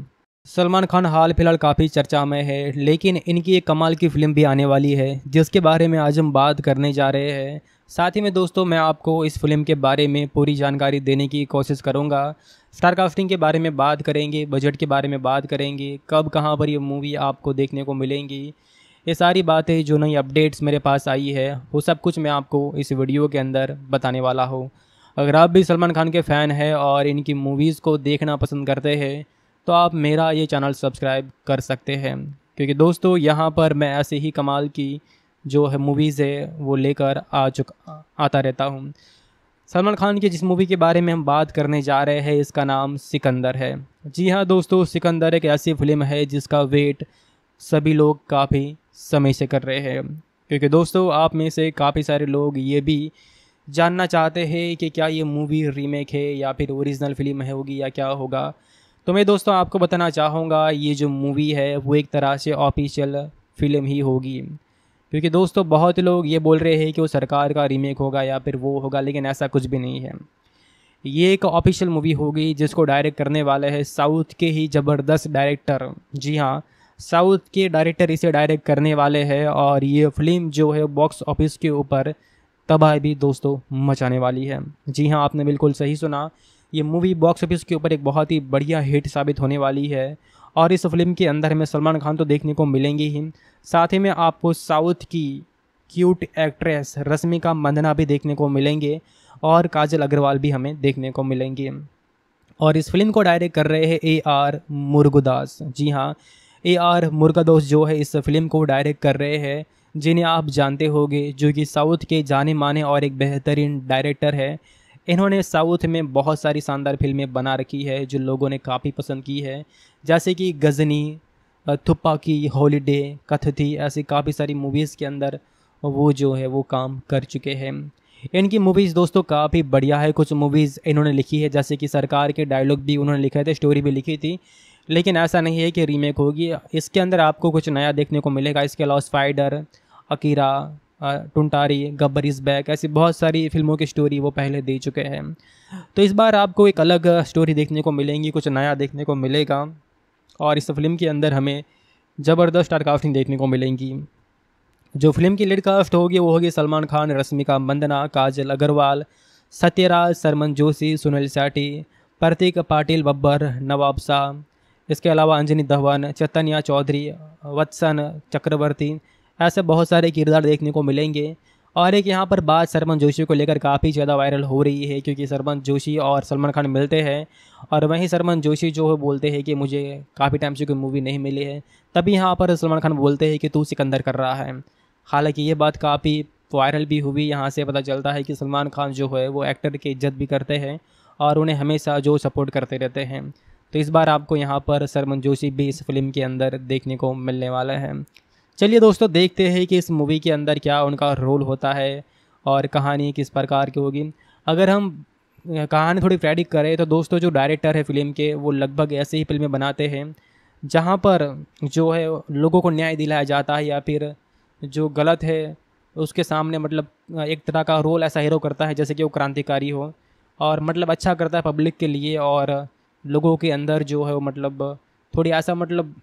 सलमान खान हाल फिलहाल काफ़ी चर्चा में है लेकिन इनकी एक कमाल की फ़िल्म भी आने वाली है जिसके बारे में आज हम बात करने जा रहे हैं साथ ही में दोस्तों मैं आपको इस फिल्म के बारे में पूरी जानकारी देने की कोशिश करूँगा स्टार कास्टिंग के बारे में बात करेंगे बजट के बारे में बात करेंगे कब कहाँ पर ये मूवी आपको देखने को मिलेंगी ये सारी बातें जो नई अपडेट्स मेरे पास आई है वो सब कुछ मैं आपको इस वीडियो के अंदर बताने वाला हूँ अगर आप भी सलमान खान के फ़ैन हैं और इनकी मूवीज़ को देखना पसंद करते हैं तो आप मेरा ये चैनल सब्सक्राइब कर सकते हैं क्योंकि दोस्तों यहाँ पर मैं ऐसे ही कमाल की जो है मूवीज़ है वो लेकर आ चुका आता रहता हूँ सलमान खान की जिस मूवी के बारे में हम बात करने जा रहे हैं इसका नाम सिकंदर है जी हाँ दोस्तों सिकंदर एक ऐसी फिल्म है जिसका वेट सभी लोग काफ़ी समय से कर रहे हैं क्योंकि दोस्तों आप में से काफ़ी सारे लोग ये भी जानना चाहते हैं कि क्या ये मूवी रीमेक है या फिर ओरिजिनल फिल्म है होगी या क्या होगा तो मैं दोस्तों आपको बताना चाहूँगा ये जो मूवी है वो एक तरह से ऑफिशियल फिल्म ही होगी क्योंकि दोस्तों बहुत लोग ये बोल रहे हैं कि वो सरकार का रीमेक होगा या फिर वो होगा लेकिन ऐसा कुछ भी नहीं है ये एक ऑफिशियल मूवी होगी जिसको डायरेक्ट करने वाले हैं साउथ के ही ज़बरदस्त डायरेक्टर जी हाँ साउथ के डायरेक्टर इसे डायरेक्ट करने वाले हैं और ये फिल्म जो है बॉक्स ऑफिस के ऊपर तबाही भी दोस्तों मचाने वाली है जी हाँ आपने बिल्कुल सही सुना ये मूवी बॉक्स ऑफिस के ऊपर एक बहुत ही बढ़िया हिट साबित होने वाली है और इस फिल्म के अंदर हमें सलमान खान तो देखने को मिलेंगे ही साथ ही में आपको साउथ की क्यूट एक्ट्रेस रश्मिका मंदना भी देखने को मिलेंगे और काजल अग्रवाल भी हमें देखने को मिलेंगे और इस फिल्म को डायरेक्ट कर रहे हैं ए आर मुर्गुदास जी हाँ ए आर मुर्गदास जो है इस फिल्म को डायरेक्ट कर रहे हैं जिन्हें आप जानते होंगे जो कि साउथ के जाने माने और एक बेहतरीन डायरेक्टर है इन्होंने साउथ में बहुत सारी शानदार फिल्में बना रखी है जो लोगों ने काफ़ी पसंद की है जैसे कि गज़नी थुप्पा की हॉलीडे कथथी ऐसी काफ़ी सारी मूवीज़ के अंदर वो जो है वो काम कर चुके हैं इनकी मूवीज़ दोस्तों काफ़ी बढ़िया है कुछ मूवीज़ इन्होंने लिखी है जैसे कि सरकार के डायलॉग भी उन्होंने लिखे थे स्टोरी भी लिखी थी लेकिन ऐसा नहीं है कि रीमेक होगी इसके अंदर आपको कुछ नया देखने को मिलेगा इसके अलावा स्पाइडर अकीरा टुंटारी गब्बर इज़ बैक ऐसी बहुत सारी फिल्मों की स्टोरी वो पहले दे चुके हैं तो इस बार आपको एक अलग स्टोरी देखने को मिलेंगी कुछ नया देखने को मिलेगा और इस फिल्म के अंदर हमें ज़बरदस्त कास्टिंग देखने को मिलेंगी जो फिल्म की लीड कास्ट होगी वो होगी सलमान खान रश्मिका मंदना काजल अग्रवाल सत्यराज सरमन जोशी सुनील सेठी प्रतीक पाटिल बब्बर नवाब शाह इसके अलावा अंजनी धवन चैतन्या चौधरी वत्सन चक्रवर्ती ऐसे बहुत सारे किरदार देखने को मिलेंगे और एक यहाँ पर बात सरमन जोशी को लेकर काफ़ी ज़्यादा वायरल हो रही है क्योंकि सरमन जोशी और सलमान खान मिलते हैं और वहीं सरमन जोशी जो है बोलते हैं कि मुझे काफ़ी टाइम से कोई मूवी नहीं मिली है तभी यहाँ पर सलमान खान बोलते हैं कि तू सिकंदर कर रहा है हालांकि ये बात काफ़ी वायरल भी हुई यहाँ से पता चलता है कि सलमान खान जो है वो एक्टर की इज्जत भी करते हैं और उन्हें हमेशा जो सपोर्ट करते रहते हैं तो इस बार आपको यहाँ पर सरमन जोशी भी इस फिल्म के अंदर देखने को मिलने वाला है चलिए दोस्तों देखते हैं कि इस मूवी के अंदर क्या उनका रोल होता है और कहानी किस प्रकार की होगी अगर हम कहानी थोड़ी प्रेडिक्ट करें तो दोस्तों जो डायरेक्टर है फिल्म के वो लगभग ऐसे ही फिल्में बनाते हैं जहाँ पर जो है लोगों को न्याय दिलाया जाता है या फिर जो गलत है उसके सामने मतलब एक तरह का रोल ऐसा हीरो करता है जैसे कि वो क्रांतिकारी हो और मतलब अच्छा करता है पब्लिक के लिए और लोगों के अंदर जो है वो मतलब थोड़ी ऐसा मतलब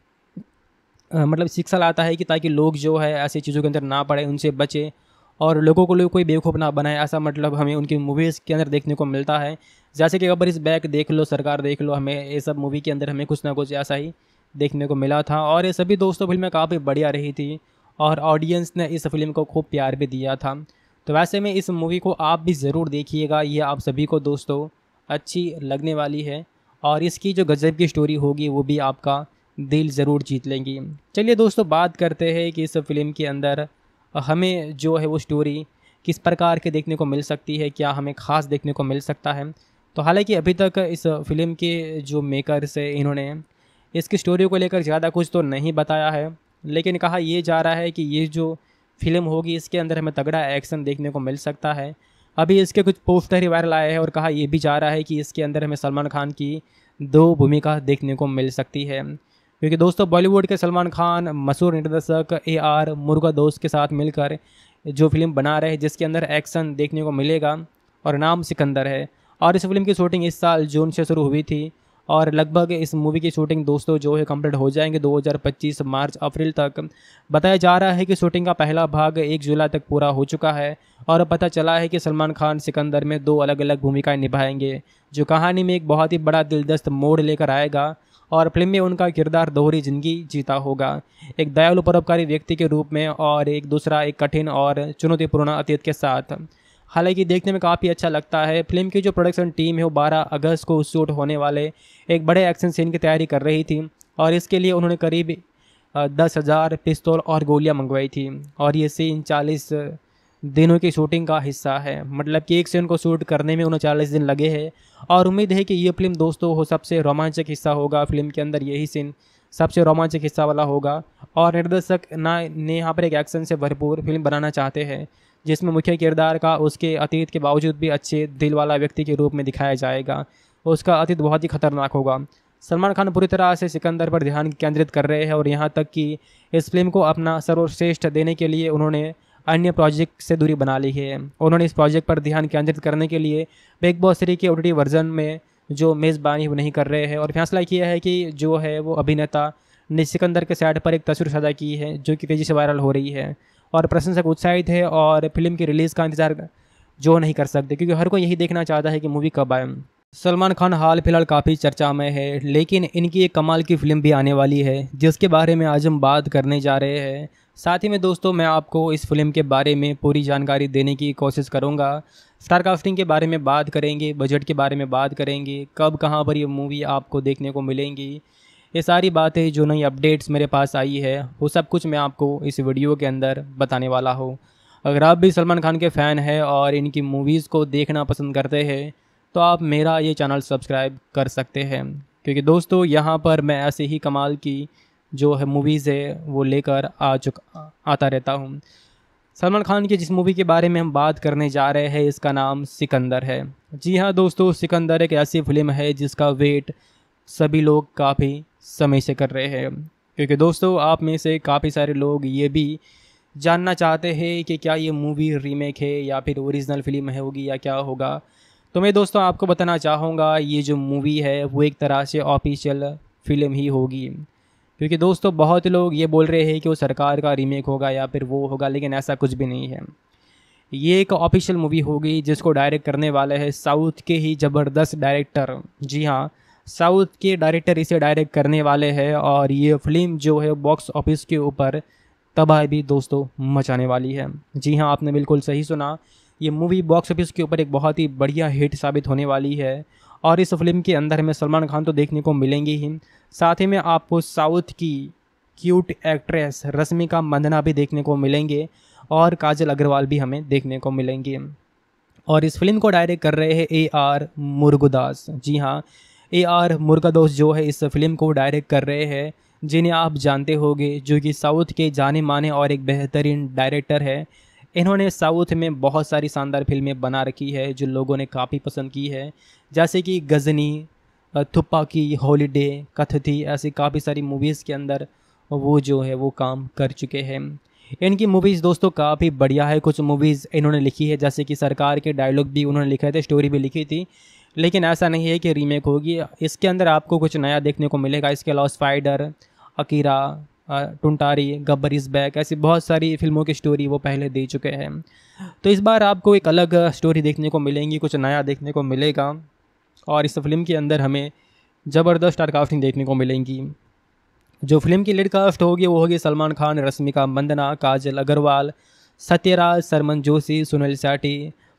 मतलब शिक्षा लाता है कि ताकि लोग जो है ऐसी चीज़ों के अंदर ना पड़े उनसे बचे और लोगों को लोग कोई बेवकूफ़ ना बनाए ऐसा मतलब हमें उनकी मूवीज़ के अंदर देखने को मिलता है जैसे कि अकबर इस बैक देख लो सरकार देख लो हमें ये सब मूवी के अंदर हमें कुछ ना कुछ ऐसा ही देखने को मिला था और ये सभी दोस्तों फिल्में काफ़ी बढ़िया रही थी और ऑडियंस ने इस फिल्म को खूब प्यार भी दिया था तो वैसे में इस मूवी को आप भी ज़रूर देखिएगा ये आप सभी को दोस्तों अच्छी लगने वाली है और इसकी जो गज़ब की स्टोरी होगी वो भी आपका दिल ज़रूर जीत लेंगी चलिए दोस्तों बात करते हैं कि इस फिल्म के अंदर हमें जो है वो स्टोरी किस प्रकार के देखने को मिल सकती है क्या हमें ख़ास देखने को मिल सकता है तो हालांकि अभी तक इस फिल्म के जो मेकर्स है इन्होंने इसकी स्टोरी को लेकर ज़्यादा कुछ तो नहीं बताया है लेकिन कहा यह जा रहा है कि ये जो फिल्म होगी इसके अंदर हमें तगड़ा एक्शन देखने को मिल सकता है अभी इसके कुछ पोस्टर ही वायरल आए हैं और कहा यह भी जा रहा है कि इसके अंदर हमें सलमान खान की दो भूमिका देखने को मिल सकती है क्योंकि दोस्तों बॉलीवुड के सलमान खान मशहूर निर्देशक ए आर मुर्गा दोस्त के साथ मिलकर जो फिल्म बना रहे जिसके अंदर एक्शन देखने को मिलेगा और नाम सिकंदर है और इस फिल्म की शूटिंग इस साल जून से शुरू हुई थी और लगभग इस मूवी की शूटिंग दोस्तों जो है कंप्लीट हो जाएंगे 2025 मार्च अप्रैल तक बताया जा रहा है कि शूटिंग का पहला भाग एक जुलाई तक पूरा हो चुका है और पता चला है कि सलमान खान सिकंदर में दो अलग अलग भूमिकाएं निभाएंगे जो कहानी में एक बहुत ही बड़ा दिलदस्त मोड़ लेकर आएगा और फिल्म में उनका किरदार दोहरी जिंदगी जीता होगा एक दयालु परोपकारी व्यक्ति के रूप में और एक दूसरा एक कठिन और चुनौतीपूर्ण अतीत के साथ हालांकि देखने में काफ़ी अच्छा लगता है फिल्म की जो प्रोडक्शन टीम है वो 12 अगस्त को शूट होने वाले एक बड़े एक्शन सीन की तैयारी कर रही थी और इसके लिए उन्होंने करीब दस हज़ार पिस्तौल और गोलियां मंगवाई थी और ये सीन चालीस दिनों की शूटिंग का हिस्सा है मतलब कि एक सीन को शूट करने में उनचालीस दिन लगे हैं और उम्मीद है कि ये फिल्म दोस्तों हो सबसे रोमांचक हिस्सा होगा फिल्म के अंदर यही सीन सबसे रोमांचक हिस्सा वाला होगा और निर्देशक ना ने यहाँ पर एक एक्शन से भरपूर फिल्म बनाना चाहते हैं जिसमें मुख्य किरदार का उसके अतीत के बावजूद भी अच्छे दिल वाला व्यक्ति के रूप में दिखाया जाएगा उसका अतीत बहुत ही खतरनाक होगा सलमान खान पूरी तरह से सिकंदर पर ध्यान केंद्रित कर रहे हैं और यहाँ तक कि इस फिल्म को अपना सर्वश्रेष्ठ देने के लिए उन्होंने अन्य प्रोजेक्ट से दूरी बना ली है उन्होंने इस प्रोजेक्ट पर ध्यान केंद्रित करने के लिए बिग बॉस थ्री के ओ वर्जन में जो मेज़बानी नहीं कर रहे हैं और फैसला किया है कि जो है वो अभिनेता ने सिकंदर के सैड पर एक तस्वीर सजा की है जो कि तेज़ी से वायरल हो रही है और प्रशंसक उत्साहित है और फिल्म की रिलीज़ का इंतज़ार जो नहीं कर सकते क्योंकि हर कोई यही देखना चाहता है कि मूवी कब आए सलमान खान हाल फिलहाल काफ़ी चर्चा में है लेकिन इनकी एक कमाल की फ़िल्म भी आने वाली है जिसके बारे में आज हम बात करने जा रहे हैं साथ ही में दोस्तों मैं आपको इस फिल्म के बारे में पूरी जानकारी देने की कोशिश करूंगा स्टार कास्टिंग के बारे में बात करेंगे बजट के बारे में बात करेंगे कब कहाँ पर ये मूवी आपको देखने को मिलेंगी ये सारी बातें जो नई अपडेट्स मेरे पास आई है वो सब कुछ मैं आपको इस वीडियो के अंदर बताने वाला हूँ अगर आप भी सलमान खान के फ़ैन हैं और इनकी मूवीज़ को देखना पसंद करते हैं तो आप मेरा ये चैनल सब्सक्राइब कर सकते हैं क्योंकि दोस्तों यहाँ पर मैं ऐसे ही कमाल की जो है मूवीज़ है वो लेकर आ चुका आता रहता हूँ सलमान खान की जिस मूवी के बारे में हम बात करने जा रहे हैं इसका नाम सिकंदर है जी हाँ दोस्तों सिकंदर एक ऐसी फिल्म है जिसका वेट सभी लोग काफ़ी समय से कर रहे हैं क्योंकि दोस्तों आप में से काफ़ी सारे लोग ये भी जानना चाहते हैं कि क्या ये मूवी रीमेक है या फिर ओरिजिनल फिल्म है होगी या क्या होगा तो मैं दोस्तों आपको बताना चाहूँगा ये जो मूवी है वो एक तरह से ऑफिशियल फिल्म ही होगी क्योंकि दोस्तों बहुत लोग ये बोल रहे हैं कि वो सरकार का रीमेक होगा या फिर वो होगा लेकिन ऐसा कुछ भी नहीं है ये एक ऑफिशियल मूवी होगी जिसको डायरेक्ट करने वाले हैं साउथ के ही ज़बरदस्त डायरेक्टर जी हाँ साउथ के डायरेक्टर इसे डायरेक्ट करने वाले हैं और ये फिल्म जो है बॉक्स ऑफिस के ऊपर तबाह भी दोस्तों मचाने वाली है जी हाँ आपने बिल्कुल सही सुना ये मूवी बॉक्स ऑफिस के ऊपर एक बहुत ही बढ़िया हिट साबित होने वाली है और इस फिल्म के अंदर हमें सलमान खान तो देखने को मिलेंगे ही साथ ही में आपको साउथ की क्यूट एक्ट्रेस रश्मिका मंदना भी देखने को मिलेंगे और काजल अग्रवाल भी हमें देखने को मिलेंगे और इस फिल्म को डायरेक्ट कर रहे हैं ए आर मुर्गुदास जी हाँ ए आर मुर्गादोस जो है इस फिल्म को डायरेक्ट कर रहे हैं जिन्हें आप जानते होंगे जो कि साउथ के जाने माने और एक बेहतरीन डायरेक्टर है इन्होंने साउथ में बहुत सारी शानदार फिल्में बना रखी है जो लोगों ने काफ़ी पसंद की है जैसे कि गज़नी थुप्पा की हॉलीडे कथथी ऐसी काफ़ी सारी मूवीज़ के अंदर वो जो है वो काम कर चुके हैं इनकी मूवीज़ दोस्तों काफ़ी बढ़िया है कुछ मूवीज़ इन्होंने लिखी है जैसे कि सरकार के डायलॉग भी उन्होंने लिखे थे स्टोरी भी लिखी थी लेकिन ऐसा नहीं है कि रीमेक होगी इसके अंदर आपको कुछ नया देखने को मिलेगा इसके अलावा स्पाइडर अकीरा टुंटारी गब्बर इज़ बैक ऐसी बहुत सारी फिल्मों की स्टोरी वो पहले दे चुके हैं तो इस बार आपको एक अलग स्टोरी देखने को मिलेंगी कुछ नया देखने को मिलेगा और इस फिल्म के अंदर हमें ज़बरदस्त कास्टिंग देखने को मिलेंगी जो फिल्म की लीड कास्ट होगी वो होगी सलमान खान रश्मिका मंदना काजल अग्रवाल सत्यराज सरमन जोशी सुनील सेठी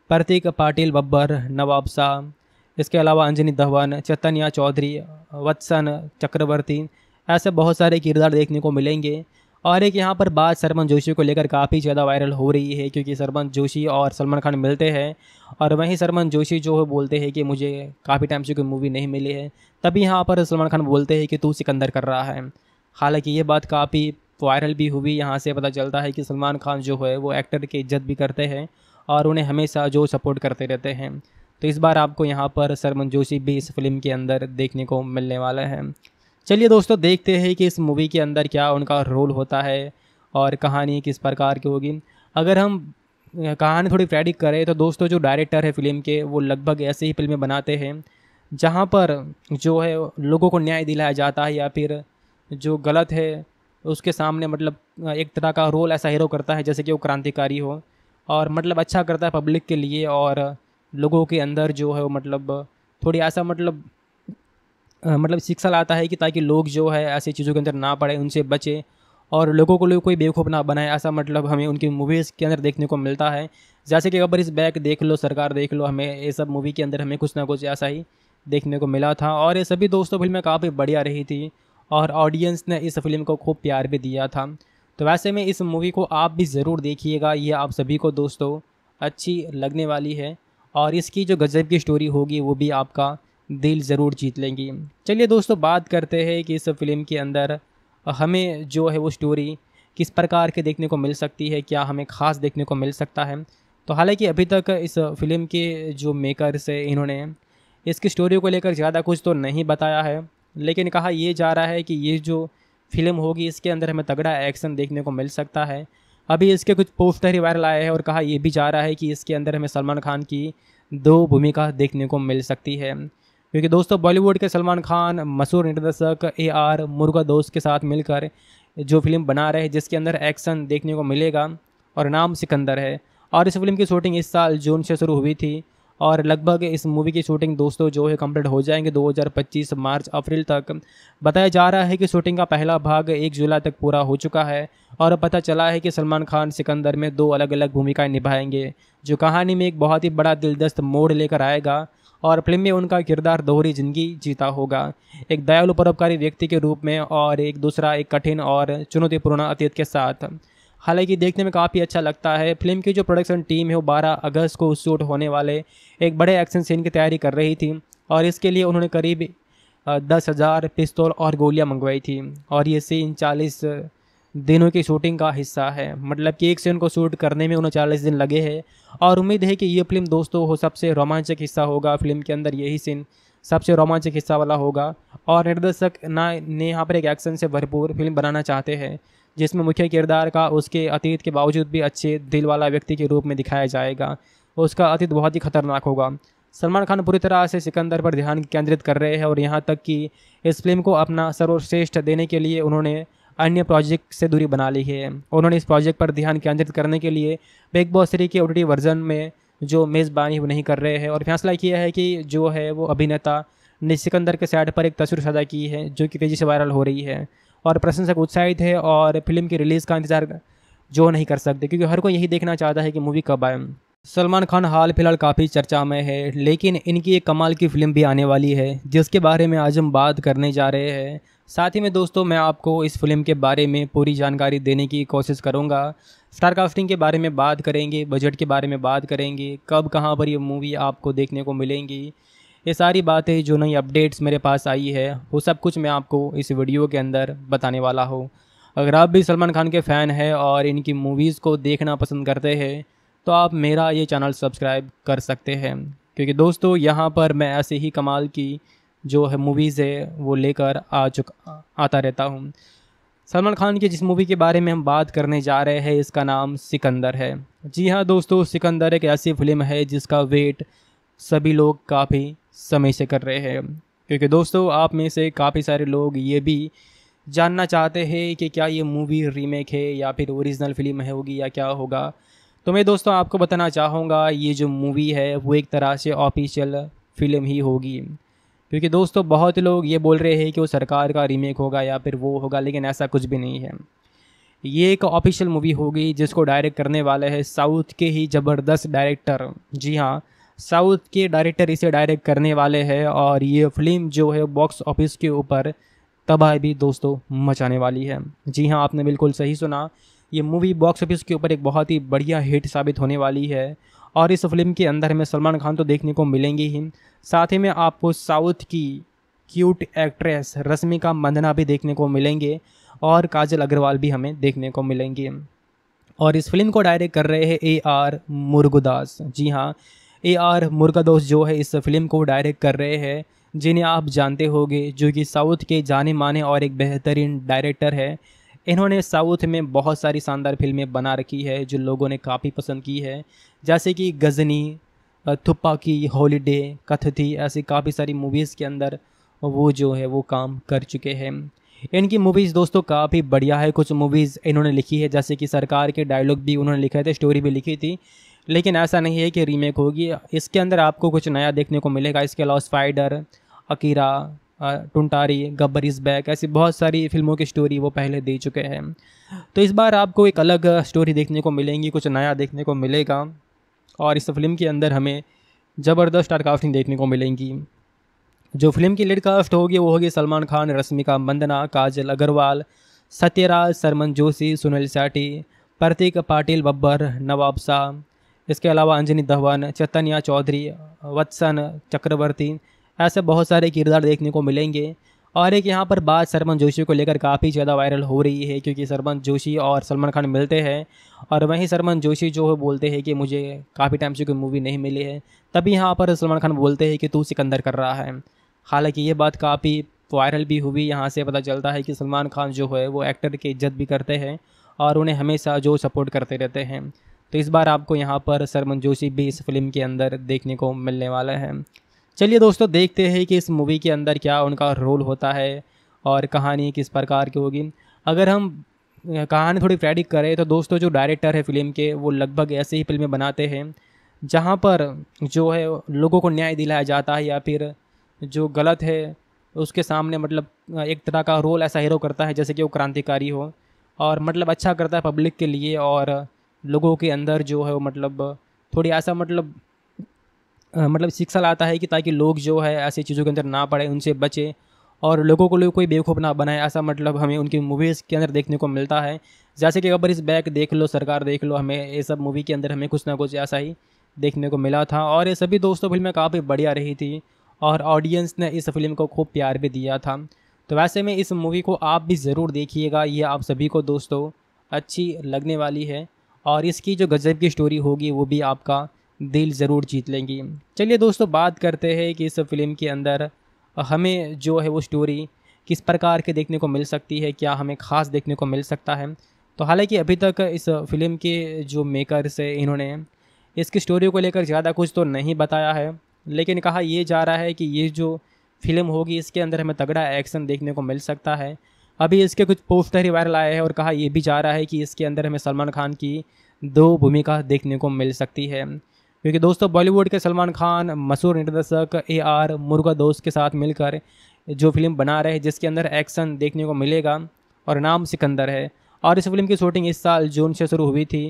प्रतीक पाटिल बब्बर नवाब शाह इसके अलावा अंजनी धवन चैतन्या चौधरी वत्सन चक्रवर्ती ऐसे बहुत सारे किरदार देखने को मिलेंगे और एक यहाँ पर बात सरमन जोशी को लेकर काफ़ी ज़्यादा वायरल हो रही है क्योंकि सरमन जोशी और सलमान खान मिलते हैं और वहीं सरमन जोशी जो है बोलते हैं कि मुझे काफ़ी टाइम से कोई मूवी नहीं मिली है तभी यहाँ पर सलमान खान बोलते हैं कि तू सिकंदर कर रहा है हालांकि ये बात काफ़ी वायरल भी हुई यहाँ से पता चलता है कि सलमान खान जो है वो एक्टर की इज्जत भी करते हैं और उन्हें हमेशा जो सपोर्ट करते रहते हैं तो इस बार आपको यहाँ पर सरमन जोशी भी इस फिल्म के अंदर देखने को मिलने वाला है चलिए दोस्तों देखते हैं कि इस मूवी के अंदर क्या उनका रोल होता है और कहानी किस प्रकार की होगी अगर हम कहानी थोड़ी प्रेडिक्ट करें तो दोस्तों जो डायरेक्टर है फिल्म के वो लगभग ऐसे ही फिल्में बनाते हैं जहाँ पर जो है लोगों को न्याय दिलाया जाता है या फिर जो गलत है उसके सामने मतलब एक तरह का रोल ऐसा हीरो करता है जैसे कि वो क्रांतिकारी हो और मतलब अच्छा करता है पब्लिक के लिए और लोगों के अंदर जो है वो मतलब थोड़ी ऐसा मतलब मतलब शिक्षा लाता है कि ताकि लोग जो है ऐसी चीज़ों के अंदर ना पड़े उनसे बचें और लोगों को लोग कोई बेवकूफ़ ना बनाए ऐसा मतलब हमें उनकी मूवीज़ के अंदर देखने को मिलता है जैसे कि अकबर इस बैग देख लो सरकार देख लो हमें ये सब मूवी के अंदर हमें कुछ ना कुछ ऐसा ही देखने को मिला था और ये सभी दोस्तों फिल्में काफ़ी बढ़िया रही थी और ऑडियंस ने इस फिल्म को खूब प्यार भी दिया था तो वैसे में इस मूवी को आप भी ज़रूर देखिएगा ये आप सभी को दोस्तों अच्छी लगने वाली है और इसकी जो गज़ब की स्टोरी होगी वो भी आपका दिल ज़रूर जीत लेंगी चलिए दोस्तों बात करते हैं कि इस फिल्म के अंदर हमें जो है वो स्टोरी किस प्रकार के देखने को मिल सकती है क्या हमें ख़ास देखने को मिल सकता है तो हालांकि अभी तक इस फिल्म के जो मेकर्स है इन्होंने इसकी स्टोरी को लेकर ज़्यादा कुछ तो नहीं बताया है लेकिन कहा यह जा रहा है कि ये जो फिल्म होगी इसके अंदर हमें तगड़ा एक्शन देखने को मिल सकता है अभी इसके कुछ पोस्टर ही वायरल आए हैं और कहा यह भी जा रहा है कि इसके अंदर हमें सलमान खान की दो भूमिका देखने को मिल सकती है क्योंकि दोस्तों बॉलीवुड के सलमान खान मशहूर निर्देशक ए आर मुर्गा दोस्त के साथ मिलकर जो फिल्म बना रहे जिसके अंदर एक्शन देखने को मिलेगा और नाम सिकंदर है और इस फिल्म की शूटिंग इस साल जून से शुरू हुई थी और लगभग इस मूवी की शूटिंग दोस्तों जो है कंप्लीट हो जाएंगे 2025 मार्च अप्रैल तक बताया जा रहा है कि शूटिंग का पहला भाग एक जुलाई तक पूरा हो चुका है और पता चला है कि सलमान खान सिकंदर में दो अलग अलग भूमिकाएं निभाएंगे जो कहानी में एक बहुत ही बड़ा दिलदस्त मोड़ लेकर आएगा और फिल्म में उनका किरदार दोहरी जिंदगी जीता होगा एक दयालु परोपकारी व्यक्ति के रूप में और एक दूसरा एक कठिन और चुनौतीपूर्ण अतीत के साथ हालांकि देखने में काफ़ी अच्छा लगता है फिल्म की जो प्रोडक्शन टीम है वो बारह अगस्त को शूट होने वाले एक बड़े एक्शन सीन की तैयारी कर रही थी और इसके लिए उन्होंने करीब दस हज़ार पिस्तौल और गोलियां मंगवाई थी और ये सीन चालीस दिनों की शूटिंग का हिस्सा है मतलब कि एक सीन को शूट करने में उनचालीस दिन लगे हैं और उम्मीद है कि ये फिल्म दोस्तों हो सबसे रोमांचक हिस्सा होगा फिल्म के अंदर यही सीन सबसे रोमांचक हिस्सा वाला होगा और निर्देशक ना ने यहाँ पर एक एक्शन से भरपूर फिल्म बनाना चाहते हैं जिसमें मुख्य किरदार का उसके अतीत के बावजूद भी अच्छे दिल वाला व्यक्ति के रूप में दिखाया जाएगा उसका अतीत बहुत ही खतरनाक होगा सलमान खान पूरी तरह से सिकंदर पर ध्यान केंद्रित कर रहे हैं और यहाँ तक कि इस फिल्म को अपना सर्वश्रेष्ठ देने के लिए उन्होंने अन्य प्रोजेक्ट से दूरी बना ली है उन्होंने इस प्रोजेक्ट पर ध्यान केंद्रित करने के लिए बिग बॉस थ्री के ओटी वर्जन में जो मेज़बानी नहीं कर रहे हैं और फैसला किया है कि जो है वो अभिनेता ने सिकंदर के साइड पर एक तस्वीर सदा की है जो कि तेज़ी से वायरल हो रही है और प्रशंसक उत्साहित है और फिल्म की रिलीज़ का इंतज़ार जो नहीं कर सकते क्योंकि हर कोई यही देखना चाहता है कि मूवी कब आए सलमान खान हाल फिलहाल काफ़ी चर्चा में है लेकिन इनकी एक कमाल की फ़िल्म भी आने वाली है जिसके बारे में आज हम बात करने जा रहे हैं साथ ही में दोस्तों मैं आपको इस फिल्म के बारे में पूरी जानकारी देने की कोशिश करूँगा स्टार कास्टिंग के बारे में बात करेंगे बजट के बारे में बात करेंगे कब कहाँ पर ये मूवी आपको देखने को मिलेंगी ये सारी बातें जो नई अपडेट्स मेरे पास आई है वो सब कुछ मैं आपको इस वीडियो के अंदर बताने वाला हूँ अगर आप भी सलमान खान के फ़ैन हैं और इनकी मूवीज़ को देखना पसंद करते हैं तो आप मेरा ये चैनल सब्सक्राइब कर सकते हैं क्योंकि दोस्तों यहाँ पर मैं ऐसे ही कमाल की जो है मूवीज़ है वो लेकर आ चुका आता रहता हूँ सलमान खान की जिस मूवी के बारे में हम बात करने जा रहे हैं इसका नाम सिकंदर है जी हाँ दोस्तों सिकंदर एक ऐसी फिल्म है जिसका वेट सभी लोग काफ़ी समय से कर रहे हैं क्योंकि दोस्तों आप में से काफ़ी सारे लोग ये भी जानना चाहते हैं कि क्या ये मूवी रीमेक है या फिर ओरिजिनल फिल्म है होगी या क्या होगा तो मैं दोस्तों आपको बताना चाहूँगा ये जो मूवी है वो एक तरह से ऑफिशियल फिल्म ही होगी क्योंकि दोस्तों बहुत लोग ये बोल रहे हैं कि वो सरकार का रीमेक होगा या फिर वो होगा लेकिन ऐसा कुछ भी नहीं है ये एक ऑफिशियल मूवी होगी जिसको डायरेक्ट करने वाले हैं साउथ के ही ज़बरदस्त डायरेक्टर जी हाँ साउथ के डायरेक्टर इसे डायरेक्ट करने वाले हैं और ये फिल्म जो है बॉक्स ऑफिस के ऊपर तबाह भी दोस्तों मचाने वाली है जी हाँ आपने बिल्कुल सही सुना ये मूवी बॉक्स ऑफिस के ऊपर एक बहुत ही बढ़िया हिट साबित होने वाली है और इस फिल्म के अंदर हमें सलमान खान तो देखने को मिलेंगे ही साथ ही में आपको साउथ की क्यूट एक्ट्रेस रश्मिका मंदना भी देखने को मिलेंगे और काजल अग्रवाल भी हमें देखने को मिलेंगे और इस फिल्म को डायरेक्ट कर रहे हैं ए आर मुर्गुदास जी हाँ ए आर मुर्गादोस जो है इस फिल्म को डायरेक्ट कर रहे हैं जिन्हें आप जानते होंगे जो कि साउथ के जाने माने और एक बेहतरीन डायरेक्टर है इन्होंने साउथ में बहुत सारी शानदार फिल्में बना रखी है जो लोगों ने काफ़ी पसंद की है जैसे कि गज़नी थुप्पा की हॉलीडे कथथी ऐसी काफ़ी सारी मूवीज़ के अंदर वो जो है वो काम कर चुके हैं इनकी मूवीज़ दोस्तों काफ़ी बढ़िया है कुछ मूवीज़ इन्होंने लिखी है जैसे कि सरकार के डायलॉग भी उन्होंने लिखे थे स्टोरी भी लिखी थी लेकिन ऐसा नहीं है कि रीमेक होगी इसके अंदर आपको कुछ नया देखने को मिलेगा इसके अलावा स्पाइडर अकीरा टुंटारी गब्बर इज़ बैक ऐसी बहुत सारी फिल्मों की स्टोरी वो पहले दे चुके हैं तो इस बार आपको एक अलग स्टोरी देखने को मिलेंगी कुछ नया देखने को मिलेगा और इस फिल्म के अंदर हमें ज़बरदस्त स्टार कास्टिंग देखने को मिलेंगी जो फिल्म की लीड कास्ट होगी वो होगी सलमान खान रश्मिका मंदना काजल अग्रवाल सत्यराज सरमन जोशी सुनील सेठी प्रतीक पाटिल बब्बर नवाब शाह इसके अलावा अंजनी धवन चैतन्या चौधरी वत्सन चक्रवर्ती ऐसे बहुत सारे किरदार देखने को मिलेंगे और एक यहाँ पर बात सरमन जोशी को लेकर काफ़ी ज़्यादा वायरल हो रही है क्योंकि सरमन जोशी और सलमान खान मिलते हैं और वहीं सरमन जोशी जो है बोलते हैं कि मुझे काफ़ी टाइम से कोई मूवी नहीं मिली है तभी यहाँ पर सलमान खान बोलते हैं कि तू सिकंदर कर रहा है हालांकि ये बात काफ़ी वायरल भी हुई यहाँ से पता चलता है कि सलमान खान जो है वो एक्टर की इज्जत भी करते हैं और उन्हें हमेशा जो सपोर्ट करते रहते हैं तो इस बार आपको यहाँ पर सरमन जोशी भी इस फिल्म के अंदर देखने को मिलने वाला है चलिए दोस्तों देखते हैं कि इस मूवी के अंदर क्या उनका रोल होता है और कहानी किस प्रकार की होगी अगर हम कहानी थोड़ी प्रेडिक्ट करें तो दोस्तों जो डायरेक्टर है फिल्म के वो लगभग ऐसे ही फिल्में बनाते हैं जहाँ पर जो है लोगों को न्याय दिलाया जाता है या फिर जो गलत है उसके सामने मतलब एक तरह का रोल ऐसा हीरो करता है जैसे कि वो क्रांतिकारी हो और मतलब अच्छा करता है पब्लिक के लिए और लोगों के अंदर जो है वो मतलब थोड़ी ऐसा मतलब मतलब शिक्षा लाता है कि ताकि लोग जो है ऐसी चीज़ों के अंदर ना पड़े उनसे बचें और लोगों को लोग कोई बेवकूफ़ ना बनाए ऐसा मतलब हमें उनकी मूवीज़ के अंदर देखने को मिलता है जैसे कि अगर इस बैग देख लो सरकार देख लो हमें ये सब मूवी के अंदर हमें कुछ ना कुछ ऐसा ही देखने को मिला था और ये सभी दोस्तों फिल्में काफ़ी बढ़िया रही थी और ऑडियंस ने इस फिल्म को खूब प्यार भी दिया था तो वैसे में इस मूवी को आप भी ज़रूर देखिएगा ये आप सभी को दोस्तों अच्छी लगने वाली है और इसकी जो गज़ब की स्टोरी होगी वो भी आपका दिल ज़रूर जीत लेंगी चलिए दोस्तों बात करते हैं कि इस फिल्म के अंदर हमें जो है वो स्टोरी किस प्रकार के देखने को मिल सकती है क्या हमें ख़ास देखने को मिल सकता है तो हालांकि अभी तक इस फिल्म के जो मेकर्स है इन्होंने इसकी स्टोरी को लेकर ज़्यादा कुछ तो नहीं बताया है लेकिन कहा यह जा रहा है कि ये जो फिल्म होगी इसके अंदर हमें तगड़ा एक्शन देखने को मिल सकता है अभी इसके कुछ पोस्टर ही वायरल आए हैं और कहा यह भी जा रहा है कि इसके अंदर हमें सलमान खान की दो भूमिका देखने को मिल सकती है क्योंकि दोस्तों बॉलीवुड के सलमान खान मशहूर निर्देशक ए आर मुर्गा दोस्त के साथ मिलकर जो फिल्म बना रहे जिसके अंदर एक्शन देखने को मिलेगा और नाम सिकंदर है और इस फिल्म की शूटिंग इस साल जून से शुरू हुई थी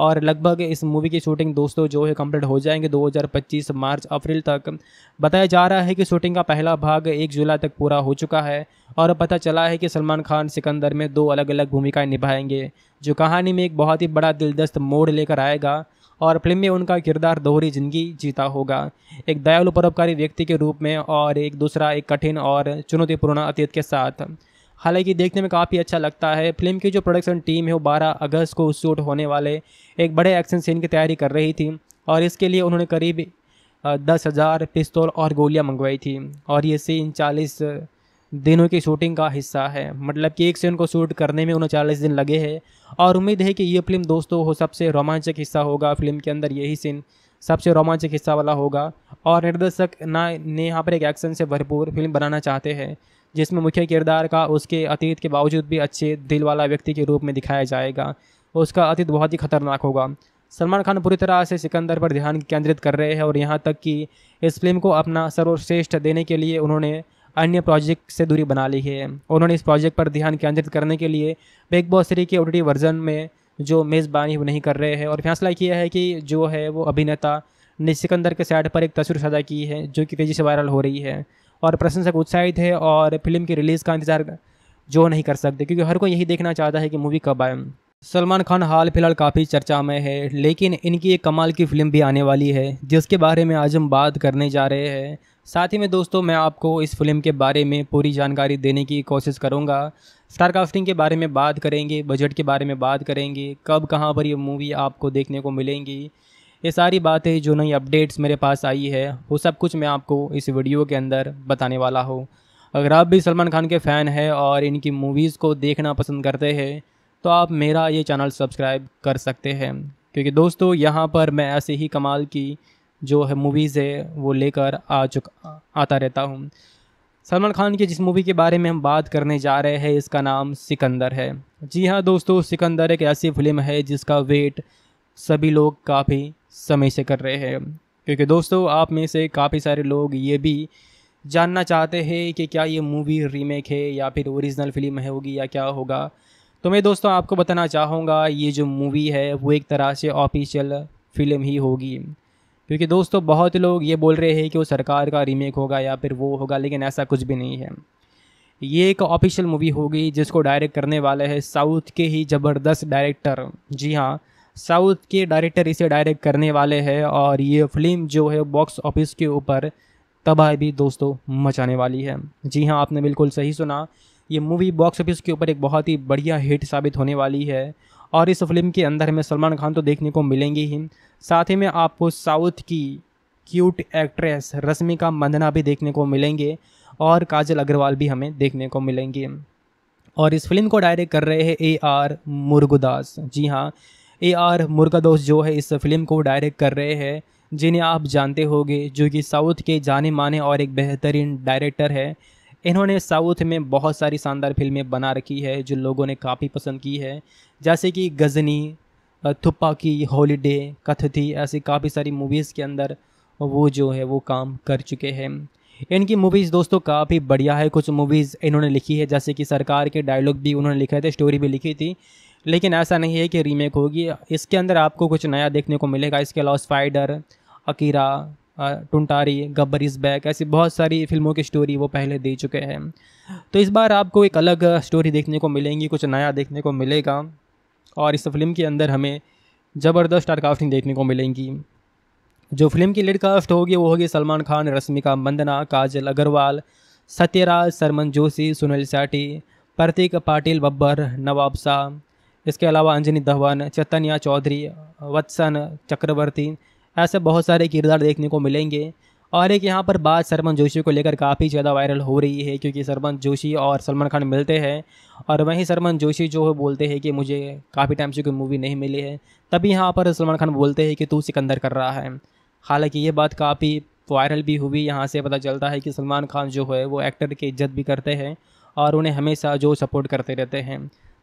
और लगभग इस मूवी की शूटिंग दोस्तों जो है कंप्लीट हो जाएंगे 2025 मार्च अप्रैल तक बताया जा रहा है कि शूटिंग का पहला भाग एक जुलाई तक पूरा हो चुका है और पता चला है कि सलमान खान सिकंदर में दो अलग अलग भूमिकाएं निभाएंगे जो कहानी में एक बहुत ही बड़ा दिलदस्त मोड़ लेकर आएगा और फिल्म में उनका किरदार दोहरी जिंदगी जीता होगा एक दयालु परोपकारी व्यक्ति के रूप में और एक दूसरा एक कठिन और चुनौतीपूर्ण अतीत के साथ हालांकि देखने में काफ़ी अच्छा लगता है फिल्म की जो प्रोडक्शन टीम है वो 12 अगस्त को शूट होने वाले एक बड़े एक्शन सीन की तैयारी कर रही थी और इसके लिए उन्होंने करीब दस हज़ार पिस्तौल और गोलियां मंगवाई थी और ये सीन चालीस दिनों की शूटिंग का हिस्सा है मतलब कि एक सीन को शूट करने में उनचालीस दिन लगे हैं और उम्मीद है कि ये फिल्म दोस्तों हो सबसे रोमांचक हिस्सा होगा फिल्म के अंदर यही सीन सबसे रोमांचक हिस्सा वाला होगा और निर्देशक ना ने यहाँ पर एक एक्शन से भरपूर फिल्म बनाना चाहते हैं जिसमें मुख्य किरदार का उसके अतीत के बावजूद भी अच्छे दिल वाला व्यक्ति के रूप में दिखाया जाएगा उसका अतीत बहुत ही खतरनाक होगा सलमान खान पूरी तरह से सिकंदर पर ध्यान केंद्रित कर रहे हैं और यहाँ तक कि इस फिल्म को अपना सर्वश्रेष्ठ देने के लिए उन्होंने अन्य प्रोजेक्ट से दूरी बना ली है उन्होंने इस प्रोजेक्ट पर ध्यान केंद्रित करने के लिए बिग बॉस थ्री के ओटी वर्जन में जो मेज़बानी नहीं कर रहे हैं और फैसला किया है कि जो है वो अभिनेता ने सिकंदर के साइड पर एक तस्वीर साझा की है जो कि तेज़ी से वायरल हो रही है और प्रशंसक उत्साहित है और फिल्म की रिलीज़ का इंतज़ार जो नहीं कर सकते क्योंकि हर कोई यही देखना चाहता है कि मूवी कब आए सलमान खान हाल फिलहाल काफ़ी चर्चा में है लेकिन इनकी एक कमाल की फ़िल्म भी आने वाली है जिसके बारे में आज हम बात करने जा रहे हैं साथ ही में दोस्तों मैं आपको इस फिल्म के बारे में पूरी जानकारी देने की कोशिश करूँगा स्टार कास्टिंग के बारे में बात करेंगे बजट के बारे में बात करेंगे कब कहाँ पर ये मूवी आपको देखने को मिलेंगी ये सारी बातें जो नई अपडेट्स मेरे पास आई है वो सब कुछ मैं आपको इस वीडियो के अंदर बताने वाला हूँ अगर आप भी सलमान खान के फ़ैन हैं और इनकी मूवीज़ को देखना पसंद करते हैं तो आप मेरा ये चैनल सब्सक्राइब कर सकते हैं क्योंकि दोस्तों यहाँ पर मैं ऐसे ही कमाल की जो है मूवीज़ है वो लेकर आ चुका आता रहता हूँ सलमान खान की जिस मूवी के बारे में हम बात करने जा रहे हैं इसका नाम सिकंदर है जी हाँ दोस्तों सिकंदर एक ऐसी फिल्म है जिसका वेट सभी लोग काफ़ी समय से कर रहे हैं क्योंकि दोस्तों आप में से काफ़ी सारे लोग ये भी जानना चाहते हैं कि क्या ये मूवी रीमेक है या फिर ओरिजिनल फिल्म है होगी या क्या होगा तो मैं दोस्तों आपको बताना चाहूँगा ये जो मूवी है वो एक तरह से ऑफिशियल फिल्म ही होगी क्योंकि दोस्तों बहुत लोग ये बोल रहे हैं कि वो सरकार का रीमेक होगा या फिर वो होगा लेकिन ऐसा कुछ भी नहीं है ये एक ऑफिशियल मूवी होगी जिसको डायरेक्ट करने वाले हैं साउथ के ही ज़बरदस्त डायरेक्टर जी हाँ साउथ के डायरेक्टर इसे डायरेक्ट करने वाले हैं और ये फिल्म जो है बॉक्स ऑफिस के ऊपर तबाह भी दोस्तों मचाने वाली है जी हाँ आपने बिल्कुल सही सुना ये मूवी बॉक्स ऑफिस के ऊपर एक बहुत ही बढ़िया हिट साबित होने वाली है और इस फिल्म के अंदर हमें सलमान खान तो देखने को मिलेंगे ही साथ ही में आपको साउथ की क्यूट एक्ट्रेस रश्मिका मंदना भी देखने को मिलेंगे और काजल अग्रवाल भी हमें देखने को मिलेंगे और इस फिल्म को डायरेक्ट कर रहे हैं ए आर मुर्गुदास जी हाँ ए आर मुर्गदास जो है इस फिल्म को डायरेक्ट कर रहे हैं जिन्हें आप जानते होंगे जो कि साउथ के जाने माने और एक बेहतरीन डायरेक्टर है इन्होंने साउथ में बहुत सारी शानदार फिल्में बना रखी है जो लोगों ने काफ़ी पसंद की है जैसे कि गज़नी थुप्पा की हॉलीडे कथथी ऐसी काफ़ी सारी मूवीज़ के अंदर वो जो है वो काम कर चुके हैं इनकी मूवीज़ दोस्तों काफ़ी बढ़िया है कुछ मूवीज़ इन्होंने लिखी है जैसे कि सरकार के डायलॉग भी उन्होंने लिखे थे स्टोरी भी लिखी थी लेकिन ऐसा नहीं है कि रीमेक होगी इसके अंदर आपको कुछ नया देखने को मिलेगा इसके अलावा स्पाइडर अकीरा टुंटारी गब्बर इज़ बैक ऐसी बहुत सारी फिल्मों की स्टोरी वो पहले दे चुके हैं तो इस बार आपको एक अलग स्टोरी देखने को मिलेंगी कुछ नया देखने को मिलेगा और इस फिल्म के अंदर हमें ज़बरदस्त स्टार कास्टिंग देखने को मिलेंगी जो फिल्म की लीड कास्ट होगी वो होगी सलमान खान रश्मिका मंदना काजल अग्रवाल सत्यराज सरमन जोशी सुनील शेट्टी प्रतीक पाटिल बब्बर नवाब शाह इसके अलावा अंजनी धवन चैतन्या चौधरी वत्सन चक्रवर्ती ऐसे बहुत सारे किरदार देखने को मिलेंगे और एक यहाँ पर बात सरमन जोशी को लेकर काफ़ी ज़्यादा वायरल हो रही है क्योंकि सरमन जोशी और सलमान खान मिलते हैं और वहीं सरमन जोशी जो है बोलते हैं कि मुझे काफ़ी टाइम से कोई मूवी नहीं मिली है तभी यहाँ पर सलमान खान बोलते हैं कि तू सिकंदर कर रहा है हालांकि ये बात काफ़ी वायरल भी हुई यहाँ से पता चलता है कि सलमान खान जो है वो एक्टर की इज्जत भी करते हैं और उन्हें हमेशा जो सपोर्ट करते रहते हैं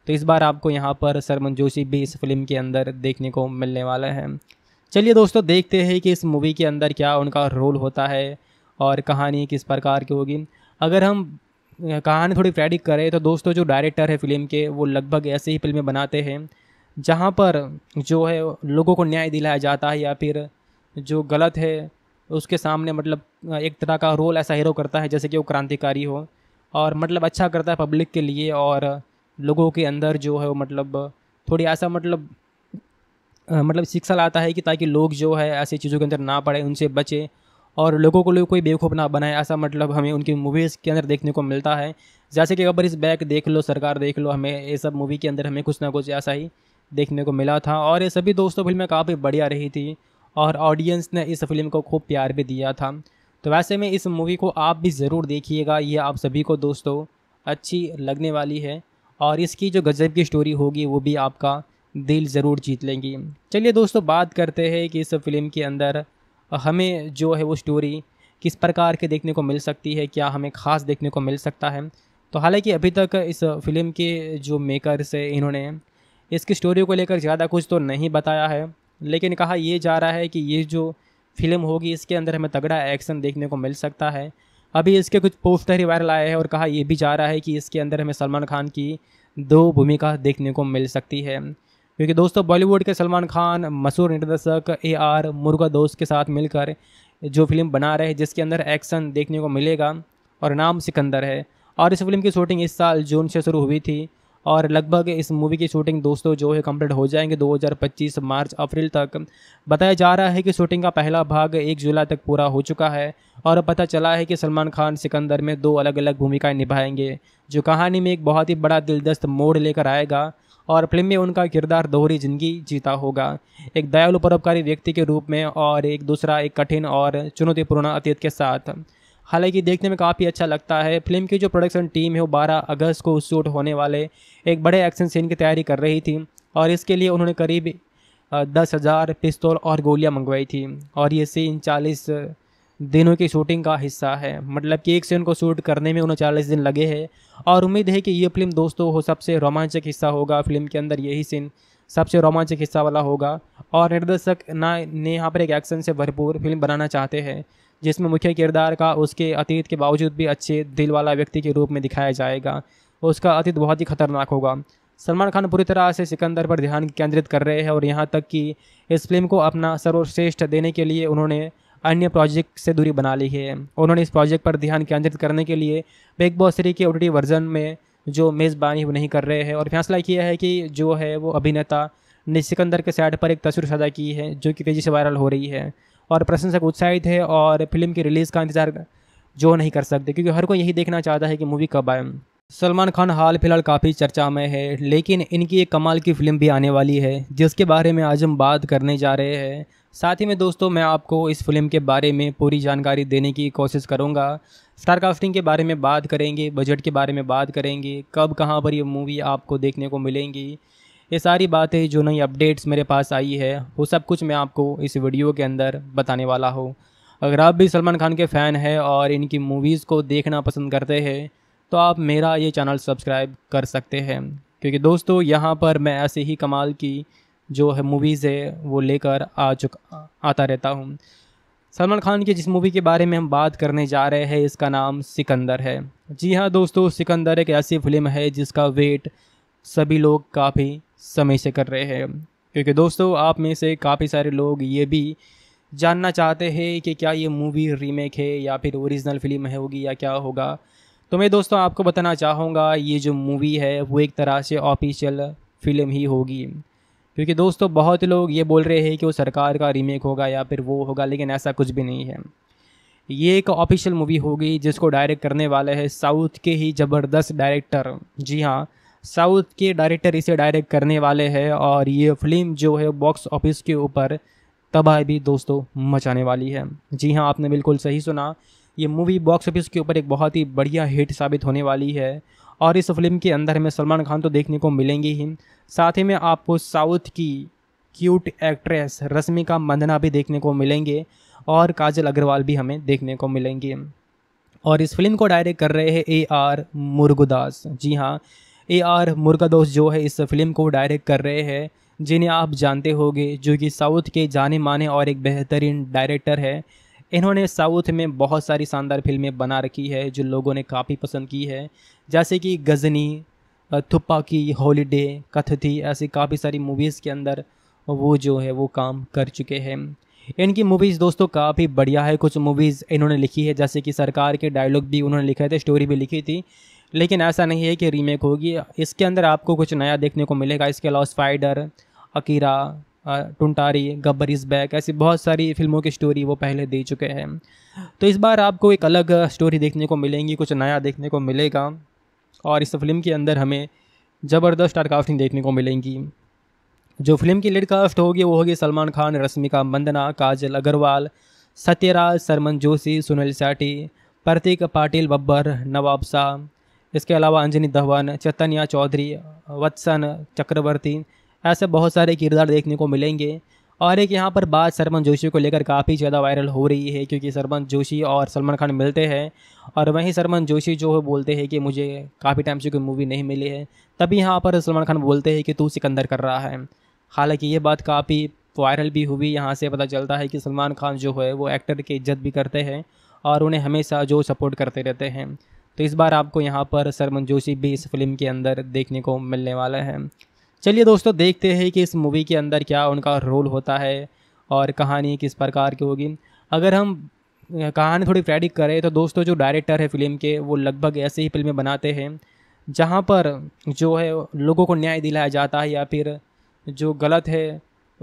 तो इस बार आपको यहाँ पर सरमन जोशी भी इस फिल्म के अंदर देखने को मिलने वाला है चलिए दोस्तों देखते हैं कि इस मूवी के अंदर क्या उनका रोल होता है और कहानी किस प्रकार की होगी अगर हम कहानी थोड़ी प्रेडिक्ट करें तो दोस्तों जो डायरेक्टर है फिल्म के वो लगभग ऐसे ही फिल्में बनाते हैं जहाँ पर जो है लोगों को न्याय दिलाया जाता है या फिर जो गलत है उसके सामने मतलब एक तरह का रोल ऐसा हीरो करता है जैसे कि वो क्रांतिकारी हो और मतलब अच्छा करता है पब्लिक के लिए और लोगों के अंदर जो है वो मतलब थोड़ी ऐसा मतलब मतलब शिक्षा लाता है कि ताकि लोग जो है ऐसी चीज़ों के अंदर ना पड़े उनसे बचें और लोगों को लोग कोई बेवकूफ़ ना बनाए ऐसा मतलब हमें उनकी मूवीज़ के अंदर देखने को मिलता है जैसे कि अगर इस बैग देख लो सरकार देख लो हमें ये सब मूवी के अंदर हमें कुछ ना कुछ ऐसा ही देखने को मिला था और ये सभी दोस्तों फिल्में काफ़ी बढ़िया रही थी और ऑडियंस ने इस फिल्म को खूब प्यार भी दिया था तो वैसे में इस मूवी को आप भी ज़रूर देखिएगा ये आप सभी को दोस्तों अच्छी लगने वाली है और इसकी जो गज़ब की स्टोरी होगी वो भी आपका दिल ज़रूर जीत लेंगी चलिए दोस्तों बात करते हैं कि इस फिल्म के अंदर हमें जो है वो स्टोरी किस प्रकार के देखने को मिल सकती है क्या हमें ख़ास देखने को मिल सकता है तो हालांकि अभी तक इस फिल्म के जो मेकर्स है इन्होंने इसकी स्टोरी को लेकर ज़्यादा कुछ तो नहीं बताया है लेकिन कहा यह जा रहा है कि ये जो फिल्म होगी इसके अंदर हमें तगड़ा एक्शन देखने को मिल सकता है अभी इसके कुछ पोस्टर ही वायरल आए हैं और कहा यह भी जा रहा है कि इसके अंदर हमें सलमान खान की दो भूमिका देखने को मिल सकती है क्योंकि दोस्तों बॉलीवुड के सलमान खान मशहूर निर्देशक ए आर मुर्गा दोस्त के साथ मिलकर जो फिल्म बना रहे जिसके अंदर एक्शन देखने को मिलेगा और नाम सिकंदर है और इस फिल्म की शूटिंग इस साल जून से शुरू हुई थी और लगभग इस मूवी की शूटिंग दोस्तों जो है कंप्लीट हो जाएंगे 2025 मार्च अप्रैल तक बताया जा रहा है कि शूटिंग का पहला भाग एक जुलाई तक पूरा हो चुका है और पता चला है कि सलमान खान सिकंदर में दो अलग अलग भूमिकाएं निभाएंगे जो कहानी में एक बहुत ही बड़ा दिलदस्त मोड़ लेकर आएगा और फिल्म में उनका किरदार दोहरी जिंदगी जीता होगा एक दयालु परोपकारी व्यक्ति के रूप में और एक दूसरा एक कठिन और चुनौतीपूर्ण अतीत के साथ हालांकि देखने में काफ़ी अच्छा लगता है फिल्म की जो प्रोडक्शन टीम है वो बारह अगस्त को शूट होने वाले एक बड़े एक्शन सीन की तैयारी कर रही थी और इसके लिए उन्होंने करीब दस हज़ार पिस्तौल और गोलियां मंगवाई थी और ये सीन चालीस दिनों की शूटिंग का हिस्सा है मतलब कि एक सीन को शूट करने में उनचालीस दिन लगे हैं और उम्मीद है कि ये फिल्म दोस्तों हो सबसे रोमांचक हिस्सा होगा फिल्म के अंदर यही सीन सबसे रोमांचक हिस्सा वाला होगा और निर्देशक ना ने यहाँ पर एक एक्शन से भरपूर फिल्म बनाना चाहते हैं जिसमें मुख्य किरदार का उसके अतीत के बावजूद भी अच्छे दिल वाला व्यक्ति के रूप में दिखाया जाएगा उसका अतीत बहुत ही खतरनाक होगा सलमान खान पूरी तरह से सिकंदर पर ध्यान केंद्रित कर रहे हैं और यहाँ तक कि इस फिल्म को अपना सर्वश्रेष्ठ देने के लिए उन्होंने अन्य प्रोजेक्ट से दूरी बना ली है उन्होंने इस प्रोजेक्ट पर ध्यान केंद्रित करने के लिए बिग बॉस थ्री के ओटी वर्जन में जो मेज़बानी वो नहीं कर रहे हैं और फैसला किया है कि जो है वो अभिनेता ने सिकंदर के साइड पर एक तस्वीर साझा की है जो कि तेज़ी से वायरल हो रही है और प्रशंसक उत्साहित है और फिल्म की रिलीज़ का इंतज़ार जो नहीं कर सकते क्योंकि हर कोई यही देखना चाहता है कि मूवी कब आए सलमान खान हाल फिलहाल काफ़ी चर्चा में है लेकिन इनकी एक कमाल की फ़िल्म भी आने वाली है जिसके बारे में आज हम बात करने जा रहे हैं साथ ही में दोस्तों मैं आपको इस फिल्म के बारे में पूरी जानकारी देने की कोशिश करूँगा स्टार कास्टिंग के बारे में बात करेंगे बजट के बारे में बात करेंगे कब कहाँ पर ये मूवी आपको देखने को मिलेंगी ये सारी बातें जो नई अपडेट्स मेरे पास आई है वो सब कुछ मैं आपको इस वीडियो के अंदर बताने वाला हूँ अगर आप भी सलमान खान के फ़ैन हैं और इनकी मूवीज़ को देखना पसंद करते हैं तो आप मेरा ये चैनल सब्सक्राइब कर सकते हैं क्योंकि दोस्तों यहाँ पर मैं ऐसे ही कमाल की जो है मूवीज़ है वो लेकर आ चुका आता रहता हूँ सलमान खान की जिस मूवी के बारे में हम बात करने जा रहे हैं इसका नाम सिकंदर है जी हाँ दोस्तों सिकंदर एक ऐसी फिल्म है जिसका वेट सभी लोग काफ़ी समय से कर रहे हैं क्योंकि दोस्तों आप में से काफ़ी सारे लोग ये भी जानना चाहते हैं कि क्या ये मूवी रीमेक है या फिर ओरिजिनल फिल्म है होगी या क्या होगा तो मैं दोस्तों आपको बताना चाहूँगा ये जो मूवी है वो एक तरह से ऑफिशियल फिल्म ही होगी क्योंकि दोस्तों बहुत लोग ये बोल रहे हैं कि वो सरकार का रीमेक होगा या फिर वो होगा लेकिन ऐसा कुछ भी नहीं है ये एक ऑफिशियल मूवी होगी जिसको डायरेक्ट करने वाले हैं साउथ के ही ज़बरदस्त डायरेक्टर जी हाँ साउथ के डायरेक्टर इसे डायरेक्ट करने वाले हैं और ये फिल्म जो है बॉक्स ऑफिस के ऊपर तबाह भी दोस्तों मचाने वाली है जी हाँ आपने बिल्कुल सही सुना ये मूवी बॉक्स ऑफिस के ऊपर एक बहुत ही बढ़िया हिट साबित होने वाली है और इस फिल्म के अंदर हमें सलमान खान तो देखने को मिलेंगे ही साथ ही में आपको साउथ की क्यूट एक्ट्रेस रश्मिका मंदना भी देखने को मिलेंगे और काजल अग्रवाल भी हमें देखने को मिलेंगे और इस फिल्म को डायरेक्ट कर रहे हैं ए आर मुर्गुदास जी हाँ ए आर मुर्गादोस जो है इस फिल्म को डायरेक्ट कर रहे हैं जिन्हें आप जानते होंगे जो कि साउथ के जाने माने और एक बेहतरीन डायरेक्टर है इन्होंने साउथ में बहुत सारी शानदार फिल्में बना रखी है जो लोगों ने काफ़ी पसंद की है जैसे कि गज़नी थुप्पा की हॉलीडे थी ऐसी काफ़ी सारी मूवीज़ के अंदर वो जो है वो काम कर चुके हैं इनकी मूवीज़ दोस्तों काफ़ी बढ़िया है कुछ मूवीज़ इन्होंने लिखी है जैसे कि सरकार के डायलॉग भी उन्होंने लिखे थे स्टोरी भी लिखी थी लेकिन ऐसा नहीं है कि रीमेक होगी इसके अंदर आपको कुछ नया देखने को मिलेगा इसके अलावा स्पाइडर अकीरा टुंटारी गब्बर इज़ बैक ऐसी बहुत सारी फिल्मों की स्टोरी वो पहले दे चुके हैं तो इस बार आपको एक अलग स्टोरी देखने को मिलेंगी कुछ नया देखने को मिलेगा और इस फिल्म के अंदर हमें ज़बरदस्त स्टारकाफ्टिंग देखने को मिलेंगी जो फिल्म की लीड कास्ट होगी वो होगी सलमान खान रश्मिका मंदना काजल अग्रवाल सत्यराज सरमन जोशी सुनील सेठी प्रतीक पाटिल बब्बर नवाब शाह इसके अलावा अंजनी धवन चैतन्या चौधरी वत्सन चक्रवर्ती ऐसे बहुत सारे किरदार देखने को मिलेंगे और एक यहाँ पर बात सरमन जोशी को लेकर काफ़ी ज़्यादा वायरल हो रही है क्योंकि सरमन जोशी और सलमान खान मिलते हैं और वहीं सरमन जोशी जो है बोलते हैं कि मुझे काफ़ी टाइम से कोई मूवी नहीं मिली है तभी यहाँ पर सलमान खान बोलते हैं कि तू सिकंदर कर रहा है हालांकि ये बात काफ़ी वायरल भी हुई यहाँ से पता चलता है कि सलमान खान जो है वो एक्टर की इज्जत भी करते हैं और उन्हें हमेशा जो सपोर्ट करते रहते हैं तो इस बार आपको यहाँ पर सरमन जोशी भी इस फिल्म के अंदर देखने को मिलने वाला है चलिए दोस्तों देखते हैं कि इस मूवी के अंदर क्या उनका रोल होता है और कहानी किस प्रकार की होगी अगर हम कहानी थोड़ी प्रेडिक करें तो दोस्तों जो डायरेक्टर है फिल्म के वो लगभग ऐसे ही फिल्में बनाते हैं जहाँ पर जो है लोगों को न्याय दिलाया जाता है या फिर जो गलत है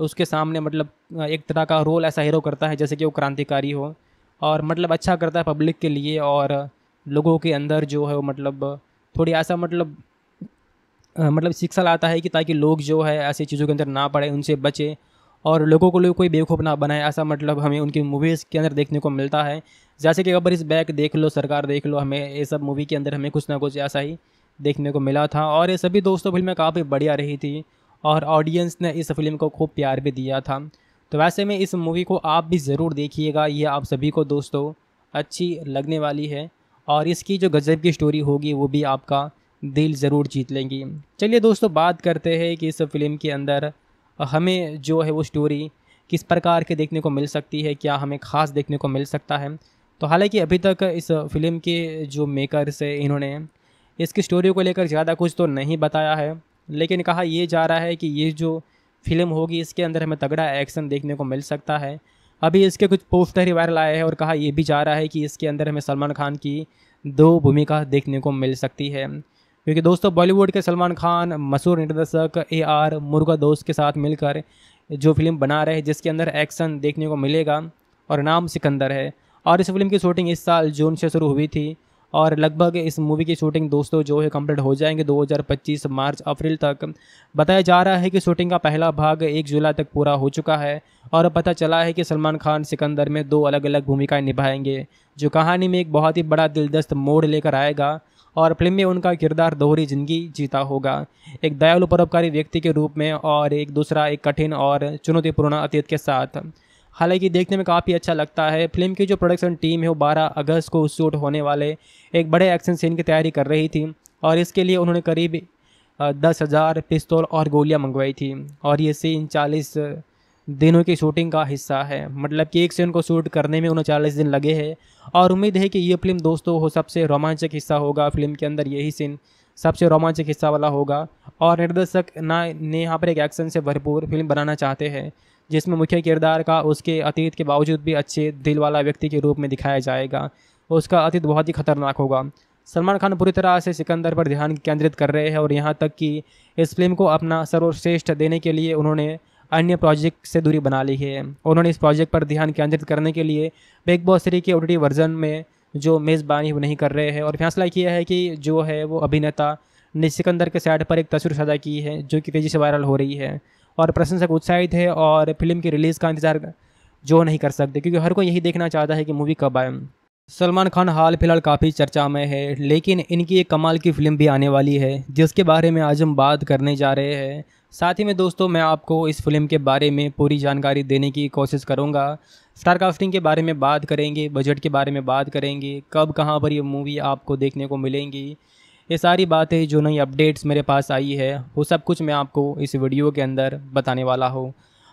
उसके सामने मतलब एक तरह का रोल ऐसा हीरो करता है जैसे कि वो क्रांतिकारी हो और मतलब अच्छा करता है पब्लिक के लिए और लोगों के अंदर जो है वो मतलब थोड़ी ऐसा मतलब मतलब शिक्षा लाता है कि ताकि लोग जो है ऐसी चीज़ों के अंदर ना पड़े उनसे बचें और लोगों को कोई बेवकूफ़ ना बनाए ऐसा मतलब हमें उनकी मूवीज़ के अंदर देखने को मिलता है जैसे कि अगर इस बैग देख लो सरकार देख लो हमें ये सब मूवी के अंदर हमें कुछ ना कुछ ऐसा ही देखने को मिला था और ये सभी दोस्तों फिल्में काफ़ी बढ़िया रही थी और ऑडियंस ने इस फिल्म को खूब प्यार भी दिया था तो वैसे में इस मूवी को आप भी ज़रूर देखिएगा ये आप सभी को दोस्तों अच्छी लगने वाली है और इसकी जो गज़ब की स्टोरी होगी वो भी आपका दिल ज़रूर जीत लेंगी चलिए दोस्तों बात करते हैं कि इस फिल्म के अंदर हमें जो है वो स्टोरी किस प्रकार के देखने को मिल सकती है क्या हमें ख़ास देखने को मिल सकता है तो हालांकि अभी तक इस फिल्म के जो मेकर्स है इन्होंने इसकी स्टोरी को लेकर ज़्यादा कुछ तो नहीं बताया है लेकिन कहा यह जा रहा है कि ये जो फिल्म होगी इसके अंदर हमें तगड़ा एक्शन देखने को मिल सकता है अभी इसके कुछ पोस्टर ही वायरल आए हैं और कहा यह भी जा रहा है कि इसके अंदर हमें सलमान खान की दो भूमिका देखने को मिल सकती है क्योंकि दोस्तों बॉलीवुड के सलमान खान मशहूर निर्देशक ए आर मुर्गा दोस्त के साथ मिलकर जो फिल्म बना रहे हैं जिसके अंदर एक्शन देखने को मिलेगा और नाम सिकंदर है और इस फिल्म की शूटिंग इस साल जून से शुरू हुई थी और लगभग इस मूवी की शूटिंग दोस्तों जो है कंप्लीट हो जाएंगे 2025 मार्च अप्रैल तक बताया जा रहा है कि शूटिंग का पहला भाग एक जुलाई तक पूरा हो चुका है और पता चला है कि सलमान खान सिकंदर में दो अलग अलग भूमिकाएं निभाएंगे जो कहानी में एक बहुत ही बड़ा दिलदस्त मोड़ लेकर आएगा और फिल्म में उनका किरदार दोहरी जिंदगी जीता होगा एक दयालु परोपकारी व्यक्ति के रूप में और एक दूसरा एक कठिन और चुनौतीपूर्ण अतीत के साथ हालांकि देखने में काफ़ी अच्छा लगता है फिल्म की जो प्रोडक्शन टीम है वो 12 अगस्त को शूट होने वाले एक बड़े एक्शन सीन की तैयारी कर रही थी और इसके लिए उन्होंने करीब दस हज़ार पिस्तौल और गोलियां मंगवाई थी और ये सीन चालीस दिनों की शूटिंग का हिस्सा है मतलब कि एक सीन को शूट करने में उनचालीस दिन लगे हैं और उम्मीद है कि ये फिल्म दोस्तों हो सबसे रोमांचक हिस्सा होगा फिल्म के अंदर यही सीन सबसे रोमांचक हिस्सा वाला होगा और निर्देशक ना ने यहाँ पर एक एक्शन से भरपूर फिल्म बनाना चाहते हैं जिसमें मुख्य किरदार का उसके अतीत के बावजूद भी अच्छे दिल वाला व्यक्ति के रूप में दिखाया जाएगा उसका अतीत बहुत ही खतरनाक होगा सलमान खान पूरी तरह से सिकंदर पर ध्यान केंद्रित कर रहे हैं और यहाँ तक कि इस फिल्म को अपना सर्वश्रेष्ठ देने के लिए उन्होंने अन्य प्रोजेक्ट से दूरी बना ली है उन्होंने इस प्रोजेक्ट पर ध्यान केंद्रित करने के लिए बिग बॉस थ्री के ओ वर्जन में जो मेज़बानी वो नहीं कर रहे हैं और फैसला किया है कि जो है वो अभिनेता ने सिकंदर के साइड पर एक तस्वीर साझा की है जो कि तेज़ी से वायरल हो रही है और प्रशंसक उत्साहित है और फिल्म की रिलीज़ का इंतज़ार जो नहीं कर सकते क्योंकि हर कोई यही देखना चाहता है कि मूवी कब आए सलमान खान हाल फिलहाल काफ़ी चर्चा में है लेकिन इनकी एक कमाल की फ़िल्म भी आने वाली है जिसके बारे में आज हम बात करने जा रहे हैं साथ ही में दोस्तों मैं आपको इस फिल्म के बारे में पूरी जानकारी देने की कोशिश करूँगा स्टार कास्टिंग के बारे में बात करेंगे बजट के बारे में बात करेंगे कब कहाँ पर ये मूवी आपको देखने को मिलेंगी ये सारी बातें जो नई अपडेट्स मेरे पास आई है वो सब कुछ मैं आपको इस वीडियो के अंदर बताने वाला हूँ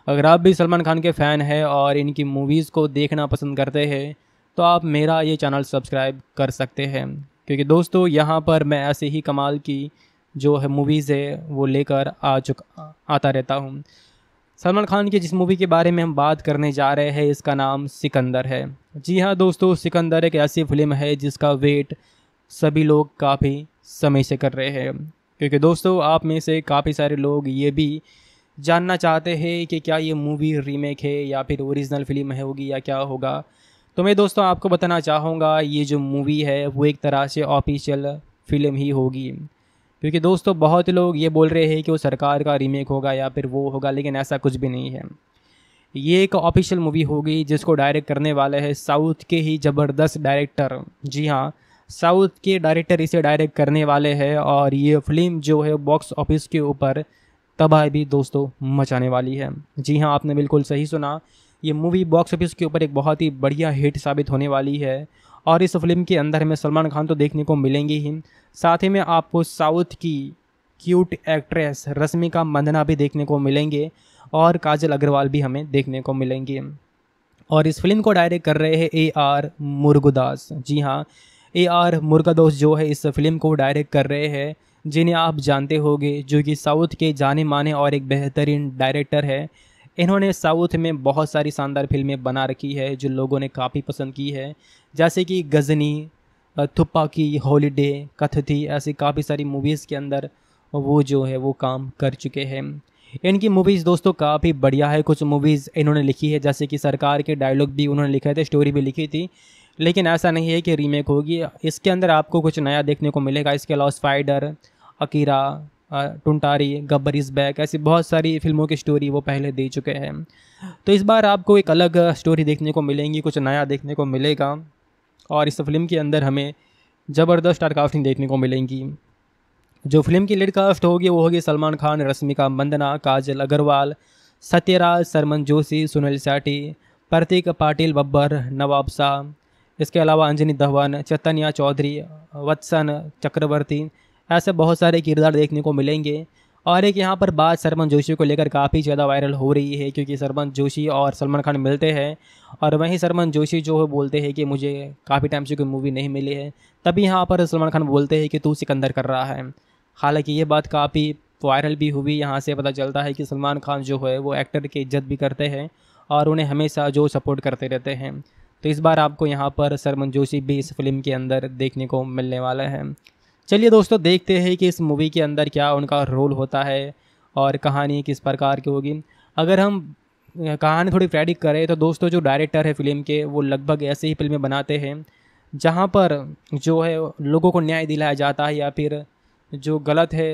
अगर आप भी सलमान खान के फ़ैन हैं और इनकी मूवीज़ को देखना पसंद करते हैं तो आप मेरा ये चैनल सब्सक्राइब कर सकते हैं क्योंकि दोस्तों यहाँ पर मैं ऐसे ही कमाल की जो है मूवीज़ है वो लेकर आ चुका आता रहता हूँ सलमान खान की जिस मूवी के बारे में हम बात करने जा रहे हैं इसका नाम सिकंदर है जी हाँ दोस्तों सिकंदर एक ऐसी फिल्म है जिसका वेट सभी लोग काफ़ी समय से कर रहे हैं क्योंकि दोस्तों आप में से काफ़ी सारे लोग ये भी जानना चाहते हैं कि क्या ये मूवी रीमेक है या फिर ओरिजिनल फिल्म है होगी या क्या होगा तो मैं दोस्तों आपको बताना चाहूँगा ये जो मूवी है वो एक तरह से ऑफिशियल फिल्म ही होगी क्योंकि दोस्तों बहुत लोग ये बोल रहे हैं कि वो सरकार का रीमेक होगा या फिर वो होगा लेकिन ऐसा कुछ भी नहीं है ये एक ऑफिशियल मूवी होगी जिसको डायरेक्ट करने वाले हैं साउथ के ही ज़बरदस्त डायरेक्टर जी हाँ साउथ के डायरेक्टर इसे डायरेक्ट करने वाले हैं और ये फिल्म जो है बॉक्स ऑफिस के ऊपर तबाह भी दोस्तों मचाने वाली है जी हाँ आपने बिल्कुल सही सुना ये मूवी बॉक्स ऑफिस के ऊपर एक बहुत ही बढ़िया हिट साबित होने वाली है और इस फिल्म के अंदर हमें सलमान खान तो देखने को मिलेंगे ही साथ ही में आपको साउथ की क्यूट एक्ट्रेस रश्मिका मंदना भी देखने को मिलेंगे और काजल अग्रवाल भी हमें देखने को मिलेंगे और इस फिल्म को डायरेक्ट कर रहे हैं ए आर मुर्गुदास जी हाँ ए आर मुर्गादोस जो है इस फिल्म को डायरेक्ट कर रहे हैं जिन्हें आप जानते होंगे जो कि साउथ के जाने माने और एक बेहतरीन डायरेक्टर है इन्होंने साउथ में बहुत सारी शानदार फिल्में बना रखी है जो लोगों ने काफ़ी पसंद की है जैसे कि गज़नी थुप्पा की हॉलीडे कथथी ऐसी काफ़ी सारी मूवीज़ के अंदर वो जो है वो काम कर चुके हैं इनकी मूवीज़ दोस्तों काफ़ी बढ़िया है कुछ मूवीज़ इन्होंने लिखी है जैसे कि सरकार के डायलॉग भी उन्होंने लिखे थे स्टोरी भी लिखी थी लेकिन ऐसा नहीं है कि रीमेक होगी इसके अंदर आपको कुछ नया देखने को मिलेगा इसके अलावा स्पाइडर अकीरा टुंटारी गब्बर इज़ बैक ऐसी बहुत सारी फिल्मों की स्टोरी वो पहले दे चुके हैं तो इस बार आपको एक अलग स्टोरी देखने को मिलेंगी कुछ नया देखने को मिलेगा और इस फिल्म के अंदर हमें ज़बरदस्त स्टारकास्टिंग देखने को मिलेंगी जो फिल्म की लीड कास्ट होगी वो होगी सलमान खान रश्मिका मंदना काजल अग्रवाल सत्यराज सरमन जोशी सुनील साठी प्रतीक पाटिल बब्बर नवाब शाह इसके अलावा अंजनी धवन चैतन्या चौधरी वत्सन चक्रवर्ती ऐसे बहुत सारे किरदार देखने को मिलेंगे और एक यहाँ पर बात सरमन जोशी को लेकर काफ़ी ज़्यादा वायरल हो रही है क्योंकि सरमन जोशी और सलमान खान मिलते हैं और वहीं सरमन जोशी जो है बोलते हैं कि मुझे काफ़ी टाइम से कोई मूवी नहीं मिली है तभी यहाँ पर सलमान खान बोलते हैं कि तू सिकंदर कर रहा है हालांकि ये बात काफ़ी वायरल भी हुई यहाँ से पता चलता है कि सलमान खान जो है वो एक्टर की इज्जत भी करते हैं और उन्हें हमेशा जो सपोर्ट करते रहते हैं तो इस बार आपको यहाँ पर सरमन जोशी भी इस फिल्म के अंदर देखने को मिलने वाला है चलिए दोस्तों देखते हैं कि इस मूवी के अंदर क्या उनका रोल होता है और कहानी किस प्रकार की होगी अगर हम कहानी थोड़ी प्रेडिक करें तो दोस्तों जो डायरेक्टर है फिल्म के वो लगभग ऐसे ही फिल्में बनाते हैं जहाँ पर जो है लोगों को न्याय दिलाया जाता है या फिर जो गलत है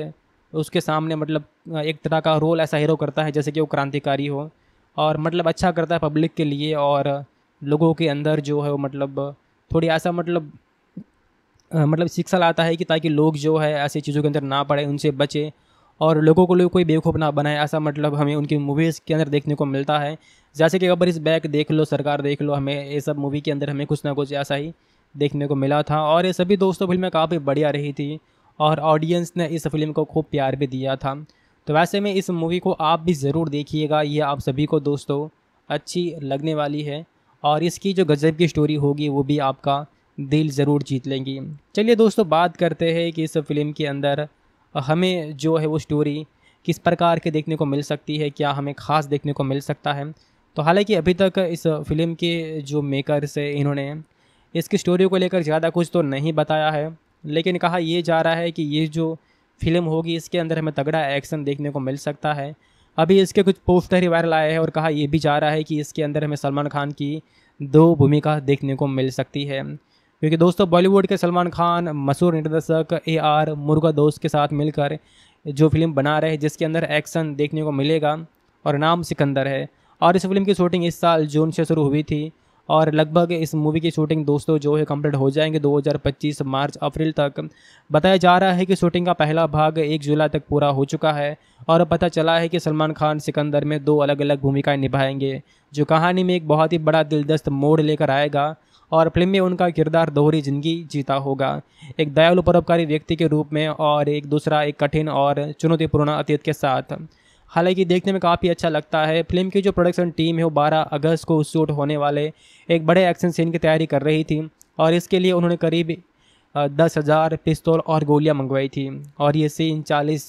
उसके सामने मतलब एक तरह का रोल ऐसा हीरो करता है जैसे कि वो क्रांतिकारी हो और मतलब अच्छा करता है पब्लिक के लिए और लोगों के अंदर जो है वो मतलब थोड़ी ऐसा मतलब मतलब शिक्षा लाता है कि ताकि लोग जो है ऐसी चीज़ों के अंदर ना पड़े उनसे बचे और लोगों को लोग कोई बेवकूफ़ ना बनाए ऐसा मतलब हमें उनकी मूवीज़ के अंदर देखने को मिलता है जैसे कि अगर इस बैग देख लो सरकार देख लो हमें ये सब मूवी के अंदर हमें कुछ ना कुछ ऐसा ही देखने को मिला था और ये सभी दोस्तों फिल्में काफ़ी बढ़िया रही थी और ऑडियंस ने इस फिल्म को खूब प्यार भी दिया था तो वैसे में इस मूवी को आप भी ज़रूर देखिएगा ये आप सभी को दोस्तों अच्छी लगने वाली है और इसकी जो गज़ब की स्टोरी होगी वो भी आपका दिल ज़रूर जीत लेंगी चलिए दोस्तों बात करते हैं कि इस फिल्म के अंदर हमें जो है वो स्टोरी किस प्रकार के देखने को मिल सकती है क्या हमें ख़ास देखने को मिल सकता है तो हालांकि अभी तक इस फिल्म के जो मेकर्स है इन्होंने इसकी स्टोरी को लेकर ज़्यादा कुछ तो नहीं बताया है लेकिन कहा यह जा रहा है कि ये जो फिल्म होगी इसके अंदर हमें तगड़ा एक्शन देखने को मिल सकता है अभी इसके कुछ पोस्टर ही वायरल आए हैं और कहा यह भी जा रहा है कि इसके अंदर हमें सलमान खान की दो भूमिका देखने को मिल सकती है क्योंकि दोस्तों बॉलीवुड के सलमान खान मशहूर निर्देशक ए आर मुर्गा दोस्त के साथ मिलकर जो फिल्म बना रहे हैं जिसके अंदर एक्शन देखने को मिलेगा और नाम सिकंदर है और इस फिल्म की शूटिंग इस साल जून से शुरू हुई थी और लगभग इस मूवी की शूटिंग दोस्तों जो है कंप्लीट हो जाएंगे 2025 मार्च अप्रैल तक बताया जा रहा है कि शूटिंग का पहला भाग एक जुलाई तक पूरा हो चुका है और पता चला है कि सलमान खान सिकंदर में दो अलग अलग भूमिकाएं निभाएंगे जो कहानी में एक बहुत ही बड़ा दिलदस्त मोड़ लेकर आएगा और फिल्म में उनका किरदार दोहरी जिंदगी जीता होगा एक दयालु परोपकारी व्यक्ति के रूप में और एक दूसरा एक कठिन और चुनौतीपूर्ण अतीत के साथ हालांकि देखने में काफ़ी अच्छा लगता है फिल्म की जो प्रोडक्शन टीम है वो 12 अगस्त को शूट होने वाले एक बड़े एक्शन सीन की तैयारी कर रही थी और इसके लिए उन्होंने करीब दस हज़ार पिस्तौल और गोलियां मंगवाई थी और ये सीन चालीस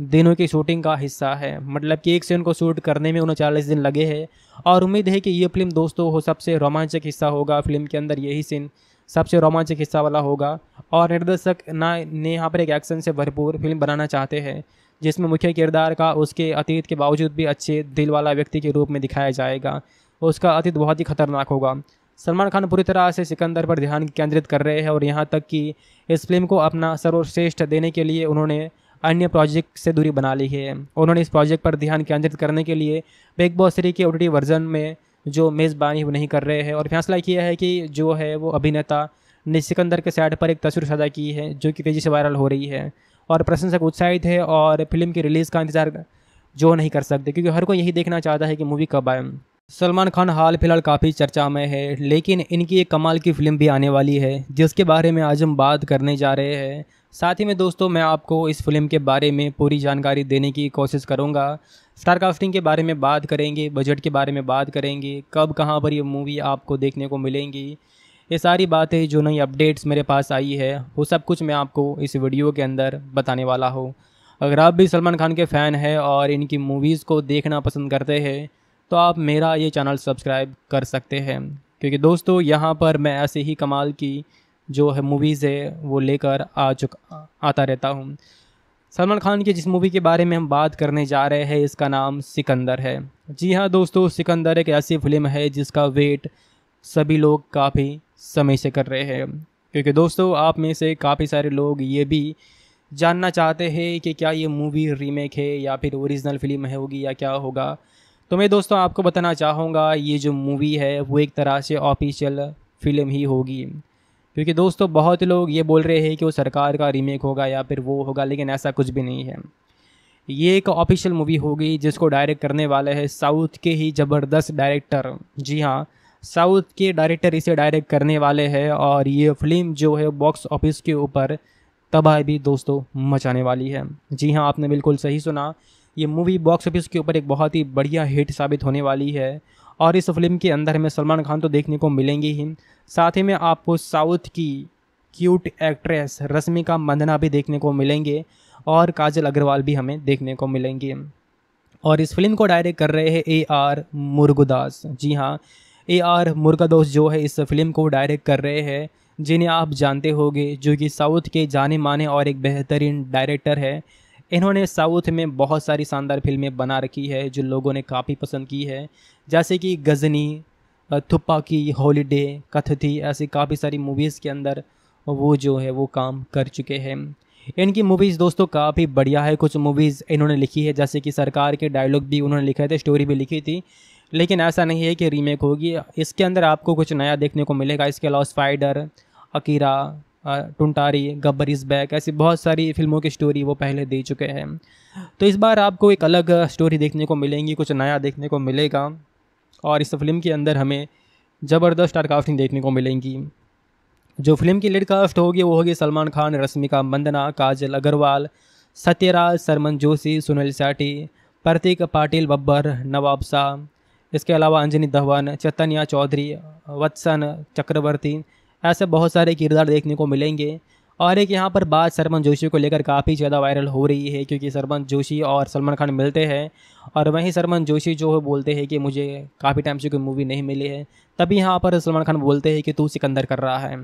दिनों की शूटिंग का हिस्सा है मतलब कि एक सीन को शूट करने में उनचालीस दिन लगे हैं और उम्मीद है कि ये फिल्म दोस्तों हो सबसे रोमांचक हिस्सा होगा फिल्म के अंदर यही सीन सबसे रोमांचक हिस्सा वाला होगा और निर्देशक ना ने यहाँ पर एक एक्शन से भरपूर फिल्म बनाना चाहते हैं जिसमें मुख्य किरदार का उसके अतीत के बावजूद भी अच्छे दिल वाला व्यक्ति के रूप में दिखाया जाएगा उसका अतीत बहुत ही खतरनाक होगा सलमान खान पूरी तरह से सिकंदर पर ध्यान केंद्रित कर रहे हैं और यहाँ तक कि इस फिल्म को अपना सर्वश्रेष्ठ देने के लिए उन्होंने अन्य प्रोजेक्ट से दूरी बना ली है उन्होंने इस प्रोजेक्ट पर ध्यान केंद्रित करने के लिए बिग बॉस थ्री के ओ वर्जन में जो मेज़बानी वो नहीं कर रहे हैं और फैसला किया है कि जो है वो अभिनेता ने सिकंदर के सैड पर एक तस्वीर साझा की है जो कि तेज़ी से वायरल हो रही है और प्रशंसक उत्साहित है और फिल्म की रिलीज़ का इंतज़ार जो नहीं कर सकते क्योंकि हर कोई यही देखना चाहता है कि मूवी कब आए सलमान खान हाल फिलहाल काफ़ी चर्चा में है लेकिन इनकी एक कमाल की फ़िल्म भी आने वाली है जिसके बारे में आज हम बात करने जा रहे हैं साथ ही में दोस्तों मैं आपको इस फिल्म के बारे में पूरी जानकारी देने की कोशिश करूँगा स्टार कास्टिंग के बारे में बात करेंगे बजट के बारे में बात करेंगे कब कहाँ पर ये मूवी आपको देखने को मिलेंगी ये सारी बातें जो नई अपडेट्स मेरे पास आई है वो सब कुछ मैं आपको इस वीडियो के अंदर बताने वाला हूँ अगर आप भी सलमान खान के फ़ैन हैं और इनकी मूवीज़ को देखना पसंद करते हैं तो आप मेरा ये चैनल सब्सक्राइब कर सकते हैं क्योंकि दोस्तों यहाँ पर मैं ऐसे ही कमाल की जो है मूवीज़ है वो लेकर आ चुका आता रहता हूँ सलमान खान की जिस मूवी के बारे में हम बात करने जा रहे हैं इसका नाम सिकंदर है जी हाँ दोस्तों सिकंदर एक ऐसी फिल्म है जिसका वेट सभी लोग काफ़ी समय से कर रहे हैं क्योंकि दोस्तों आप में से काफ़ी सारे लोग ये भी जानना चाहते हैं कि क्या ये मूवी रीमेक है या फिर ओरिजिनल फिल्म है होगी या क्या होगा तो मैं दोस्तों आपको बताना चाहूँगा ये जो मूवी है वो एक तरह से ऑफिशियल फिल्म ही होगी क्योंकि दोस्तों बहुत लोग ये बोल रहे हैं कि वो सरकार का रीमेक होगा या फिर वो होगा लेकिन ऐसा कुछ भी नहीं है ये एक ऑफिशियल मूवी होगी जिसको डायरेक्ट करने वाले हैं साउथ के ही ज़बरदस्त डायरेक्टर जी हाँ साउथ के डायरेक्टर इसे डायरेक्ट करने वाले हैं और ये फिल्म जो है बॉक्स ऑफिस के ऊपर तबाह भी दोस्तों मचाने वाली है जी हाँ आपने बिल्कुल सही सुना ये मूवी बॉक्स ऑफिस के ऊपर एक बहुत ही बढ़िया हिट साबित होने वाली है और इस फिल्म के अंदर हमें सलमान खान तो देखने को मिलेंगे ही साथ ही में आपको साउथ की क्यूट एक्ट्रेस रश्मिका मंदना भी देखने को मिलेंगे और काजल अग्रवाल भी हमें देखने को मिलेंगे और इस फिल्म को डायरेक्ट कर रहे हैं ए आर मुर्गुदास जी हाँ ए आर मुर्गादोस जो है इस फिल्म को डायरेक्ट कर रहे हैं जिन्हें आप जानते होंगे जो कि साउथ के जाने माने और एक बेहतरीन डायरेक्टर है इन्होंने साउथ में बहुत सारी शानदार फिल्में बना रखी है जो लोगों ने काफ़ी पसंद की है जैसे कि गज़नी थुप्पा की हॉलीडे कथ थी ऐसी काफ़ी सारी मूवीज़ के अंदर वो जो है वो काम कर चुके हैं इनकी मूवीज़ दोस्तों काफ़ी बढ़िया है कुछ मूवीज़ इन्होंने लिखी है जैसे कि सरकार के डायलॉग भी उन्होंने लिखे थे स्टोरी भी लिखी थी लेकिन ऐसा नहीं है कि रीमेक होगी इसके अंदर आपको कुछ नया देखने को मिलेगा इसके अलावा स्पाइडर अकीरा टुंटारी गब्बर इज़ बैक ऐसी बहुत सारी फिल्मों की स्टोरी वो पहले दे चुके हैं तो इस बार आपको एक अलग स्टोरी देखने को मिलेंगी कुछ नया देखने को मिलेगा और इस फिल्म के अंदर हमें ज़बरदस्त स्टार कास्टिंग देखने को मिलेंगी जो फिल्म की लीड कास्ट होगी वो होगी सलमान खान रश्मिका मंदना काजल अग्रवाल सत्यराज सरमन जोशी सुनील सेठी प्रतीक पाटिल बब्बर नवाब शाह इसके अलावा अंजनी धवन चैतन्या चौधरी वत्सन चक्रवर्ती ऐसे बहुत सारे किरदार देखने को मिलेंगे और एक यहाँ पर बात सरमन जोशी को लेकर काफ़ी ज़्यादा वायरल हो रही है क्योंकि सरमन जोशी और सलमान खान मिलते हैं और वहीं सरमन जोशी जो है बोलते हैं कि मुझे काफ़ी टाइम से कोई मूवी नहीं मिली है तभी यहाँ पर सलमान खान बोलते हैं कि तू सिकंदर कर रहा है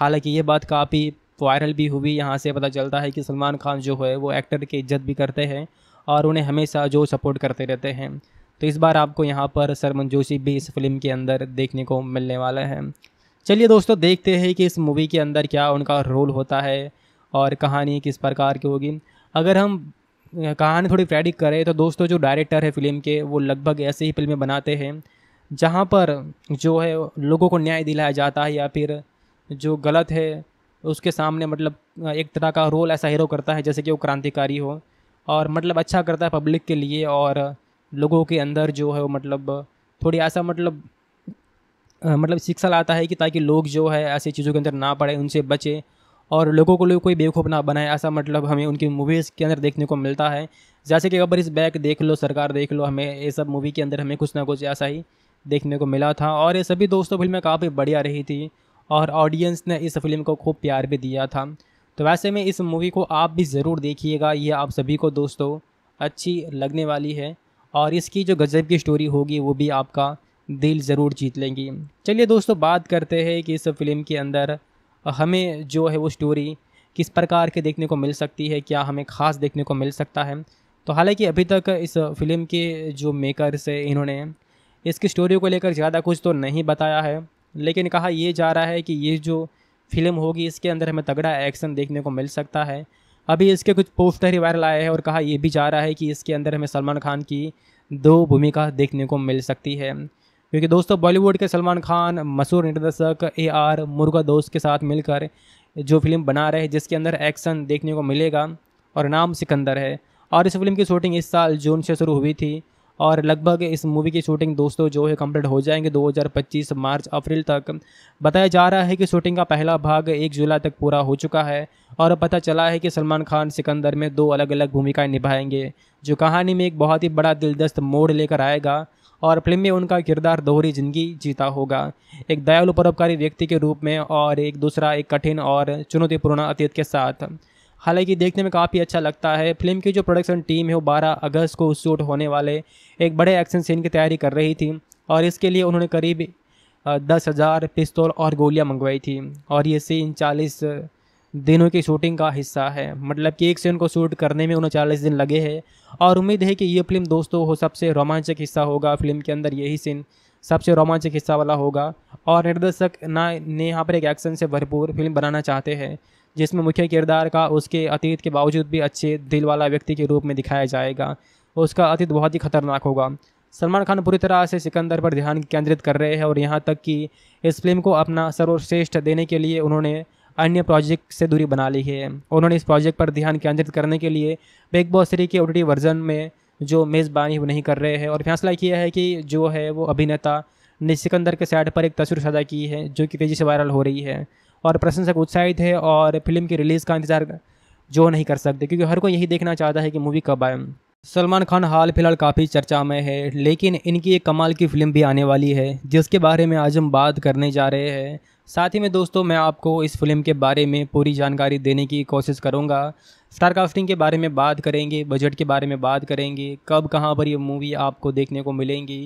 हालांकि ये बात काफ़ी वायरल भी हुई यहाँ से पता चलता है कि सलमान खान जो है वो एक्टर की इज्जत भी करते हैं और उन्हें हमेशा जो सपोर्ट करते रहते हैं तो इस बार आपको यहाँ पर सरमन जोशी भी इस फिल्म के अंदर देखने को मिलने वाला है चलिए दोस्तों देखते हैं कि इस मूवी के अंदर क्या उनका रोल होता है और कहानी किस प्रकार की होगी अगर हम कहानी थोड़ी प्रेडिक्ट करें तो दोस्तों जो डायरेक्टर है फिल्म के वो लगभग ऐसे ही फिल्में बनाते हैं जहाँ पर जो है लोगों को न्याय दिलाया जाता है या फिर जो गलत है उसके सामने मतलब एक तरह का रोल ऐसा हीरो करता है जैसे कि वो क्रांतिकारी हो और मतलब अच्छा करता है पब्लिक के लिए और लोगों के अंदर जो है वो मतलब थोड़ी ऐसा मतलब मतलब शिक्षा लाता है कि ताकि लोग जो है ऐसी चीज़ों के अंदर ना पड़े उनसे बचें और लोगों को लोग कोई बेवकूफ़ ना बनाए ऐसा मतलब हमें उनकी मूवीज़ के अंदर देखने को मिलता है जैसे कि अकबर इस बैग देख लो सरकार देख लो हमें ये सब मूवी के अंदर हमें कुछ ना कुछ ऐसा ही देखने को मिला था और ये सभी दोस्तों फिल्में काफ़ी बढ़िया रही थी और ऑडियंस ने इस फिल्म को खूब प्यार भी दिया था तो वैसे में इस मूवी को आप भी ज़रूर देखिएगा ये आप सभी को दोस्तों अच्छी लगने वाली है और इसकी जो गज़ब की स्टोरी होगी वो भी आपका दिल ज़रूर जीत लेंगी चलिए दोस्तों बात करते हैं कि इस फिल्म के अंदर हमें जो है वो स्टोरी किस प्रकार के देखने को मिल सकती है क्या हमें ख़ास देखने को मिल सकता है तो हालांकि अभी तक इस फिल्म के जो मेकर्स हैं इन्होंने इसकी स्टोरी को लेकर ज़्यादा कुछ तो नहीं बताया है लेकिन कहा यह जा रहा है कि ये जो फिल्म होगी इसके अंदर हमें तगड़ा एक्शन देखने को मिल सकता है अभी इसके कुछ पोस्टर ही वायरल आए हैं और कहा यह भी जा रहा है कि इसके अंदर हमें सलमान खान की दो भूमिका देखने को मिल सकती है क्योंकि दोस्तों बॉलीवुड के सलमान खान मशहूर निर्देशक ए आर मुर्गा दोस्त के साथ मिलकर जो फिल्म बना रहे हैं जिसके अंदर एक्शन देखने को मिलेगा और नाम सिकंदर है और इस फिल्म की शूटिंग इस साल जून से शुरू हुई थी और लगभग इस मूवी की शूटिंग दोस्तों जो है कंप्लीट हो जाएंगे 2025 मार्च अप्रैल तक बताया जा रहा है कि शूटिंग का पहला भाग एक जुलाई तक पूरा हो चुका है और पता चला है कि सलमान खान सिकंदर में दो अलग अलग भूमिकाएं निभाएंगे जो कहानी में एक बहुत ही बड़ा दिलदस्त मोड़ लेकर आएगा और फिल्म में उनका किरदार दोहरी जिंदगी जीता होगा एक दयालु परोपकारी व्यक्ति के रूप में और एक दूसरा एक कठिन और चुनौतीपूर्ण अतीत के साथ हालांकि देखने में काफ़ी अच्छा लगता है फिल्म की जो प्रोडक्शन टीम है वो 12 अगस्त को शूट होने वाले एक बड़े एक्शन सीन की तैयारी कर रही थी और इसके लिए उन्होंने करीब दस हज़ार पिस्तौल और गोलियां मंगवाई थी और ये सीन चालीस दिनों की शूटिंग का हिस्सा है मतलब कि एक सीन को शूट करने में उनचालीस दिन लगे हैं और उम्मीद है कि ये फिल्म दोस्तों हो सबसे रोमांचक हिस्सा होगा फिल्म के अंदर यही सीन सबसे रोमांचक हिस्सा वाला होगा और निर्देशक ना ने यहाँ पर एक एक्शन से भरपूर फिल्म बनाना चाहते हैं जिसमें मुख्य किरदार का उसके अतीत के बावजूद भी अच्छे दिल वाला व्यक्ति के रूप में दिखाया जाएगा उसका अतीत बहुत ही खतरनाक होगा सलमान खान पूरी तरह से सिकंदर पर ध्यान केंद्रित कर रहे हैं और यहाँ तक कि इस फिल्म को अपना सर्वश्रेष्ठ देने के लिए उन्होंने अन्य प्रोजेक्ट से दूरी बना ली है उन्होंने इस प्रोजेक्ट पर ध्यान केंद्रित करने के लिए बिग बॉस थ्री के ओ वर्जन में जो मेज़बानी वो नहीं कर रहे हैं और फैसला किया है कि जो है वो अभिनेता ने सिकंदर के सैड पर एक तस्वीर साझा की है जो कि तेज़ी से वायरल हो रही है और प्रशंसक उत्साहित है और फिल्म की रिलीज़ का इंतज़ार जो नहीं कर सकते क्योंकि हर कोई यही देखना चाहता है कि मूवी कब आए सलमान खान हाल फिलहाल काफ़ी चर्चा में है लेकिन इनकी एक कमाल की फ़िल्म भी आने वाली है जिसके बारे में आज हम बात करने जा रहे हैं साथ ही में दोस्तों मैं आपको इस फिल्म के बारे में पूरी जानकारी देने की कोशिश करूँगा स्टार कास्टिंग के बारे में बात करेंगे बजट के बारे में बात करेंगे कब कहाँ पर ये मूवी आपको देखने को मिलेंगी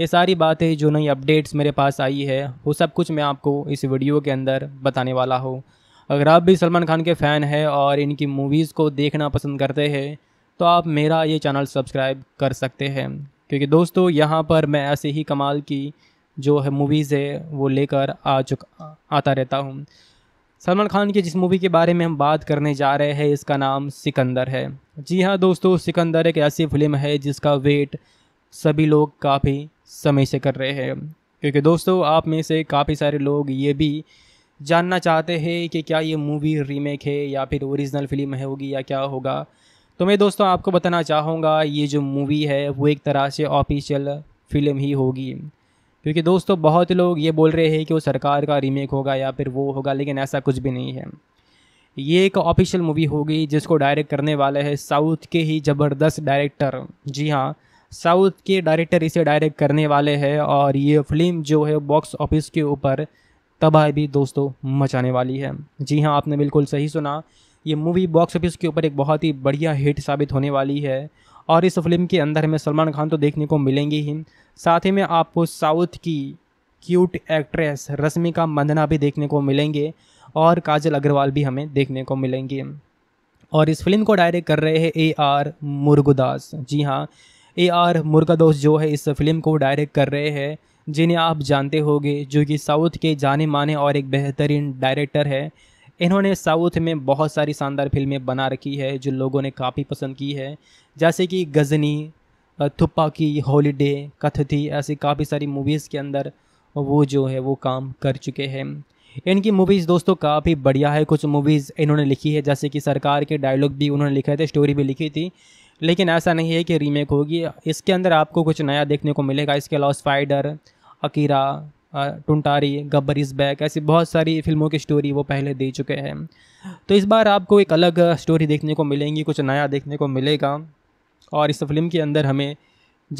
ये सारी बातें जो नई अपडेट्स मेरे पास आई है वो सब कुछ मैं आपको इस वीडियो के अंदर बताने वाला हूँ अगर आप भी सलमान खान के फ़ैन हैं और इनकी मूवीज़ को देखना पसंद करते हैं तो आप मेरा ये चैनल सब्सक्राइब कर सकते हैं क्योंकि दोस्तों यहाँ पर मैं ऐसे ही कमाल की जो है मूवीज़ है वो लेकर आ चुका आता रहता हूँ सलमान खान की जिस मूवी के बारे में हम बात करने जा रहे हैं इसका नाम सिकंदर है जी हाँ दोस्तों सिकंदर एक ऐसी फिल्म है जिसका वेट सभी लोग काफ़ी समय से कर रहे हैं क्योंकि दोस्तों आप में से काफ़ी सारे लोग ये भी जानना चाहते हैं कि क्या ये मूवी रीमेक है या फिर ओरिजिनल फिल्म है होगी या क्या होगा तो मैं दोस्तों आपको बताना चाहूँगा ये जो मूवी है वो एक तरह से ऑफिशियल फिल्म ही होगी क्योंकि दोस्तों बहुत लोग ये बोल रहे हैं कि वो सरकार का रीमेक होगा या फिर वो होगा लेकिन ऐसा कुछ भी नहीं है ये एक ऑफिशियल मूवी होगी जिसको डायरेक्ट करने वाले हैं साउथ के ही ज़बरदस्त डायरेक्टर जी हाँ साउथ के डायरेक्टर इसे डायरेक्ट करने वाले हैं और ये फिल्म जो है बॉक्स ऑफिस के ऊपर तबाह भी दोस्तों मचाने वाली है जी हाँ आपने बिल्कुल सही सुना ये मूवी बॉक्स ऑफिस के ऊपर एक बहुत ही बढ़िया हिट साबित होने वाली है और इस फिल्म के अंदर हमें सलमान खान तो देखने को मिलेंगे ही साथ ही में आपको साउथ की क्यूट एक्ट्रेस रश्मिका मंदना भी देखने को मिलेंगे और काजल अग्रवाल भी हमें देखने को मिलेंगे और इस फिल्म को डायरेक्ट कर रहे हैं ए आर मुर्गुदास जी हाँ ए आर मुर्गादोस जो है इस फिल्म को डायरेक्ट कर रहे हैं जिन्हें आप जानते होंगे जो कि साउथ के जाने माने और एक बेहतरीन डायरेक्टर है इन्होंने साउथ में बहुत सारी शानदार फिल्में बना रखी है जो लोगों ने काफ़ी पसंद की है जैसे कि गज़नी थुप्पा की हॉलीडे कथती ऐसी काफ़ी सारी मूवीज़ के अंदर वो जो है वो काम कर चुके हैं इनकी मूवीज़ दोस्तों काफ़ी बढ़िया है कुछ मूवीज़ इन्होंने लिखी है जैसे कि सरकार के डायलॉग भी उन्होंने लिखे थे स्टोरी भी लिखी थी लेकिन ऐसा नहीं है कि रीमेक होगी इसके अंदर आपको कुछ नया देखने को मिलेगा इसके अलावा स्पाइडर अकीरा टुंटारी गब्बर इज़ बैक ऐसी बहुत सारी फिल्मों की स्टोरी वो पहले दे चुके हैं तो इस बार आपको एक अलग स्टोरी देखने को मिलेंगी कुछ नया देखने को मिलेगा और इस फिल्म के अंदर हमें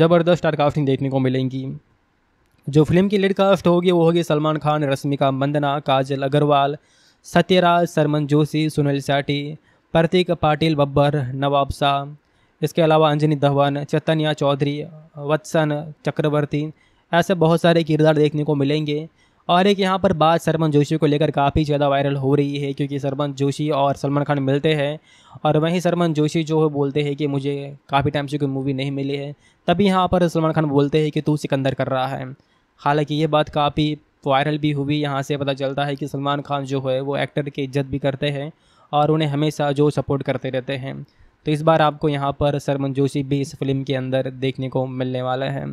ज़बरदस्त स्टार कास्टिंग देखने को मिलेंगी जो फिल्म की लीड कास्ट होगी वो होगी सलमान खान रश्मिका मंदना काजल अग्रवाल सत्यराज सरमन जोशी सुनील सेठी प्रतीक पाटिल बब्बर नवाब शाह इसके अलावा अंजनी धवन चैतन्या चौधरी वत्सन चक्रवर्ती ऐसे बहुत सारे किरदार देखने को मिलेंगे और एक यहाँ पर बात सरमन जोशी को लेकर काफ़ी ज़्यादा वायरल हो रही है क्योंकि सरमन जोशी और सलमान खान मिलते हैं और वहीं सरमन जोशी जो है बोलते हैं कि मुझे काफ़ी टाइम से कोई मूवी नहीं मिली है तभी यहाँ पर सलमान खान बोलते हैं कि तू सिकंदर कर रहा है हालांकि ये बात काफ़ी वायरल भी हुई यहाँ से पता चलता है कि सलमान खान जो है वो एक्टर की इज्जत भी करते हैं और उन्हें हमेशा जो सपोर्ट करते रहते हैं तो इस बार आपको यहाँ पर सरमन जोशी भी इस फिल्म के अंदर देखने को मिलने वाला है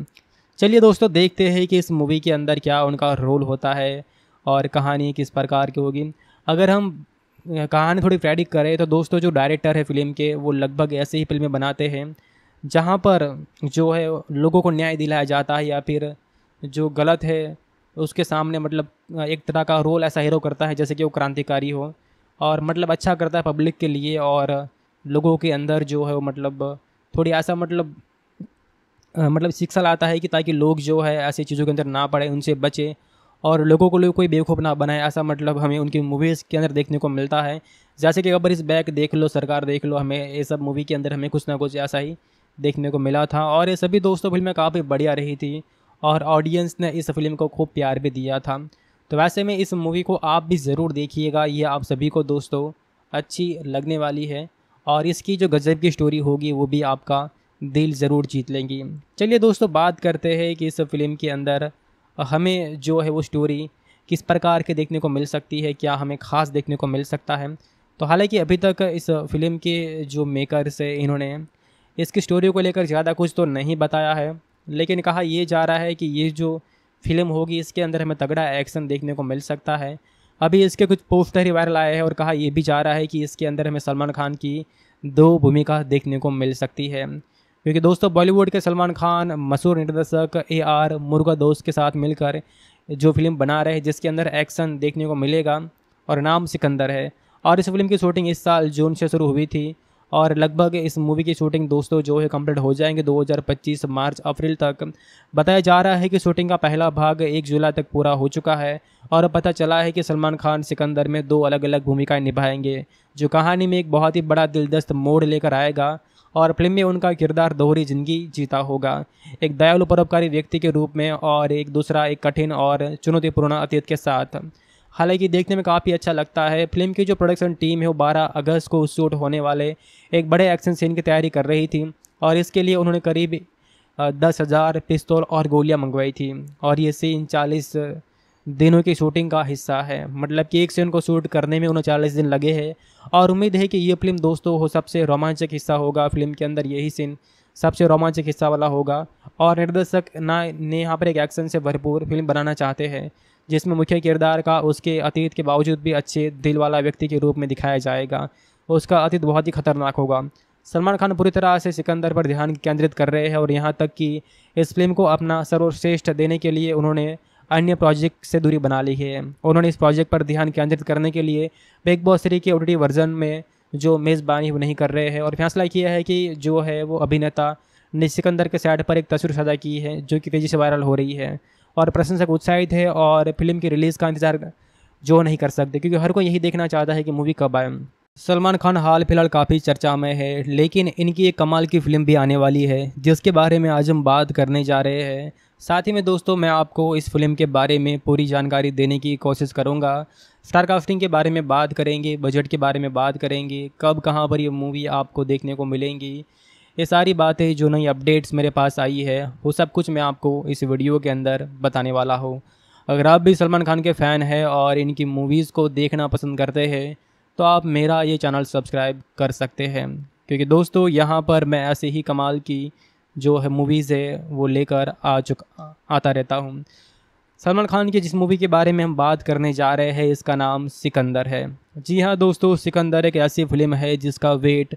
चलिए दोस्तों देखते हैं कि इस मूवी के अंदर क्या उनका रोल होता है और कहानी किस प्रकार की होगी अगर हम कहानी थोड़ी प्रेडिक्ट करें तो दोस्तों जो डायरेक्टर है फिल्म के वो लगभग ऐसे ही फिल्में बनाते हैं जहाँ पर जो है लोगों को न्याय दिलाया जाता है या फिर जो गलत है उसके सामने मतलब एक तरह का रोल ऐसा हीरो करता है जैसे कि वो क्रांतिकारी हो और मतलब अच्छा करता है पब्लिक के लिए और लोगों के अंदर जो है वो मतलब थोड़ी ऐसा मतलब मतलब शिक्षा लाता है कि ताकि लोग जो है ऐसी चीज़ों के अंदर ना पड़े उनसे बचें और लोगों को लोग कोई बेवकूफ़ ना बनाए ऐसा मतलब हमें उनकी मूवीज़ के अंदर देखने को मिलता है जैसे कि अगर इस बैग देख लो सरकार देख लो हमें ये सब मूवी के अंदर हमें कुछ ना कुछ ऐसा ही देखने को मिला था और ये सभी दोस्तों फिल्में काफ़ी बढ़िया रही थी और ऑडियंस ने इस फिल्म को खूब प्यार भी दिया था तो वैसे में इस मूवी को आप भी ज़रूर देखिएगा ये आप सभी को दोस्तों अच्छी लगने वाली है और इसकी जो गज़ब की स्टोरी होगी वो भी आपका दिल ज़रूर जीत लेंगी चलिए दोस्तों बात करते हैं कि इस फिल्म के अंदर हमें जो है वो स्टोरी किस प्रकार के देखने को मिल सकती है क्या हमें ख़ास देखने को मिल सकता है तो हालांकि अभी तक इस फिल्म के जो मेकर्स हैं इन्होंने इसकी स्टोरी को लेकर ज़्यादा कुछ तो नहीं बताया है लेकिन कहा यह जा रहा है कि ये जो फिल्म होगी इसके अंदर हमें तगड़ा एक्शन देखने को मिल सकता है अभी इसके कुछ पोस्टर ही वायरल आए हैं और कहा यह भी जा रहा है कि इसके अंदर हमें सलमान खान की दो भूमिका देखने को मिल सकती है क्योंकि दोस्तों बॉलीवुड के सलमान खान मशहूर निर्देशक ए आर मुर्गा दोस्त के साथ मिलकर जो फिल्म बना रहे हैं जिसके अंदर एक्शन देखने को मिलेगा और नाम सिकंदर है और इस फिल्म की शूटिंग इस साल जून से शुरू हुई थी और लगभग इस मूवी की शूटिंग दोस्तों जो है कंप्लीट हो जाएंगे 2025 मार्च अप्रैल तक बताया जा रहा है कि शूटिंग का पहला भाग एक जुलाई तक पूरा हो चुका है और पता चला है कि सलमान खान सिकंदर में दो अलग अलग भूमिकाएं निभाएंगे जो कहानी में एक बहुत ही बड़ा दिलदस्त मोड़ लेकर आएगा और फिल्म में उनका किरदार दोहरी जिंदगी जीता होगा एक दयालु परोपकारी व्यक्ति के रूप में और एक दूसरा एक कठिन और चुनौतीपूर्ण अतीत के साथ हालांकि देखने में काफ़ी अच्छा लगता है फिल्म की जो प्रोडक्शन टीम है वो 12 अगस्त को शूट होने वाले एक बड़े एक्शन सीन की तैयारी कर रही थी और इसके लिए उन्होंने करीब दस हज़ार पिस्तौल और गोलियां मंगवाई थी और ये सीन चालीस दिनों की शूटिंग का हिस्सा है मतलब कि एक सीन को शूट करने में उनचालीस दिन लगे हैं और उम्मीद है कि ये फिल्म दोस्तों हो सबसे रोमांचक हिस्सा होगा फिल्म के अंदर यही सीन सबसे रोमांचक हिस्सा वाला होगा और निर्देशक ना ने यहाँ पर एक एक्शन से भरपूर फिल्म बनाना चाहते हैं जिसमें मुख्य किरदार का उसके अतीत के बावजूद भी अच्छे दिल वाला व्यक्ति के रूप में दिखाया जाएगा उसका अतीत बहुत ही खतरनाक होगा सलमान खान पूरी तरह से सिकंदर पर ध्यान केंद्रित कर रहे हैं और यहाँ तक कि इस फिल्म को अपना सर्वश्रेष्ठ देने के लिए उन्होंने अन्य प्रोजेक्ट से दूरी बना ली है उन्होंने इस प्रोजेक्ट पर ध्यान केंद्रित करने के लिए बिग बॉस थ्री के ओ वर्जन में जो मेज़बानी वो नहीं कर रहे हैं और फैसला किया है कि जो है वो अभिनेता ने सिकंदर के साइड पर एक तस्वीर साझा की है जो कि तेज़ी से वायरल हो रही है और प्रशंसक उत्साहित है और फिल्म की रिलीज़ का इंतज़ार जो नहीं कर सकते क्योंकि हर कोई यही देखना चाहता है कि मूवी कब आए सलमान खान हाल फिलहाल काफ़ी चर्चा में है लेकिन इनकी एक कमाल की फ़िल्म भी आने वाली है जिसके बारे में आज हम बात करने जा रहे हैं साथ ही में दोस्तों मैं आपको इस फिल्म के बारे में पूरी जानकारी देने की कोशिश करूँगा स्टार कास्टिंग के बारे में बात करेंगे बजट के बारे में बात करेंगे कब कहाँ पर ये मूवी आपको देखने को मिलेंगी ये सारी बातें जो नई अपडेट्स मेरे पास आई है वो सब कुछ मैं आपको इस वीडियो के अंदर बताने वाला हूँ अगर आप भी सलमान खान के फ़ैन हैं और इनकी मूवीज़ को देखना पसंद करते हैं तो आप मेरा ये चैनल सब्सक्राइब कर सकते हैं क्योंकि दोस्तों यहाँ पर मैं ऐसे ही कमाल की जो है मूवीज़ है वो लेकर आ चुका आता रहता हूँ सलमान खान की जिस मूवी के बारे में हम बात करने जा रहे हैं इसका नाम सिकंदर है जी हाँ दोस्तों सिकंदर एक ऐसी फिल्म है जिसका वेट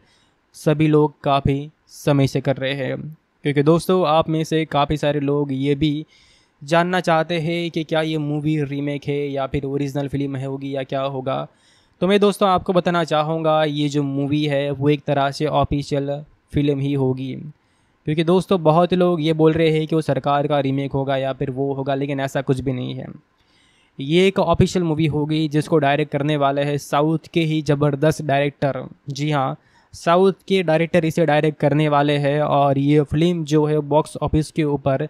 सभी लोग काफ़ी समय से कर रहे हैं क्योंकि दोस्तों आप में से काफ़ी सारे लोग ये भी जानना चाहते हैं कि क्या ये मूवी रीमेक है या फिर ओरिजिनल फिल्म है होगी या क्या होगा तो मैं दोस्तों आपको बताना चाहूँगा ये जो मूवी है वो एक तरह से ऑफिशियल फिल्म ही होगी क्योंकि दोस्तों बहुत लोग ये बोल रहे हैं कि वो सरकार का रीमेक होगा या फिर वो होगा लेकिन ऐसा कुछ भी नहीं है ये एक ऑफिशियल मूवी होगी जिसको डायरेक्ट करने वाले हैं साउथ के ही ज़बरदस्त डायरेक्टर जी हाँ साउथ के डायरेक्टर इसे डायरेक्ट करने वाले हैं और ये फिल्म जो है बॉक्स ऑफिस के ऊपर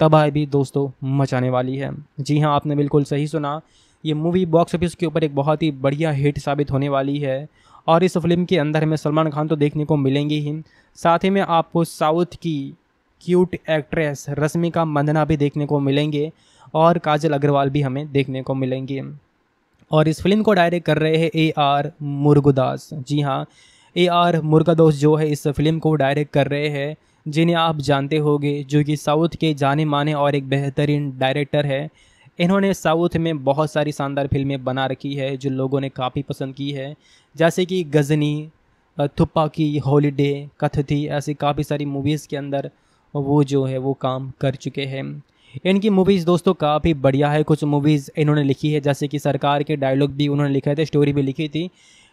तबाह भी दोस्तों मचाने वाली है जी हाँ आपने बिल्कुल सही सुना ये मूवी बॉक्स ऑफिस के ऊपर एक बहुत ही बढ़िया हिट साबित होने वाली है और इस फिल्म के अंदर हमें सलमान खान तो देखने को मिलेंगे ही साथ ही में आपको साउथ की क्यूट एक्ट्रेस रश्मिका मंदना भी देखने को मिलेंगे और काजल अग्रवाल भी हमें देखने को मिलेंगे और इस फिल्म को डायरेक्ट कर रहे हैं ए आर मुर्गुदास जी हाँ ए आर मुर्गादोस जो है इस फिल्म को डायरेक्ट कर रहे हैं जिन्हें आप जानते होंगे जो कि साउथ के जाने माने और एक बेहतरीन डायरेक्टर है इन्होंने साउथ में बहुत सारी शानदार फिल्में बना रखी है जो लोगों ने काफ़ी पसंद की है जैसे कि गज़नी की हॉलीडे कथती ऐसी काफ़ी सारी मूवीज़ के अंदर वो जो है वो काम कर चुके हैं इनकी मूवीज़ दोस्तों काफ़ी बढ़िया है कुछ मूवीज़ इन्होंने लिखी है जैसे कि सरकार के डायलॉग भी उन्होंने लिखे थे स्टोरी भी लिखी थी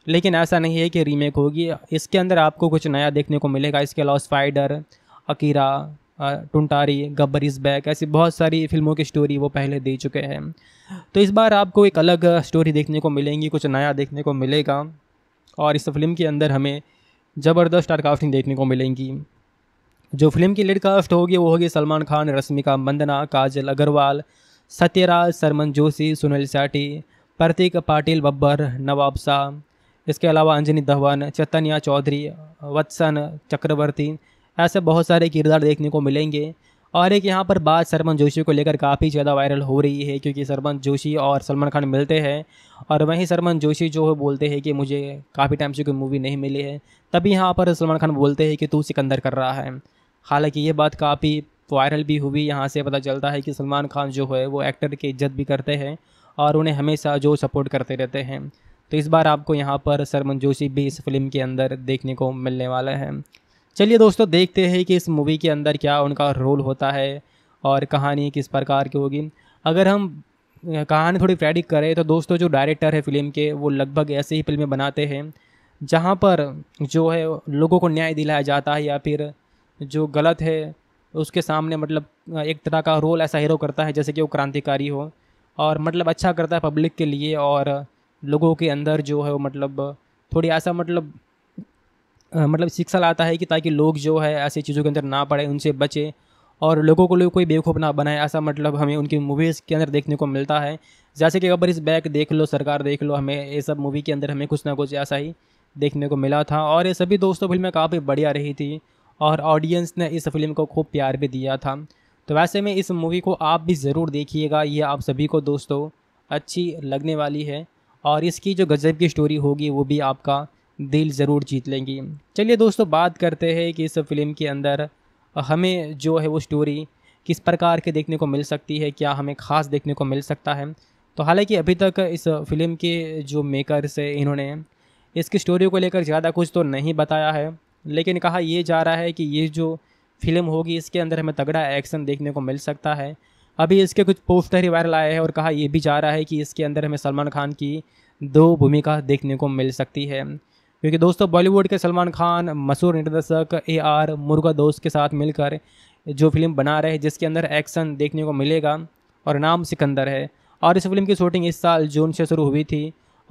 लेकिन ऐसा नहीं है कि रीमेक होगी इसके अंदर आपको कुछ नया देखने को मिलेगा इसके अलावा स्पाइडर अकीरा टुंटारी गब्बर इज़ बैक ऐसी बहुत सारी फिल्मों की स्टोरी वो पहले दे चुके हैं तो इस बार आपको एक अलग स्टोरी देखने को मिलेंगी कुछ नया देखने को मिलेगा और इस फिल्म के अंदर हमें ज़बरदस्त स्टार कास्टिंग देखने को मिलेंगी जो फिल्म की लीड कास्ट होगी वो होगी सलमान खान रश्मिका मंदना काजल अग्रवाल सत्यराज सरमन जोशी सुनील सेठी प्रतीक पाटिल बब्बर नवाब शाह इसके अलावा अंजनी धवन चैतन्या चौधरी वत्सन चक्रवर्ती ऐसे बहुत सारे किरदार देखने को मिलेंगे और एक यहाँ पर बात सरमन जोशी को लेकर काफ़ी ज़्यादा वायरल हो रही है क्योंकि सरमन जोशी और सलमान खान मिलते हैं और वहीं सरमन जोशी जो है बोलते हैं कि मुझे काफ़ी टाइम से कोई मूवी नहीं मिली है तभी यहाँ पर सलमान खान बोलते हैं कि तू सिकंदर कर रहा है हालांकि ये बात काफ़ी वायरल भी हुई यहाँ से पता चलता है कि सलमान खान जो है वो एक्टर की इज्जत भी करते हैं और उन्हें हमेशा जो सपोर्ट करते रहते हैं तो इस बार आपको यहाँ पर सरमन जोशी भी इस फिल्म के अंदर देखने को मिलने वाला है चलिए दोस्तों देखते हैं कि इस मूवी के अंदर क्या उनका रोल होता है और कहानी किस प्रकार की होगी अगर हम कहानी थोड़ी प्रेडिक करें तो दोस्तों जो डायरेक्टर है फिल्म के वो लगभग ऐसे ही फिल्में बनाते हैं जहाँ पर जो है लोगों को न्याय दिलाया जाता है या फिर जो गलत है उसके सामने मतलब एक तरह का रोल ऐसा हीरो करता है जैसे कि वो क्रांतिकारी हो और मतलब अच्छा करता है पब्लिक के लिए और लोगों के अंदर जो है वो मतलब थोड़ी ऐसा मतलब मतलब शिक्षा लाता है कि ताकि लोग जो है ऐसी चीज़ों के अंदर ना पड़े उनसे बचें और लोगों को लोग कोई बेवकूफ़ ना बनाए ऐसा मतलब हमें उनकी मूवीज़ के अंदर देखने को मिलता है जैसे कि अब इस बैग देख लो सरकार देख लो हमें ये सब मूवी के अंदर हमें कुछ ना कुछ ऐसा ही देखने को मिला था और ये सभी दोस्तों फिल्में काफ़ी बढ़िया रही थी और ऑडियंस ने इस फिल्म को खूब प्यार भी दिया था तो वैसे में इस मूवी को आप भी ज़रूर देखिएगा ये आप सभी को दोस्तों अच्छी लगने वाली है और इसकी जो गज़ब की स्टोरी होगी वो भी आपका दिल ज़रूर जीत लेंगी चलिए दोस्तों बात करते हैं कि इस फिल्म के अंदर हमें जो है वो स्टोरी किस प्रकार के देखने को मिल सकती है क्या हमें ख़ास देखने को मिल सकता है तो हालांकि अभी तक इस फिल्म के जो मेकर्स हैं इन्होंने इसकी स्टोरी को लेकर ज़्यादा कुछ तो नहीं बताया है लेकिन कहा यह जा रहा है कि ये जो फिल्म होगी इसके अंदर हमें तगड़ा एक्शन देखने को मिल सकता है अभी इसके कुछ पोस्टर ही वायरल आए हैं और कहा यह भी जा रहा है कि इसके अंदर हमें सलमान खान की दो भूमिका देखने को मिल सकती है क्योंकि दोस्तों बॉलीवुड के सलमान खान मशहूर निर्देशक ए आर मुर्गा दोस्त के साथ मिलकर जो फिल्म बना रहे हैं जिसके अंदर एक्शन देखने को मिलेगा और नाम सिकंदर है और इस फिल्म की शूटिंग इस साल जून से शुरू हुई थी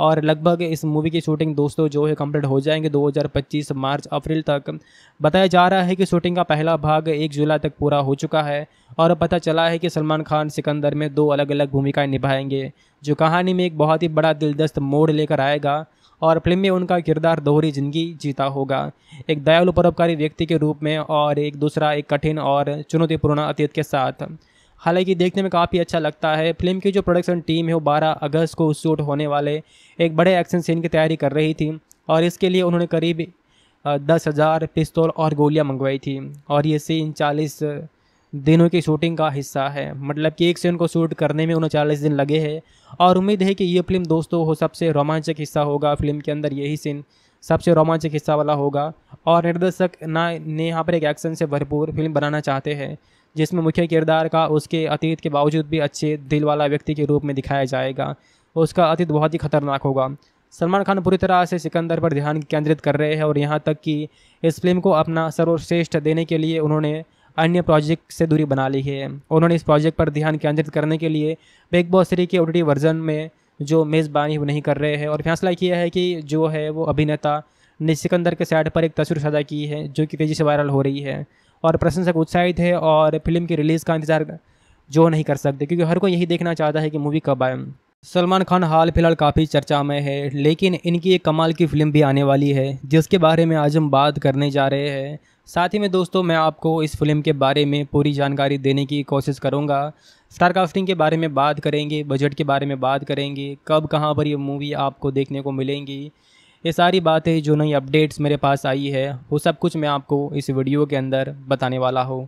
और लगभग इस मूवी की शूटिंग दोस्तों जो है कंप्लीट हो जाएंगे 2025 मार्च अप्रैल तक बताया जा रहा है कि शूटिंग का पहला भाग एक जुलाई तक पूरा हो चुका है और पता चला है कि सलमान खान सिकंदर में दो अलग अलग भूमिकाएं निभाएंगे जो कहानी में एक बहुत ही बड़ा दिलदस्त मोड़ लेकर आएगा और फिल्म में उनका किरदार दोहरी जिंदगी जीता होगा एक दयालु परोपकारी व्यक्ति के रूप में और एक दूसरा एक कठिन और चुनौतीपूर्ण अतीत के साथ हालांकि देखने में काफ़ी अच्छा लगता है फिल्म की जो प्रोडक्शन टीम है वो 12 अगस्त को शूट होने वाले एक बड़े एक्शन सीन की तैयारी कर रही थी और इसके लिए उन्होंने करीब दस हज़ार पिस्तौल और गोलियां मंगवाई थी और ये सीन चालीस दिनों की शूटिंग का हिस्सा है मतलब कि एक सीन को शूट करने में उनचालीस दिन लगे हैं और उम्मीद है कि ये फिल्म दोस्तों हो सबसे रोमांचक हिस्सा होगा फिल्म के अंदर यही सीन सबसे रोमांचक हिस्सा वाला होगा और निर्देशक ना ने यहाँ पर एक एक्शन से भरपूर फिल्म बनाना चाहते हैं जिसमें मुख्य किरदार का उसके अतीत के बावजूद भी अच्छे दिल वाला व्यक्ति के रूप में दिखाया जाएगा उसका अतीत बहुत ही खतरनाक होगा सलमान खान पूरी तरह से सिकंदर पर ध्यान केंद्रित कर रहे हैं और यहाँ तक कि इस फिल्म को अपना सर्वश्रेष्ठ देने के लिए उन्होंने अन्य प्रोजेक्ट से दूरी बना ली है उन्होंने इस प्रोजेक्ट पर ध्यान केंद्रित करने के लिए बिग बॉस थ्री के ओ वर्जन में जो मेज़बानी नहीं कर रहे हैं और फैसला किया है कि जो है वो अभिनेता ने सिकंदर के सैड पर एक तस्वीर साझा की है जो कि तेज़ी से वायरल हो रही है और प्रशंसक उत्साहित है और फिल्म की रिलीज़ का इंतज़ार जो नहीं कर सकते क्योंकि हर कोई यही देखना चाहता है कि मूवी कब आए सलमान खान हाल फिलहाल काफ़ी चर्चा में है लेकिन इनकी एक कमाल की फ़िल्म भी आने वाली है जिसके बारे में आज हम बात करने जा रहे हैं साथ ही में दोस्तों मैं आपको इस फिल्म के बारे में पूरी जानकारी देने की कोशिश करूँगा स्टार कास्टिंग के बारे में बात करेंगे बजट के बारे में बात करेंगे कब कहाँ पर ये मूवी आपको देखने को मिलेंगी ये सारी बातें जो नई अपडेट्स मेरे पास आई है वो सब कुछ मैं आपको इस वीडियो के अंदर बताने वाला हूँ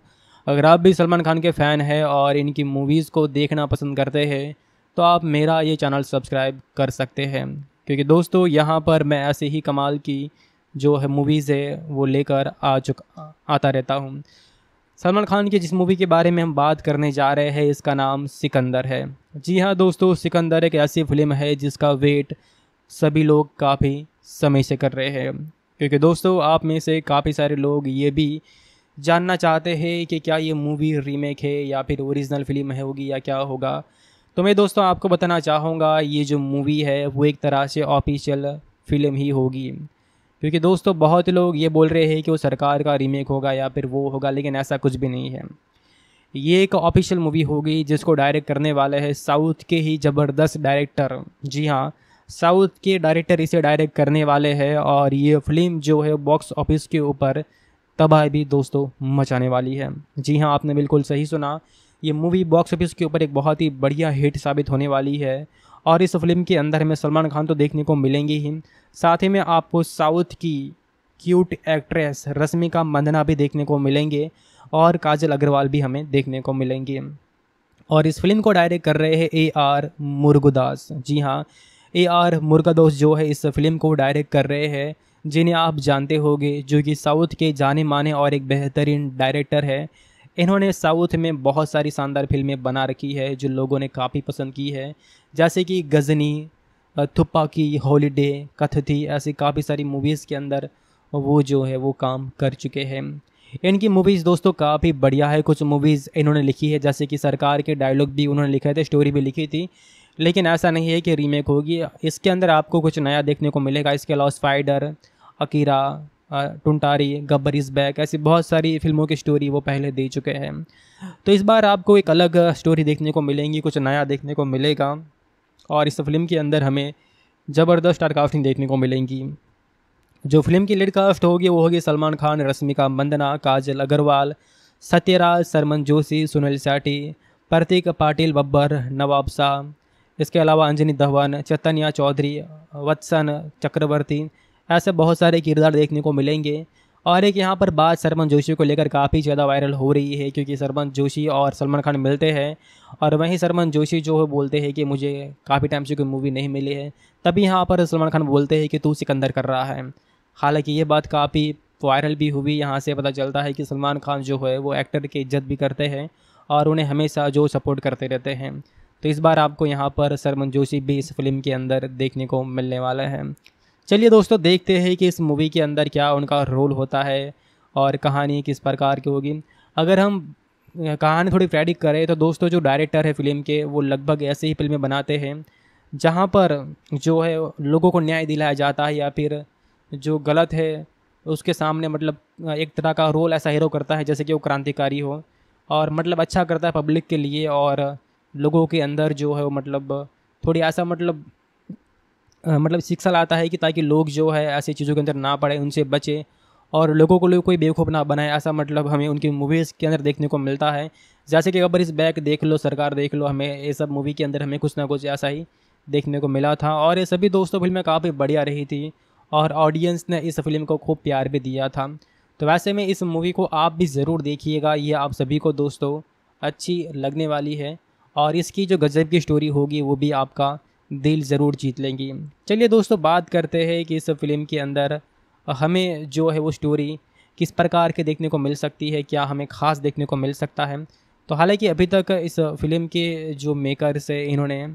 अगर आप भी सलमान खान के फ़ैन हैं और इनकी मूवीज़ को देखना पसंद करते हैं तो आप मेरा ये चैनल सब्सक्राइब कर सकते हैं क्योंकि दोस्तों यहाँ पर मैं ऐसे ही कमाल की जो है मूवीज़ है वो लेकर आ चुका आता रहता हूँ सलमान खान की जिस मूवी के बारे में हम बात करने जा रहे हैं इसका नाम सिकंदर है जी हाँ दोस्तों सिकंदर एक ऐसी फिल्म है जिसका वेट सभी लोग काफ़ी समय से कर रहे हैं क्योंकि दोस्तों आप में से काफ़ी सारे लोग ये भी जानना चाहते हैं कि क्या ये मूवी रीमेक है या फिर ओरिजिनल फिल्म है होगी या क्या होगा तो मैं दोस्तों आपको बताना चाहूँगा ये जो मूवी है वो एक तरह से ऑफिशियल फिल्म ही होगी क्योंकि दोस्तों बहुत लोग ये बोल रहे हैं कि वो सरकार का रीमेक होगा या फिर वो होगा लेकिन ऐसा कुछ भी नहीं है ये एक ऑफिशियल मूवी होगी जिसको डायरेक्ट करने वाले हैं साउथ के ही ज़बरदस्त डायरेक्टर जी हाँ साउथ के डायरेक्टर इसे डायरेक्ट करने वाले हैं और ये फिल्म जो है बॉक्स ऑफिस के ऊपर तबाह भी दोस्तों मचाने वाली है जी हाँ आपने बिल्कुल सही सुना ये मूवी बॉक्स ऑफिस के ऊपर एक बहुत ही बढ़िया हिट साबित होने वाली है और इस फिल्म के अंदर हमें सलमान खान तो देखने को मिलेंगे ही साथ ही में आपको साउथ की क्यूट एक्ट्रेस रश्मिका मंदना भी देखने को मिलेंगे और काजल अग्रवाल भी हमें देखने को मिलेंगे और इस फिल्म को डायरेक्ट कर रहे हैं ए आर मुर्गुदास जी हाँ ए आर मुर्गादोस जो है इस फिल्म को डायरेक्ट कर रहे हैं जिन्हें आप जानते होंगे जो कि साउथ के जाने माने और एक बेहतरीन डायरेक्टर है इन्होंने साउथ में बहुत सारी शानदार फिल्में बना रखी है जो लोगों ने काफ़ी पसंद की है जैसे कि गज़नी थुप्पा की हॉलीडे कथथी ऐसी काफ़ी सारी मूवीज़ के अंदर वो जो है वो काम कर चुके हैं इनकी मूवीज़ दोस्तों काफ़ी बढ़िया है कुछ मूवीज़ इन्होंने लिखी है जैसे कि सरकार के डायलॉग भी उन्होंने लिखे थे स्टोरी भी लिखी थी लेकिन ऐसा नहीं है कि रीमेक होगी इसके अंदर आपको कुछ नया देखने को मिलेगा इसके अलावा स्पाइडर अकीरा टुंटारी गब्बर इज़ बैक ऐसी बहुत सारी फिल्मों की स्टोरी वो पहले दे चुके हैं तो इस बार आपको एक अलग स्टोरी देखने को मिलेंगी कुछ नया देखने को मिलेगा और इस फिल्म के अंदर हमें ज़बरदस्त स्टार कास्टिंग देखने को मिलेंगी जो फिल्म की लीड कास्ट होगी वो होगी सलमान खान रश्मिका मंदना काजल अग्रवाल सत्यराज सरमन जोशी सुनील सेठी प्रतीक पाटिल बब्बर नवाब शाह इसके अलावा अंजनी धवन चैतन्या चौधरी वत्सन चक्रवर्ती ऐसे बहुत सारे किरदार देखने को मिलेंगे और एक यहाँ पर बात सरमन जोशी को लेकर काफ़ी ज़्यादा वायरल हो रही है क्योंकि सरमन जोशी और सलमान खान मिलते हैं और वहीं सरमन जोशी जो है बोलते हैं कि मुझे काफ़ी टाइम से कोई मूवी नहीं मिली है तभी यहाँ पर सलमान खान बोलते हैं कि तू सिकंदर कर रहा है हालांकि ये बात काफ़ी वायरल भी हुई यहाँ से पता चलता है कि सलमान खान जो है वो एक्टर की इज्जत भी करते हैं और उन्हें हमेशा जो सपोर्ट करते रहते हैं तो इस बार आपको यहाँ पर सरमन जोशी भी इस फिल्म के अंदर देखने को मिलने वाला है चलिए दोस्तों देखते हैं कि इस मूवी के अंदर क्या उनका रोल होता है और कहानी किस प्रकार की होगी अगर हम कहानी थोड़ी प्रेडिक्ट करें तो दोस्तों जो डायरेक्टर है फिल्म के वो लगभग ऐसे ही फिल्में बनाते हैं जहाँ पर जो है लोगों को न्याय दिलाया जाता है या फिर जो गलत है उसके सामने मतलब एक तरह का रोल ऐसा हीरो करता है जैसे कि वो क्रांतिकारी हो और मतलब अच्छा करता है पब्लिक के लिए और लोगों के अंदर जो है वो मतलब थोड़ी ऐसा मतलब मतलब शिक्षा लाता है कि ताकि लोग जो है ऐसी चीज़ों के अंदर ना पड़े उनसे बचें और लोगों को लोग कोई बेवकूफ़ ना बनाए ऐसा मतलब हमें उनकी मूवीज़ के अंदर देखने को मिलता है जैसे कि अकबर इस बैग देख लो सरकार देख लो हमें ये सब मूवी के अंदर हमें कुछ ना कुछ ऐसा ही देखने को मिला था और ये सभी दोस्तों फिल्में काफ़ी बढ़िया रही थी और ऑडियंस ने इस फिल्म को खूब प्यार भी दिया था तो वैसे में इस मूवी को आप भी ज़रूर देखिएगा ये आप सभी को दोस्तों अच्छी लगने वाली है और इसकी जो गज़ब की स्टोरी होगी वो भी आपका दिल ज़रूर जीत लेंगी चलिए दोस्तों बात करते हैं कि इस फिल्म के अंदर हमें जो है वो स्टोरी किस प्रकार के देखने को मिल सकती है क्या हमें ख़ास देखने को मिल सकता है तो हालांकि अभी तक इस फिल्म के जो मेकर्स हैं इन्होंने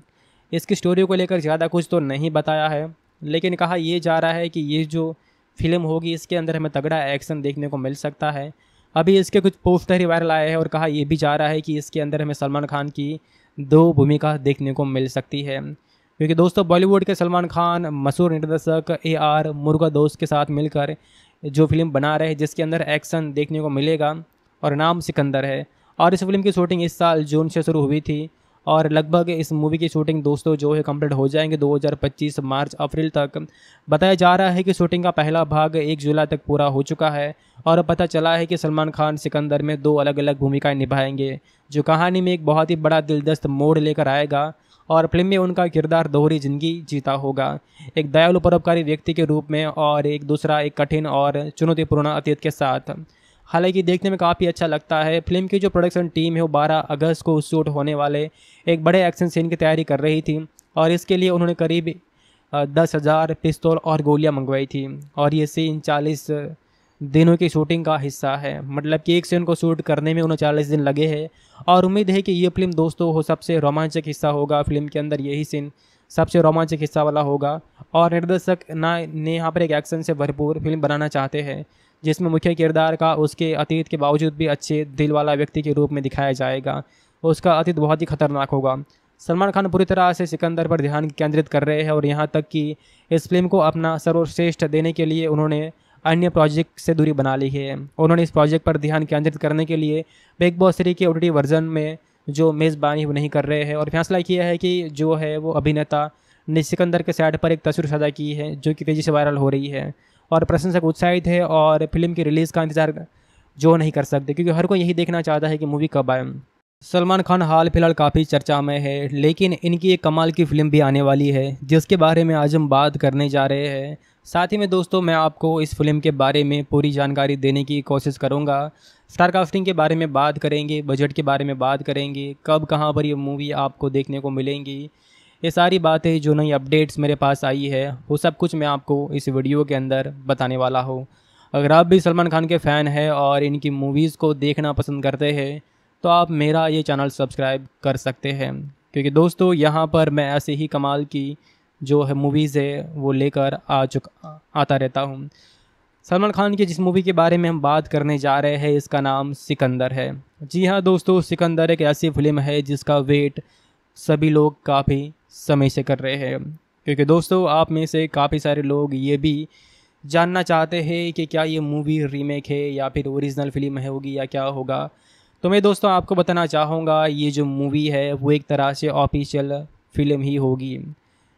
इसकी स्टोरी को लेकर ज़्यादा कुछ तो नहीं बताया है लेकिन कहा यह जा रहा है कि ये जो फिल्म होगी इसके अंदर हमें तगड़ा एक्शन देखने को मिल सकता है अभी इसके कुछ पोस्टर ही वायरल आए हैं और कहा यह भी जा रहा है कि इसके अंदर हमें सलमान खान की दो भूमिका देखने को मिल सकती है क्योंकि दोस्तों बॉलीवुड के सलमान खान मशहूर निर्देशक ए आर मुर्गा दोस्त के साथ मिलकर जो फिल्म बना रहे हैं जिसके अंदर एक्शन देखने को मिलेगा और नाम सिकंदर है और इस फिल्म की शूटिंग इस साल जून से शुरू हुई थी और लगभग इस मूवी की शूटिंग दोस्तों जो है कंप्लीट हो जाएंगे 2025 मार्च अप्रैल तक बताया जा रहा है कि शूटिंग का पहला भाग एक जुलाई तक पूरा हो चुका है और पता चला है कि सलमान खान सिकंदर में दो अलग अलग भूमिकाएं निभाएंगे जो कहानी में एक बहुत ही बड़ा दिलदस्त मोड़ लेकर आएगा और फिल्म में उनका किरदार दोहरी जिंदगी जीता होगा एक दयालु परोपकारी व्यक्ति के रूप में और एक दूसरा एक कठिन और चुनौतीपूर्ण अतीत के साथ हालांकि देखने में काफ़ी अच्छा लगता है फिल्म की जो प्रोडक्शन टीम है वो बारह अगस्त को शूट होने वाले एक बड़े एक्शन सीन की तैयारी कर रही थी और इसके लिए उन्होंने करीब दस हज़ार पिस्तौल और गोलियां मंगवाई थी और ये सीन चालीस दिनों की शूटिंग का हिस्सा है मतलब कि एक सीन को शूट करने में उनचालीस दिन लगे हैं और उम्मीद है कि ये फिल्म दोस्तों हो सबसे रोमांचक हिस्सा होगा फिल्म के अंदर यही सीन सबसे रोमांचक हिस्सा वाला होगा और निर्देशक ना ने यहाँ पर एक एक्शन से भरपूर फिल्म बनाना चाहते हैं जिसमें मुख्य किरदार का उसके अतीत के बावजूद भी अच्छे दिल वाला व्यक्ति के रूप में दिखाया जाएगा उसका अतीत बहुत ही खतरनाक होगा सलमान खान पूरी तरह से सिकंदर पर ध्यान केंद्रित कर रहे हैं और यहाँ तक कि इस फिल्म को अपना सर्वश्रेष्ठ देने के लिए उन्होंने अन्य प्रोजेक्ट से दूरी बना ली है उन्होंने इस प्रोजेक्ट पर ध्यान केंद्रित करने के लिए बिग बॉस थ्री के ओटी वर्जन में जो मेज़बानी वो नहीं कर रहे हैं और फैसला किया है कि जो है वो अभिनेता ने सिकंदर के सैड पर एक तस्वीर साझा की है जो कि तेज़ी से वायरल हो रही है और प्रशंसक उत्साहित है और फिल्म की रिलीज़ का इंतज़ार जो नहीं कर सकते क्योंकि हर कोई यही देखना चाहता है कि मूवी कब आए सलमान खान हाल फिलहाल काफ़ी चर्चा में है लेकिन इनकी एक कमाल की फ़िल्म भी आने वाली है जिसके बारे में आज हम बात करने जा रहे हैं साथ ही में दोस्तों मैं आपको इस फिल्म के बारे में पूरी जानकारी देने की कोशिश करूँगा स्टार कास्टिंग के बारे में बात करेंगे बजट के बारे में बात करेंगे कब कहाँ पर ये मूवी आपको देखने को मिलेंगी ये सारी बातें जो नई अपडेट्स मेरे पास आई है वो सब कुछ मैं आपको इस वीडियो के अंदर बताने वाला हूँ अगर आप भी सलमान खान के फ़ैन हैं और इनकी मूवीज़ को देखना पसंद करते हैं तो आप मेरा ये चैनल सब्सक्राइब कर सकते हैं क्योंकि दोस्तों यहाँ पर मैं ऐसे ही कमाल की जो है मूवीज़ है वो लेकर आ चुका आता रहता हूँ सलमान खान की जिस मूवी के बारे में हम बात करने जा रहे हैं इसका नाम सिकंदर है जी हाँ दोस्तों सिकंदर एक ऐसी फिल्म है जिसका वेट सभी लोग काफ़ी समय से कर रहे हैं क्योंकि दोस्तों आप में से काफ़ी सारे लोग ये भी जानना चाहते हैं कि क्या ये मूवी रीमेक है या फिर ओरिजिनल फिल्म है होगी या क्या होगा तो मैं दोस्तों आपको बताना चाहूँगा ये जो मूवी है वो एक तरह से ऑफिशियल फिल्म ही होगी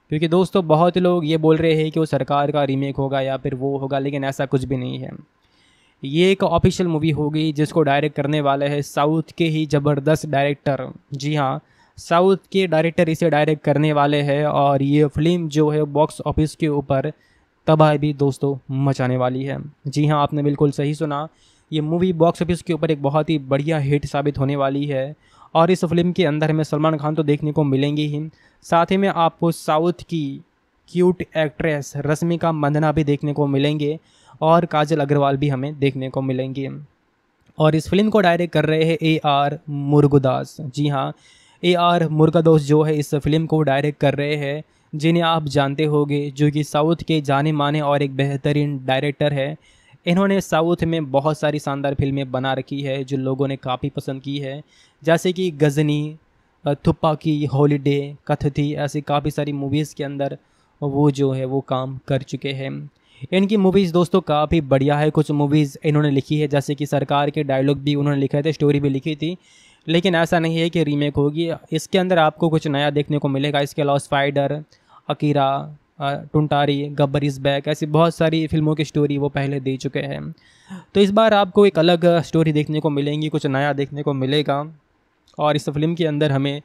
क्योंकि दोस्तों बहुत लोग ये बोल रहे हैं कि वो सरकार का रीमेक होगा या फिर वो होगा लेकिन ऐसा कुछ भी नहीं है ये एक ऑफिशियल मूवी होगी जिसको डायरेक्ट करने वाले हैं साउथ के ही ज़बरदस्त डायरेक्टर जी हाँ साउथ के डायरेक्टर इसे डायरेक्ट करने वाले हैं और ये फिल्म जो है बॉक्स ऑफिस के ऊपर तबाह भी दोस्तों मचाने वाली है जी हाँ आपने बिल्कुल सही सुना ये मूवी बॉक्स ऑफिस के ऊपर एक बहुत ही बढ़िया हिट साबित होने वाली है और इस फिल्म के अंदर हमें सलमान खान तो देखने को मिलेंगे ही साथ ही में आपको साउथ की क्यूट एक्ट्रेस रश्मिका मंदना भी देखने को मिलेंगे और काजल अग्रवाल भी हमें देखने को मिलेंगे और इस फिल्म को डायरेक्ट कर रहे हैं ए आर मुर्गुदास जी हाँ ए आर मुर्गादोस जो है इस फिल्म को डायरेक्ट कर रहे हैं जिन्हें आप जानते होंगे जो कि साउथ के जाने माने और एक बेहतरीन डायरेक्टर है इन्होंने साउथ में बहुत सारी शानदार फिल्में बना रखी है जो लोगों ने काफ़ी पसंद की है जैसे कि गज़नी थुप्पा की हॉलीडे कथथी ऐसी काफ़ी सारी मूवीज़ के अंदर वो जो है वो काम कर चुके हैं इनकी मूवीज़ दोस्तों काफ़ी बढ़िया है कुछ मूवीज़ इन्होंने लिखी है जैसे कि सरकार के डायलॉग भी उन्होंने लिखे थे स्टोरी भी लिखी थी लेकिन ऐसा नहीं है कि रीमेक होगी इसके अंदर आपको कुछ नया देखने को मिलेगा इसके अलावा स्पाइडर अकीरा टुंटारी गब्बर इज़ बैक ऐसी बहुत सारी फिल्मों की स्टोरी वो पहले दे चुके हैं तो इस बार आपको एक अलग स्टोरी देखने को मिलेंगी कुछ नया देखने को मिलेगा और इस फिल्म के अंदर हमें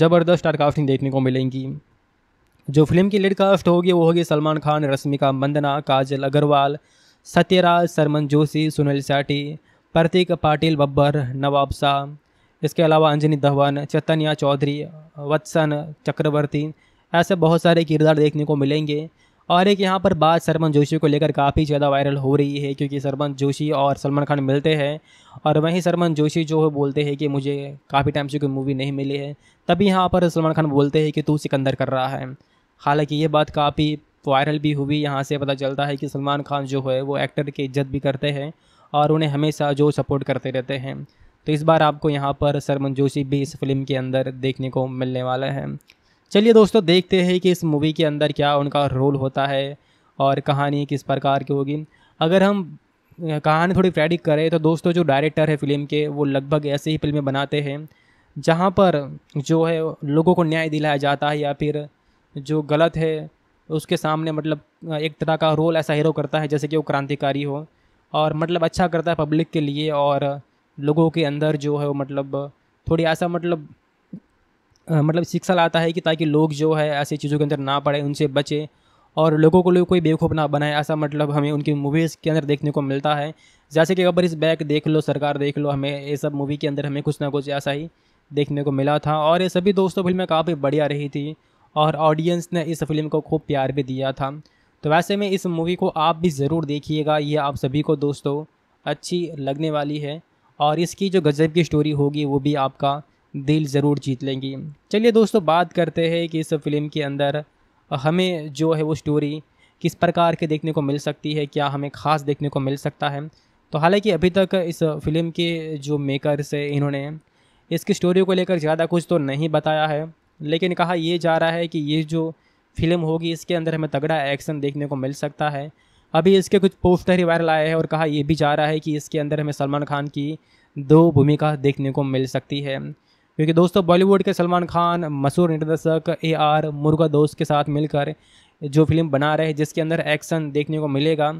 ज़बरदस्त स्टार कास्टिंग देखने को मिलेंगी जो फिल्म की लीड कास्ट होगी वो होगी सलमान खान रश्मिका मंदना काजल अग्रवाल सत्यराज सरमन जोशी सुनील सेठी प्रतीक पाटिल बब्बर नवाब शाह इसके अलावा अंजनी धवन चैतन्या चौधरी वत्सन चक्रवर्ती ऐसे बहुत सारे किरदार देखने को मिलेंगे और एक यहाँ पर बात सरमन जोशी को लेकर काफ़ी ज़्यादा वायरल हो रही है क्योंकि सरमन जोशी और सलमान खान मिलते हैं और वहीं सरमन जोशी जो है बोलते हैं कि मुझे काफ़ी टाइम से कोई मूवी नहीं मिली है तभी यहाँ पर सलमान खान बोलते हैं कि तू सिकंदर कर रहा है हालांकि ये बात काफ़ी वायरल भी हुई यहाँ से पता चलता है कि सलमान खान जो है वो एक्टर की इज्जत भी करते हैं और उन्हें हमेशा जो सपोर्ट करते रहते हैं तो इस बार आपको यहाँ पर सरमन जोशी भी इस फिल्म के अंदर देखने को मिलने वाला है चलिए दोस्तों देखते हैं कि इस मूवी के अंदर क्या उनका रोल होता है और कहानी किस प्रकार की होगी अगर हम कहानी थोड़ी प्रेडिक्ट करें तो दोस्तों जो डायरेक्टर है फिल्म के वो लगभग ऐसे ही फिल्में बनाते हैं जहाँ पर जो है लोगों को न्याय दिलाया जाता है या फिर जो गलत है उसके सामने मतलब एक तरह का रोल ऐसा हीरो करता है जैसे कि वो क्रांतिकारी हो और मतलब अच्छा करता है पब्लिक के लिए और लोगों के अंदर जो है वो मतलब थोड़ी ऐसा मतलब मतलब शिक्षा लाता है कि ताकि लोग जो है ऐसी चीज़ों के अंदर ना पड़े उनसे बचें और लोगों को लोग कोई बेवकूफ़ ना बनाए ऐसा मतलब हमें उनकी मूवीज़ के अंदर देखने को मिलता है जैसे कि अकबर इस बैग देख लो सरकार देख लो हमें ये सब मूवी के अंदर हमें कुछ ना कुछ ऐसा ही देखने को मिला था और ये सभी दोस्तों फिल्में काफ़ी बढ़िया रही थी और ऑडियंस ने इस फिल्म को खूब प्यार भी दिया था तो वैसे में इस मूवी को आप भी ज़रूर देखिएगा ये आप सभी को दोस्तों अच्छी लगने वाली है और इसकी जो गज़ब की स्टोरी होगी वो भी आपका दिल ज़रूर जीत लेंगी चलिए दोस्तों बात करते हैं कि इस फिल्म के अंदर हमें जो है वो स्टोरी किस प्रकार के देखने को मिल सकती है क्या हमें ख़ास देखने को मिल सकता है तो हालांकि अभी तक इस फिल्म के जो मेकर्स है इन्होंने इसकी स्टोरी को लेकर ज़्यादा कुछ तो नहीं बताया है लेकिन कहा यह जा रहा है कि ये जो फिल्म होगी इसके अंदर हमें तगड़ा एक्शन देखने को मिल सकता है अभी इसके कुछ पोस्टर ही वायरल आए हैं और कहा यह भी जा रहा है कि इसके अंदर हमें सलमान खान की दो भूमिका देखने को मिल सकती है क्योंकि दोस्तों बॉलीवुड के सलमान खान मशहूर निर्देशक ए आर मुर्गा दोस्त के साथ मिलकर जो फिल्म बना रहे हैं जिसके अंदर एक्शन देखने को मिलेगा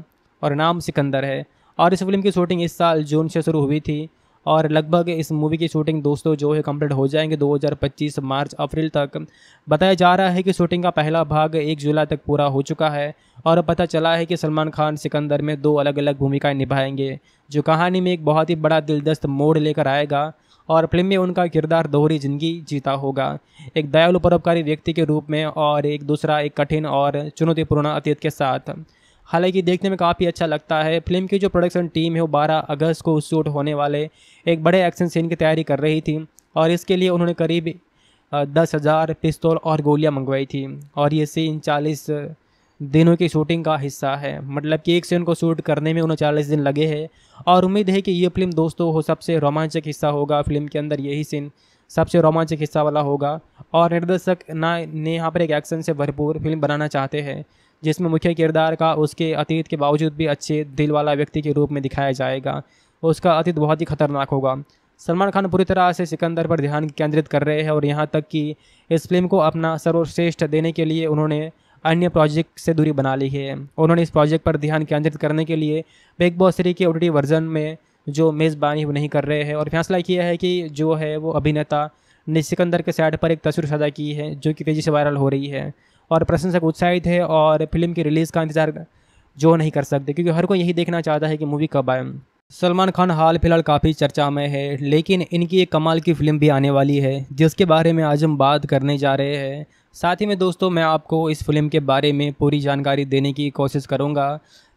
और नाम सिकंदर है और इस फिल्म की शूटिंग इस साल जून से शुरू हुई थी और लगभग इस मूवी की शूटिंग दोस्तों जो है कंप्लीट हो जाएंगे 2025 मार्च अप्रैल तक बताया जा रहा है कि शूटिंग का पहला भाग एक जुलाई तक पूरा हो चुका है और पता चला है कि सलमान खान सिकंदर में दो अलग अलग भूमिकाएं निभाएंगे जो कहानी में एक बहुत ही बड़ा दिलदस्त मोड़ लेकर आएगा और फिल्म में उनका किरदार दोहरी जिंदगी जीता होगा एक दयालु परोपकारी व्यक्ति के रूप में और एक दूसरा एक कठिन और चुनौतीपूर्ण अतीत के साथ हालांकि देखने में काफ़ी अच्छा लगता है फिल्म की जो प्रोडक्शन टीम है वो 12 अगस्त को शूट होने वाले एक बड़े एक्शन सीन की तैयारी कर रही थी और इसके लिए उन्होंने करीब दस हज़ार पिस्तौल और गोलियां मंगवाई थी और ये सीन चालीस दिनों की शूटिंग का हिस्सा है मतलब कि एक सीन को शूट करने में उनचालीस दिन लगे हैं और उम्मीद है कि ये फिल्म दोस्तों हो सबसे रोमांचक हिस्सा होगा फिल्म के अंदर यही सीन सबसे रोमांचक हिस्सा वाला होगा और निर्देशक ना ने यहाँ पर एक एक्शन से भरपूर फिल्म बनाना चाहते हैं जिसमें मुख्य किरदार का उसके अतीत के बावजूद भी अच्छे दिल वाला व्यक्ति के रूप में दिखाया जाएगा उसका अतीत बहुत ही खतरनाक होगा सलमान खान पूरी तरह से सिकंदर पर ध्यान केंद्रित कर रहे हैं और यहाँ तक कि इस फिल्म को अपना सर्वश्रेष्ठ देने के लिए उन्होंने अन्य प्रोजेक्ट से दूरी बना ली है उन्होंने इस प्रोजेक्ट पर ध्यान केंद्रित करने के लिए बिग बॉस थ्री के ओ वर्जन में जो मेज़बानी नहीं कर रहे हैं और फैसला किया है कि जो है वो अभिनेता ने सिकंदर के सैड पर एक तस्वीर सजा की है जो कि तेज़ी से वायरल हो रही है और प्रशंसक उत्साहित है और फिल्म की रिलीज़ का इंतज़ार जो नहीं कर सकते क्योंकि हर कोई यही देखना चाहता है कि मूवी कब आए सलमान खान हाल फिलहाल काफ़ी चर्चा में है लेकिन इनकी एक कमाल की फ़िल्म भी आने वाली है जिसके बारे में आज हम बात करने जा रहे हैं साथ ही में दोस्तों मैं आपको इस फिल्म के बारे में पूरी जानकारी देने की कोशिश करूँगा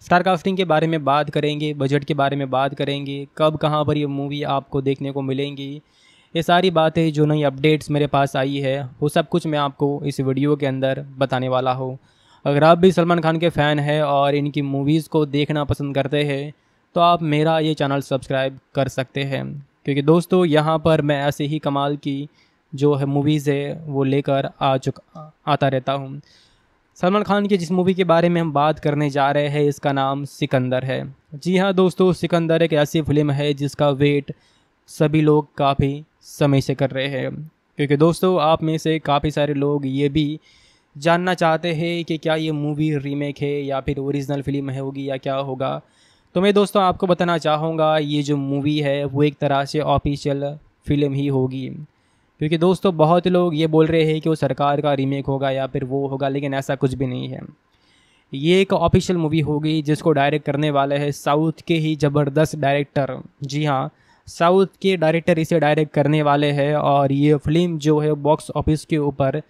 स्टार कास्टिंग के बारे में बात करेंगे बजट के बारे में बात करेंगे कब कहाँ पर ये मूवी आपको देखने को मिलेंगी ये सारी बातें जो नई अपडेट्स मेरे पास आई है वो सब कुछ मैं आपको इस वीडियो के अंदर बताने वाला हूँ अगर आप भी सलमान खान के फ़ैन हैं और इनकी मूवीज़ को देखना पसंद करते हैं तो आप मेरा ये चैनल सब्सक्राइब कर सकते हैं क्योंकि दोस्तों यहाँ पर मैं ऐसे ही कमाल की जो है मूवीज़ है वो लेकर आ चुका आता रहता हूँ सलमान खान की जिस मूवी के बारे में हम बात करने जा रहे हैं इसका नाम सिकंदर है जी हाँ दोस्तों सिकंदर एक ऐसी फिल्म है जिसका वेट सभी लोग काफ़ी समय से कर रहे हैं क्योंकि दोस्तों आप में से काफ़ी सारे लोग ये भी जानना चाहते हैं कि क्या ये मूवी रीमेक है या फिर ओरिजिनल फिल्म है होगी या क्या होगा तो मैं दोस्तों आपको बताना चाहूँगा ये जो मूवी है वो एक तरह से ऑफिशियल फिल्म ही होगी क्योंकि दोस्तों बहुत लोग ये बोल रहे हैं कि वो सरकार का रीमेक होगा या फिर वो होगा लेकिन ऐसा कुछ भी नहीं है ये एक ऑफिशियल मूवी होगी जिसको डायरेक्ट करने वाले हैं साउथ के ही ज़बरदस्त डायरेक्टर जी हाँ साउथ के डायरेक्टर इसे डायरेक्ट करने वाले हैं और ये फिल्म जो है बॉक्स ऑफिस के ऊपर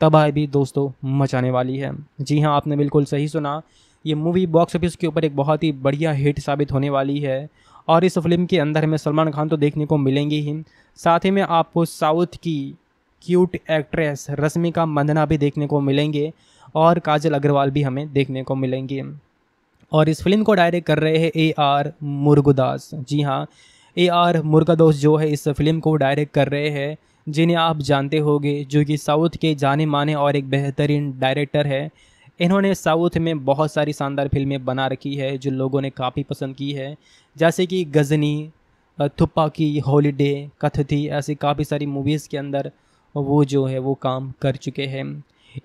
तबाह भी दोस्तों मचाने वाली है जी हाँ आपने बिल्कुल सही सुना ये मूवी बॉक्स ऑफिस के ऊपर एक बहुत ही बढ़िया हिट साबित होने वाली है और इस फिल्म के अंदर हमें सलमान खान तो देखने को मिलेंगे ही साथ ही में आपको साउथ की क्यूट एक्ट्रेस रश्मिका मंदना भी देखने को मिलेंगे और काजल अग्रवाल भी हमें देखने को मिलेंगे और इस फिल्म को डायरेक्ट कर रहे हैं ए आर मुर्गुदास जी हाँ ए आर मुर्गदास जो है इस फिल्म को डायरेक्ट कर रहे हैं जिन्हें आप जानते होंगे जो कि साउथ के जाने माने और एक बेहतरीन डायरेक्टर है इन्होंने साउथ में बहुत सारी शानदार फिल्में बना रखी है जो लोगों ने काफ़ी पसंद की है जैसे कि गज़नी थुप्पा की हॉलीडे कथथी ऐसी काफ़ी सारी मूवीज़ के अंदर वो जो है वो काम कर चुके हैं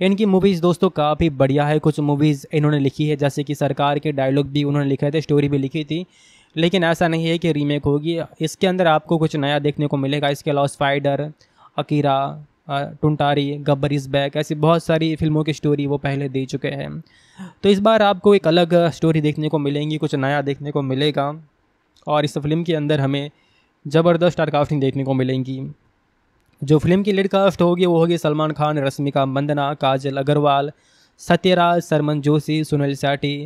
इनकी मूवीज़ दोस्तों काफ़ी बढ़िया है कुछ मूवीज़ इन्होंने लिखी है जैसे कि सरकार के डायलॉग भी उन्होंने लिखे थे स्टोरी भी लिखी थी लेकिन ऐसा नहीं है कि रीमेक होगी इसके अंदर आपको कुछ नया देखने को मिलेगा इसके अलावा स्पाइडर अकीरा टुंटारी गब्बर इज़ बैक ऐसी बहुत सारी फिल्मों की स्टोरी वो पहले दे चुके हैं तो इस बार आपको एक अलग स्टोरी देखने को मिलेंगी कुछ नया देखने को मिलेगा और इस फिल्म के अंदर हमें ज़बरदस्त स्टार कास्टिंग देखने को मिलेंगी जो फिल्म की लीड कास्ट होगी वो होगी सलमान खान रश्मिका मंदना काजल अग्रवाल सत्यराज सरमन जोशी सुनील साठी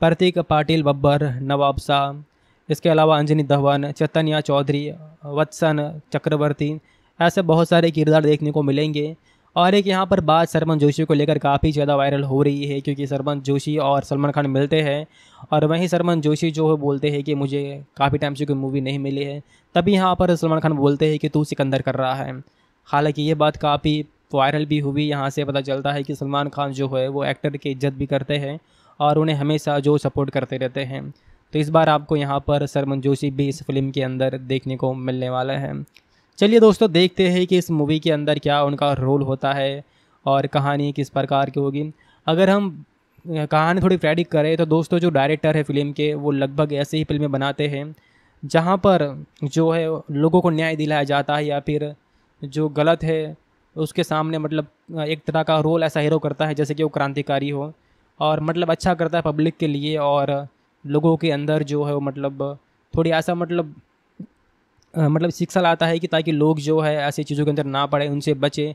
प्रतीक पाटिल बब्बर नवाब शाह इसके अलावा अंजनी धवन चैतन्या चौधरी वत्सन चक्रवर्ती ऐसे बहुत सारे किरदार देखने को मिलेंगे और एक यहाँ पर बात सरमन जोशी को लेकर काफ़ी ज़्यादा वायरल हो रही है क्योंकि सरमन जोशी और सलमान खान मिलते हैं और वहीं सरमन जोशी जो है बोलते हैं कि मुझे काफ़ी टाइम से कोई मूवी नहीं मिली है तभी यहाँ पर सलमान खान बोलते हैं कि तू सिकंदर कर रहा है हालांकि ये बात काफ़ी वायरल भी हुई यहाँ से पता चलता है कि सलमान खान जो है वो एक्टर की इज्जत भी करते हैं और उन्हें हमेशा जो सपोर्ट करते रहते हैं तो इस बार आपको यहाँ पर सरमन जोशी भी इस फिल्म के अंदर देखने को मिलने वाला है चलिए दोस्तों देखते हैं कि इस मूवी के अंदर क्या उनका रोल होता है और कहानी किस प्रकार की होगी अगर हम कहानी थोड़ी प्रेडिक्ट करें तो दोस्तों जो डायरेक्टर है फिल्म के वो लगभग ऐसे ही फिल्में बनाते हैं जहाँ पर जो है लोगों को न्याय दिलाया जाता है या फिर जो गलत है उसके सामने मतलब एक तरह का रोल ऐसा हीरो करता है जैसे कि वो क्रांतिकारी हो और मतलब अच्छा करता है पब्लिक के लिए और लोगों के अंदर जो है वो मतलब थोड़ी ऐसा मतलब मतलब शिक्षा लाता है कि ताकि लोग जो है ऐसी चीज़ों के अंदर ना पड़े उनसे बचें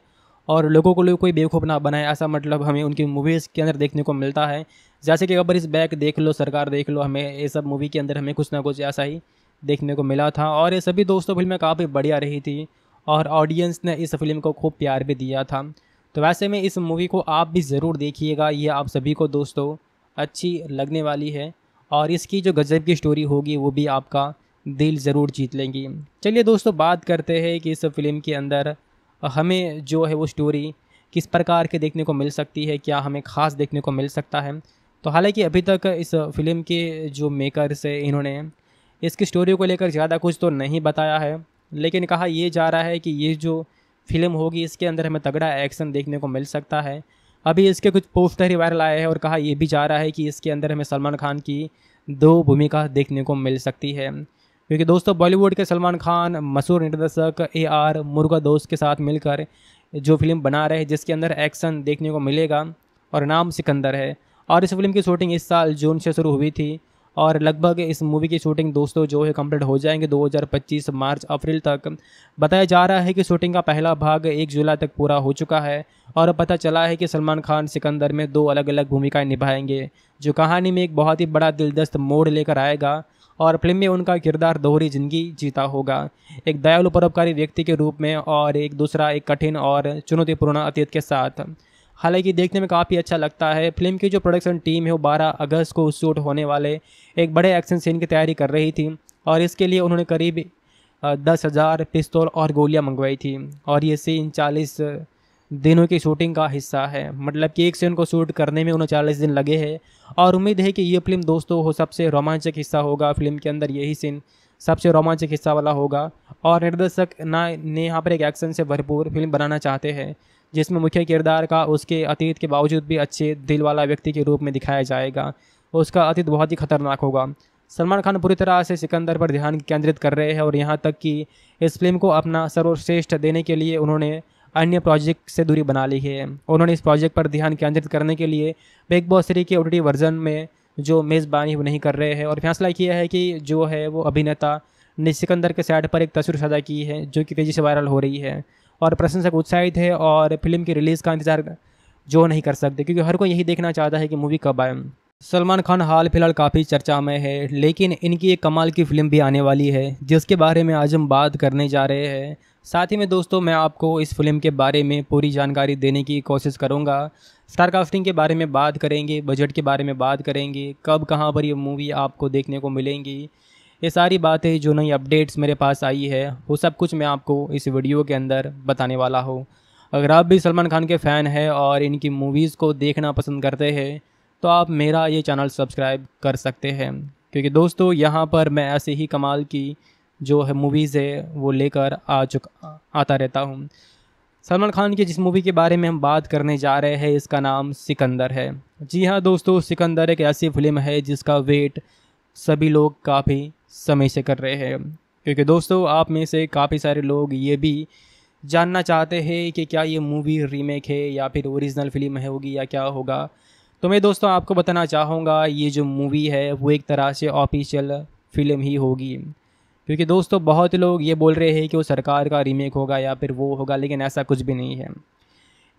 और लोगों को लोग कोई बेवकूफ़ ना बनाए ऐसा मतलब हमें उनकी मूवीज़ के अंदर देखने को मिलता है जैसे कि अकबर इस बैग देख लो सरकार देख लो हमें ये सब मूवी के अंदर हमें कुछ ना कुछ ऐसा ही देखने को मिला था और ये सभी दोस्तों फिल्में काफ़ी बढ़िया रही थी और ऑडियंस ने इस फिल्म को खूब प्यार भी दिया था तो वैसे में इस मूवी को आप भी ज़रूर देखिएगा ये आप सभी को दोस्तों अच्छी लगने वाली है और इसकी जो गज़ब की स्टोरी होगी वो भी आपका दिल ज़रूर जीत लेंगी चलिए दोस्तों बात करते हैं कि इस फिल्म के अंदर हमें जो है वो स्टोरी किस प्रकार के देखने को मिल सकती है क्या हमें ख़ास देखने को मिल सकता है तो हालांकि अभी तक इस फिल्म के जो मेकर्स है इन्होंने इसकी स्टोरी को लेकर ज़्यादा कुछ तो नहीं बताया है लेकिन कहा यह जा रहा है कि ये जो फिल्म होगी इसके अंदर हमें तगड़ा एक्शन देखने को मिल सकता है अभी इसके कुछ पोस्टर ही वायरल आए हैं और कहा यह भी जा रहा है कि इसके अंदर हमें सलमान खान की दो भूमिका देखने को मिल सकती है क्योंकि दोस्तों बॉलीवुड के सलमान खान मशहूर निर्देशक ए आर मुर्गा दोस्त के साथ मिलकर जो फिल्म बना रहे जिसके अंदर एक्शन देखने को मिलेगा और नाम सिकंदर है और इस फिल्म की शूटिंग इस साल जून से शुरू हुई थी और लगभग इस मूवी की शूटिंग दोस्तों जो है कंप्लीट हो जाएंगे 2025 मार्च अप्रैल तक बताया जा रहा है कि शूटिंग का पहला भाग एक जुलाई तक पूरा हो चुका है और पता चला है कि सलमान खान सिकंदर में दो अलग अलग भूमिकाएं निभाएंगे जो कहानी में एक बहुत ही बड़ा दिलदस्त मोड़ लेकर आएगा और फिल्म में उनका किरदार दोहरी जिंदगी जीता होगा एक दयालु परोपकारी व्यक्ति के रूप में और एक दूसरा एक कठिन और चुनौतीपूर्ण अतीत के साथ हालांकि देखने में काफ़ी अच्छा लगता है फिल्म की जो प्रोडक्शन टीम है वो बारह अगस्त को शूट होने वाले एक बड़े एक्शन सीन की तैयारी कर रही थी और इसके लिए उन्होंने करीब दस हज़ार पिस्तौल और गोलियां मंगवाई थी और ये सीन चालीस दिनों की शूटिंग का हिस्सा है मतलब कि एक सीन को शूट करने में उनचालीस दिन लगे हैं और उम्मीद है कि ये फिल्म दोस्तों हो सबसे रोमांचक हिस्सा होगा फिल्म के अंदर यही सीन सबसे रोमांचक हिस्सा वाला होगा और निर्देशक ना ने यहाँ पर एक एक्शन से भरपूर फिल्म बनाना चाहते हैं जिसमें मुख्य किरदार का उसके अतीत के बावजूद भी अच्छे दिल वाला व्यक्ति के रूप में दिखाया जाएगा उसका अतीत बहुत ही खतरनाक होगा सलमान खान पूरी तरह से सिकंदर पर ध्यान केंद्रित कर रहे हैं और यहाँ तक कि इस फिल्म को अपना सर्वश्रेष्ठ देने के लिए उन्होंने अन्य प्रोजेक्ट से दूरी बना ली है उन्होंने इस प्रोजेक्ट पर ध्यान केंद्रित करने के लिए बिग बॉस थ्री के ओटी वर्जन में जो मेज़बानी नहीं कर रहे हैं और फैसला किया है कि जो है वो अभिनेता ने सिकंदर के सेट पर एक तस्वीर सजा की है जो कि तेज़ी से वायरल हो रही है और प्रशंसक उत्साहित है और फिल्म की रिलीज़ का इंतज़ार जो नहीं कर सकते क्योंकि हर कोई यही देखना चाहता है कि मूवी कब आए सलमान खान हाल फिलहाल काफ़ी चर्चा में है लेकिन इनकी एक कमाल की फ़िल्म भी आने वाली है जिसके बारे में आज हम बात करने जा रहे हैं साथ ही में दोस्तों मैं आपको इस फिल्म के बारे में पूरी जानकारी देने की कोशिश करूँगा स्टार कास्टिंग के बारे में बात करेंगे बजट के बारे में बात करेंगे कब कहाँ पर ये मूवी आपको देखने को मिलेंगी ये सारी बातें जो नई अपडेट्स मेरे पास आई है वो सब कुछ मैं आपको इस वीडियो के अंदर बताने वाला हूँ अगर आप भी सलमान खान के फ़ैन हैं और इनकी मूवीज़ को देखना पसंद करते हैं तो आप मेरा ये चैनल सब्सक्राइब कर सकते हैं क्योंकि दोस्तों यहाँ पर मैं ऐसे ही कमाल की जो है मूवीज़ है वो लेकर आ चुका आता रहता हूँ सलमान खान की जिस मूवी के बारे में हम बात करने जा रहे हैं इसका नाम सिकंदर है जी हाँ दोस्तों सिकंदर एक ऐसी फिल्म है जिसका वेट सभी लोग काफ़ी समय से कर रहे हैं क्योंकि दोस्तों आप में से काफ़ी सारे लोग ये भी जानना चाहते हैं कि क्या ये मूवी रीमेक है या फिर ओरिजिनल फिल्म है होगी या क्या होगा तो मैं दोस्तों आपको बताना चाहूँगा ये जो मूवी है वो एक तरह से ऑफिशियल फिल्म ही होगी क्योंकि दोस्तों बहुत लोग ये बोल रहे हैं कि वो सरकार का रीमेक होगा या फिर वो होगा लेकिन ऐसा कुछ भी नहीं है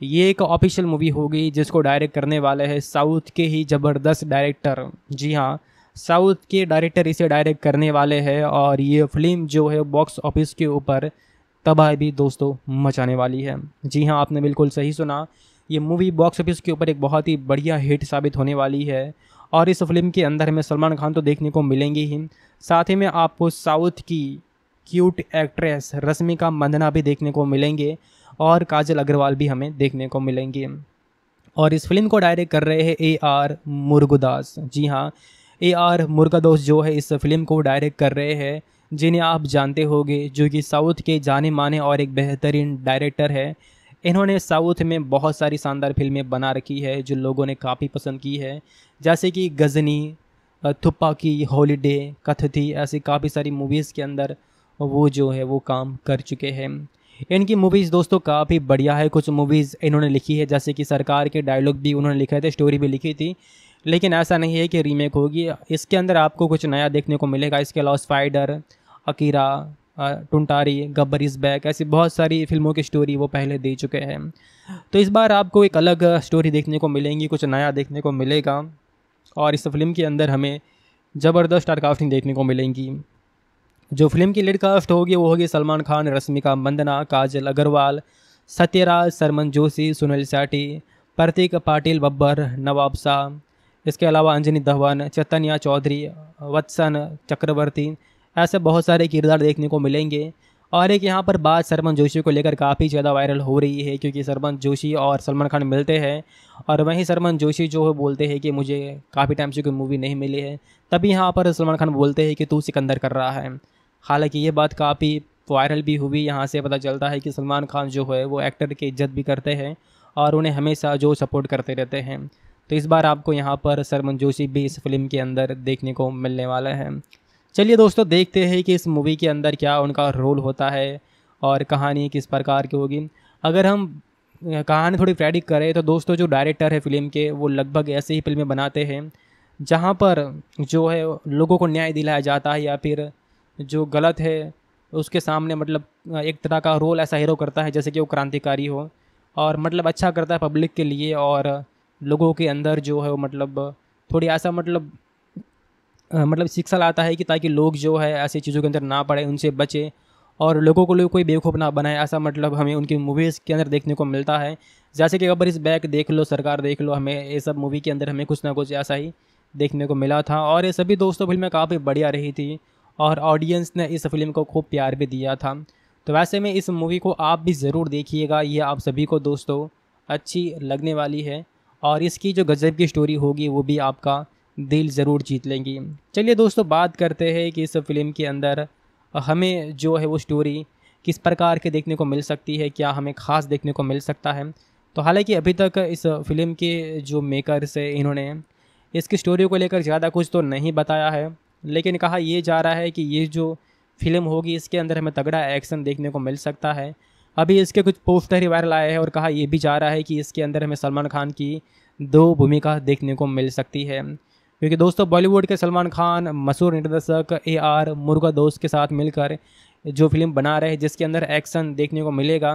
ये एक ऑफिशियल मूवी होगी जिसको डायरेक्ट करने वाले हैं साउथ के ही ज़बरदस्त डायरेक्टर जी हाँ साउथ के डायरेक्टर इसे डायरेक्ट करने वाले हैं और ये फिल्म जो है बॉक्स ऑफिस के ऊपर तबाह भी दोस्तों मचाने वाली है जी हाँ आपने बिल्कुल सही सुना ये मूवी बॉक्स ऑफिस के ऊपर एक बहुत ही बढ़िया हिट साबित होने वाली है और इस फिल्म के अंदर हमें सलमान खान तो देखने को मिलेंगे ही साथ ही में आपको साउथ की क्यूट एक्ट्रेस रश्मिका मंदना भी देखने को मिलेंगे और काजल अग्रवाल भी हमें देखने को मिलेंगे और इस फिल्म को डायरेक्ट कर रहे हैं ए आर मुर्गुदास जी हाँ ए आर मुर्गदास जो है इस फिल्म को डायरेक्ट कर रहे हैं जिन्हें आप जानते होंगे जो कि साउथ के जाने माने और एक बेहतरीन डायरेक्टर है इन्होंने साउथ में बहुत सारी शानदार फिल्में बना रखी है जो लोगों ने काफ़ी पसंद की है जैसे कि गज़नी थुप्पा की हॉलीडे कथथी ऐसी काफ़ी सारी मूवीज़ के अंदर वो जो है वो काम कर चुके हैं इनकी मूवीज़ दोस्तों काफ़ी बढ़िया है कुछ मूवीज़ इन्होंने लिखी है जैसे कि सरकार के डायलॉग भी उन्होंने लिखे थे स्टोरी भी लिखी थी लेकिन ऐसा नहीं है कि रीमेक होगी इसके अंदर आपको कुछ नया देखने को मिलेगा इसके अलावा स्पाइडर अकीरा टुंटारी गब्बर इज़ बैक ऐसी बहुत सारी फिल्मों की स्टोरी वो पहले दे चुके हैं तो इस बार आपको एक अलग स्टोरी देखने को मिलेंगी कुछ नया देखने को मिलेगा और इस फिल्म के अंदर हमें ज़बरदस्त स्टार कास्टिंग देखने को मिलेंगी जो फिल्म की लीड कास्ट होगी वो होगी सलमान खान रश्मिका मंदना काजल अग्रवाल सत्यराज सरमन जोशी सुनील सेठी प्रतीक पाटिल बब्बर नवाब शाह इसके अलावा अंजनी धवन चैतन्या चौधरी वत्सन चक्रवर्ती ऐसे बहुत सारे किरदार देखने को मिलेंगे और एक यहाँ पर बात सरमन जोशी को लेकर काफ़ी ज़्यादा वायरल हो रही है क्योंकि सरमन जोशी और सलमान खान मिलते हैं और वहीं सरमन जोशी जो है बोलते हैं कि मुझे काफ़ी टाइम से कोई मूवी नहीं मिली है तभी यहाँ पर सलमान खान बोलते हैं कि तू सिकंदर कर रहा है हालांकि ये बात काफ़ी वायरल भी हुई यहाँ से पता चलता है कि सलमान खान जो है वो एक्टर की इज्जत भी करते हैं और उन्हें हमेशा जो सपोर्ट करते रहते हैं तो इस बार आपको यहाँ पर सरमन जोशी भी इस फिल्म के अंदर देखने को मिलने वाला है चलिए दोस्तों देखते हैं कि इस मूवी के अंदर क्या उनका रोल होता है और कहानी किस प्रकार की होगी अगर हम कहानी थोड़ी प्रेडिक्ट करें तो दोस्तों जो डायरेक्टर है फिल्म के वो लगभग ऐसे ही फिल्में बनाते हैं जहाँ पर जो है लोगों को न्याय दिलाया जाता है या फिर जो गलत है उसके सामने मतलब एक तरह का रोल ऐसा हीरो करता है जैसे कि वो क्रांतिकारी हो और मतलब अच्छा करता है पब्लिक के लिए और लोगों के अंदर जो है वो मतलब थोड़ी ऐसा मतलब मतलब शिक्षा लाता है कि ताकि लोग जो है ऐसी चीज़ों के अंदर ना पड़े उनसे बचें और लोगों को लोग कोई बेवकूफ़ ना बनाए ऐसा मतलब हमें उनकी मूवीज़ के अंदर देखने को मिलता है जैसे कि अकबर इस बैग देख लो सरकार देख लो हमें ये सब मूवी के अंदर हमें कुछ ना कुछ ऐसा ही देखने को मिला था और ये सभी दोस्तों फिल्में काफ़ी बढ़िया रही थी और ऑडियंस ने इस फिल्म को खूब प्यार भी दिया था तो वैसे में इस मूवी को आप भी ज़रूर देखिएगा ये आप सभी को दोस्तों अच्छी लगने वाली है और इसकी जो गज़ब की स्टोरी होगी वो भी आपका दिल ज़रूर जीत लेंगी चलिए दोस्तों बात करते हैं कि इस फिल्म के अंदर हमें जो है वो स्टोरी किस प्रकार के देखने को मिल सकती है क्या हमें ख़ास देखने को मिल सकता है तो हालांकि अभी तक इस फिल्म के जो मेकर्स है इन्होंने इसकी स्टोरी को लेकर ज़्यादा कुछ तो नहीं बताया है लेकिन कहा यह जा रहा है कि ये जो फिल्म होगी इसके अंदर हमें तगड़ा एक्शन देखने को मिल सकता है अभी इसके कुछ पोस्टर ही वायरल आए हैं और कहा यह भी जा रहा है कि इसके अंदर हमें सलमान खान की दो भूमिका देखने को मिल सकती है क्योंकि दोस्तों बॉलीवुड के सलमान खान मशहूर निर्देशक ए आर मुर्गा दोस्त के साथ मिलकर जो फिल्म बना रहे जिसके अंदर एक्शन देखने को मिलेगा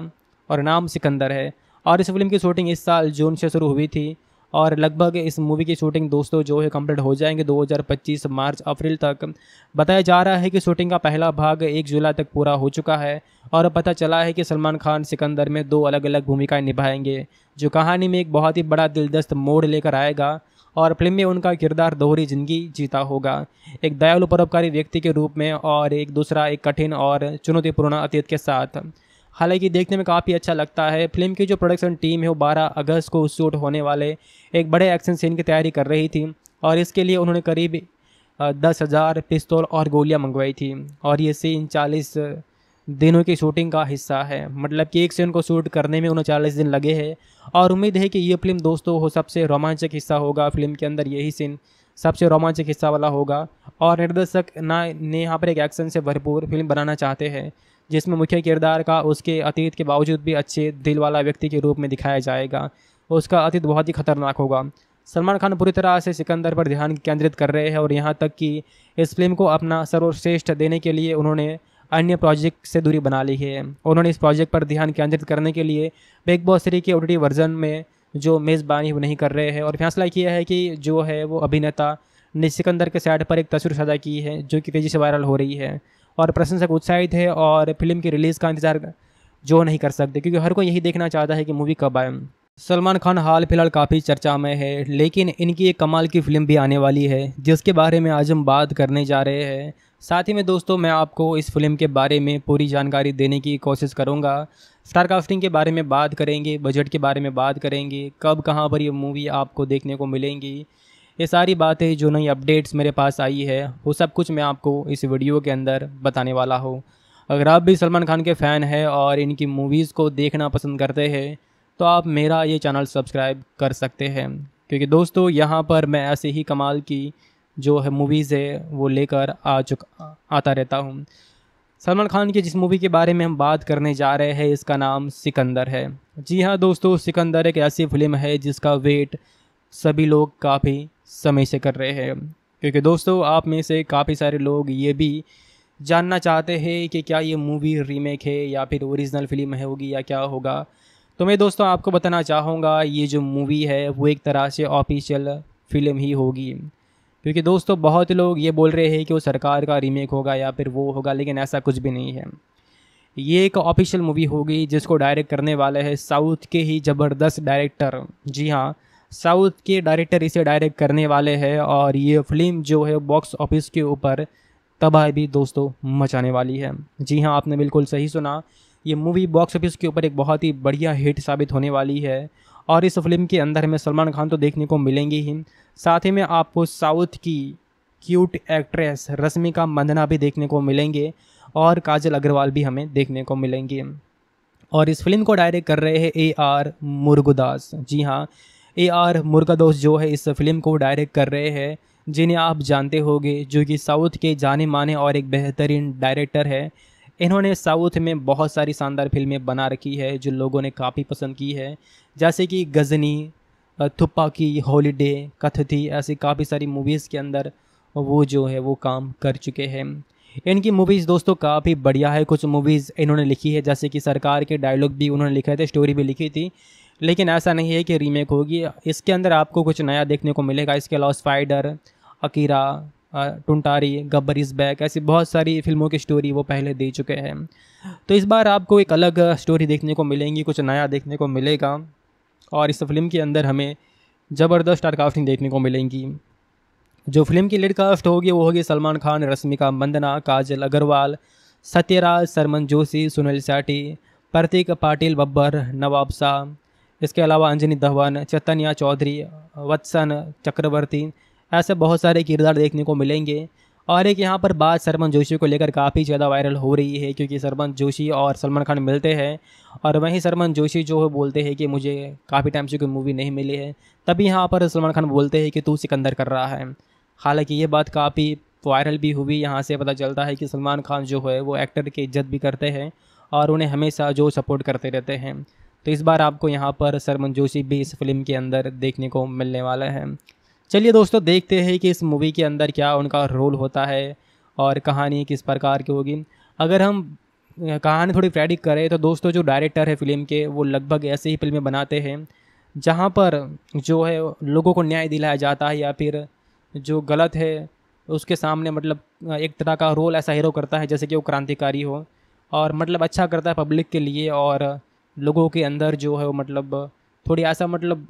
और नाम सिकंदर है और इस फिल्म की शूटिंग इस साल जून से शुरू हुई थी और लगभग इस मूवी की शूटिंग दोस्तों जो है कंप्लीट हो जाएंगे 2025 मार्च अप्रैल तक बताया जा रहा है कि शूटिंग का पहला भाग एक जुलाई तक पूरा हो चुका है और पता चला है कि सलमान खान सिकंदर में दो अलग अलग भूमिकाएं निभाएंगे जो कहानी में एक बहुत ही बड़ा दिलदस्त मोड़ लेकर आएगा और फिल्म में उनका किरदार दोहरी जिंदगी जीता होगा एक दयालु परोपकारी व्यक्ति के रूप में और एक दूसरा एक कठिन और चुनौतीपूर्ण अतीत के साथ हालांकि देखने में काफ़ी अच्छा लगता है फिल्म की जो प्रोडक्शन टीम है वो 12 अगस्त को शूट होने वाले एक बड़े एक्शन सीन की तैयारी कर रही थी और इसके लिए उन्होंने करीब दस हज़ार पिस्तौल और गोलियां मंगवाई थी और ये सीन चालीस दिनों की शूटिंग का हिस्सा है मतलब कि एक सीन को शूट करने में उनचालीस दिन लगे हैं और उम्मीद है कि ये फिल्म दोस्तों हो सबसे रोमांचक हिस्सा होगा फिल्म के अंदर यही सीन सबसे रोमांचक हिस्सा वाला होगा और निर्देशक ना ने यहाँ पर एक एक्शन से भरपूर फिल्म बनाना चाहते हैं जिसमें मुख्य किरदार का उसके अतीत के बावजूद भी अच्छे दिल वाला व्यक्ति के रूप में दिखाया जाएगा उसका अतीत बहुत ही खतरनाक होगा सलमान खान पूरी तरह से सिकंदर पर ध्यान केंद्रित कर रहे हैं और यहाँ तक कि इस फिल्म को अपना सर्वश्रेष्ठ देने के लिए उन्होंने अन्य प्रोजेक्ट से दूरी बना ली है उन्होंने इस प्रोजेक्ट पर ध्यान केंद्रित करने के लिए बिग बॉस थ्री के ओ वर्जन में जो मेज़बानी नहीं कर रहे हैं और फैसला किया है कि जो है वो अभिनेता ने सिकंदर के साइड पर एक तस्वीर सजा की है जो कि तेज़ी से वायरल हो रही है और प्रशंसक उत्साहित है और फिल्म की रिलीज़ का इंतज़ार जो नहीं कर सकते क्योंकि हर कोई यही देखना चाहता है कि मूवी कब आए सलमान खान हाल फिलहाल काफ़ी चर्चा में है लेकिन इनकी एक कमाल की फ़िल्म भी आने वाली है जिसके बारे में आज हम बात करने जा रहे हैं साथ ही में दोस्तों मैं आपको इस फिल्म के बारे में पूरी जानकारी देने की कोशिश करूँगा स्टार कास्टिंग के बारे में बात करेंगे बजट के बारे में बात करेंगे कब कहाँ पर ये मूवी आपको देखने को मिलेंगी ये सारी बातें जो नई अपडेट्स मेरे पास आई है वो सब कुछ मैं आपको इस वीडियो के अंदर बताने वाला हूँ अगर आप भी सलमान खान के फ़ैन हैं और इनकी मूवीज़ को देखना पसंद करते हैं तो आप मेरा ये चैनल सब्सक्राइब कर सकते हैं क्योंकि दोस्तों यहाँ पर मैं ऐसे ही कमाल की जो है मूवीज़ है वो लेकर आ चुका आता रहता हूँ सलमान खान की जिस मूवी के बारे में हम बात करने जा रहे हैं इसका नाम सिकंदर है जी हाँ दोस्तों सिकंदर एक ऐसी फिल्म है जिसका वेट सभी लोग काफ़ी समय से कर रहे हैं क्योंकि दोस्तों आप में से काफ़ी सारे लोग ये भी जानना चाहते हैं कि क्या ये मूवी रीमेक है या फिर ओरिजिनल फिल्म है होगी या क्या होगा तो मैं दोस्तों आपको बताना चाहूँगा ये जो मूवी है वो एक तरह से ऑफिशियल फिल्म ही होगी क्योंकि दोस्तों बहुत लोग ये बोल रहे हैं कि वो सरकार का रीमेक होगा या फिर वो होगा लेकिन ऐसा कुछ भी नहीं है ये एक ऑफिशियल मूवी होगी जिसको डायरेक्ट करने वाले हैं साउथ के ही ज़बरदस्त डायरेक्टर जी हाँ साउथ के डायरेक्टर इसे डायरेक्ट करने वाले हैं और ये फिल्म जो है बॉक्स ऑफिस के ऊपर तबाही भी दोस्तों मचाने वाली है जी हाँ आपने बिल्कुल सही सुना ये मूवी बॉक्स ऑफिस के ऊपर एक बहुत ही बढ़िया हिट साबित होने वाली है और इस फिल्म के अंदर हमें सलमान खान तो देखने को मिलेंगे ही साथ ही में आपको साउथ की क्यूट एक्ट्रेस रश्मिका मंदना भी देखने को मिलेंगे और काजल अग्रवाल भी हमें देखने को मिलेंगे और इस फिल्म को डायरेक्ट कर रहे हैं ए आर मुर्गुदास जी हाँ ए आर मुर्गादोस जो है इस फिल्म को डायरेक्ट कर रहे हैं जिन्हें आप जानते होंगे जो कि साउथ के जाने माने और एक बेहतरीन डायरेक्टर है इन्होंने साउथ में बहुत सारी शानदार फिल्में बना रखी है जो लोगों ने काफ़ी पसंद की है जैसे कि गज़नी थुप्पा की हॉलीडे कथथी ऐसी काफ़ी सारी मूवीज़ के अंदर वो जो है वो काम कर चुके हैं इनकी मूवीज़ दोस्तों काफ़ी बढ़िया है कुछ मूवीज़ इन्होंने लिखी है जैसे कि सरकार के डायलॉग भी उन्होंने लिखे थे स्टोरी भी लिखी थी लेकिन ऐसा नहीं है कि रीमेक होगी इसके अंदर आपको कुछ नया देखने को मिलेगा इसके अलावा स्पाइडर अकीरा टुंटारी गब्बर इज़ बैक ऐसी बहुत सारी फिल्मों की स्टोरी वो पहले दे चुके हैं तो इस बार आपको एक अलग स्टोरी देखने को मिलेंगी कुछ नया देखने को मिलेगा और इस फिल्म के अंदर हमें ज़बरदस्त स्टार कास्टिंग देखने को मिलेंगी जो फिल्म की लीड कास्ट होगी वो होगी सलमान खान रश्मिका मंदना काजल अग्रवाल सत्यराज सरमन जोशी सुनील सेठी प्रतीक पाटिल बब्बर नवाब शाह इसके अलावा अंजनी धवन चैतन्या चौधरी वत्सन चक्रवर्ती ऐसे बहुत सारे किरदार देखने को मिलेंगे और एक यहाँ पर बात सरमन जोशी को लेकर काफ़ी ज़्यादा वायरल हो रही है क्योंकि सरमन जोशी और सलमान खान मिलते हैं और वहीं सरमन जोशी जो है बोलते हैं कि मुझे काफ़ी टाइम से कोई मूवी नहीं मिली है तभी यहाँ पर सलमान खान बोलते हैं कि तू सिकंदर कर रहा है हालांकि ये बात काफ़ी वायरल भी हुई यहाँ से पता चलता है कि सलमान खान जो है वो एक्टर की इज्जत भी करते हैं और उन्हें हमेशा जो सपोर्ट करते रहते हैं तो इस बार आपको यहाँ पर सरमन जोशी भी इस फिल्म के अंदर देखने को मिलने वाला है चलिए दोस्तों देखते हैं कि इस मूवी के अंदर क्या उनका रोल होता है और कहानी किस प्रकार की होगी अगर हम कहानी थोड़ी प्रेडिक्ट करें तो दोस्तों जो डायरेक्टर है फिल्म के वो लगभग ऐसे ही फिल्में बनाते हैं जहाँ पर जो है लोगों को न्याय दिलाया जाता है या फिर जो गलत है उसके सामने मतलब एक तरह का रोल ऐसा हीरो करता है जैसे कि वो क्रांतिकारी हो और मतलब अच्छा करता है पब्लिक के लिए और लोगों के अंदर जो है वो मतलब थोड़ी ऐसा मतलब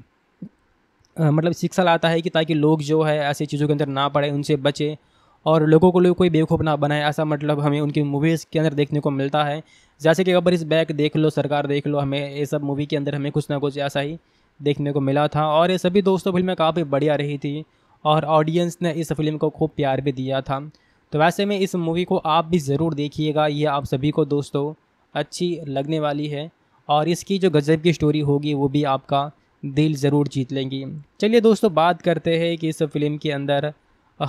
मतलब शिक्षा लाता है कि ताकि लोग जो है ऐसी चीज़ों के अंदर ना पड़े उनसे बचें और लोगों को लोग कोई बेवकूफ़ ना बनाए ऐसा मतलब हमें उनकी मूवीज़ के अंदर देखने को मिलता है जैसे कि अकबर इस बैग देख लो सरकार देख लो हमें ये सब मूवी के अंदर हमें कुछ ना कुछ ऐसा ही देखने को मिला था और ये सभी दोस्तों फिल्में काफ़ी बढ़िया रही थी और ऑडियंस ने इस फिल्म को खूब प्यार भी दिया था तो वैसे में इस मूवी को आप भी ज़रूर देखिएगा ये आप सभी को दोस्तों अच्छी लगने वाली है और इसकी जो गज़ब की स्टोरी होगी वो भी आपका दिल ज़रूर जीत लेंगी चलिए दोस्तों बात करते हैं कि इस फिल्म के अंदर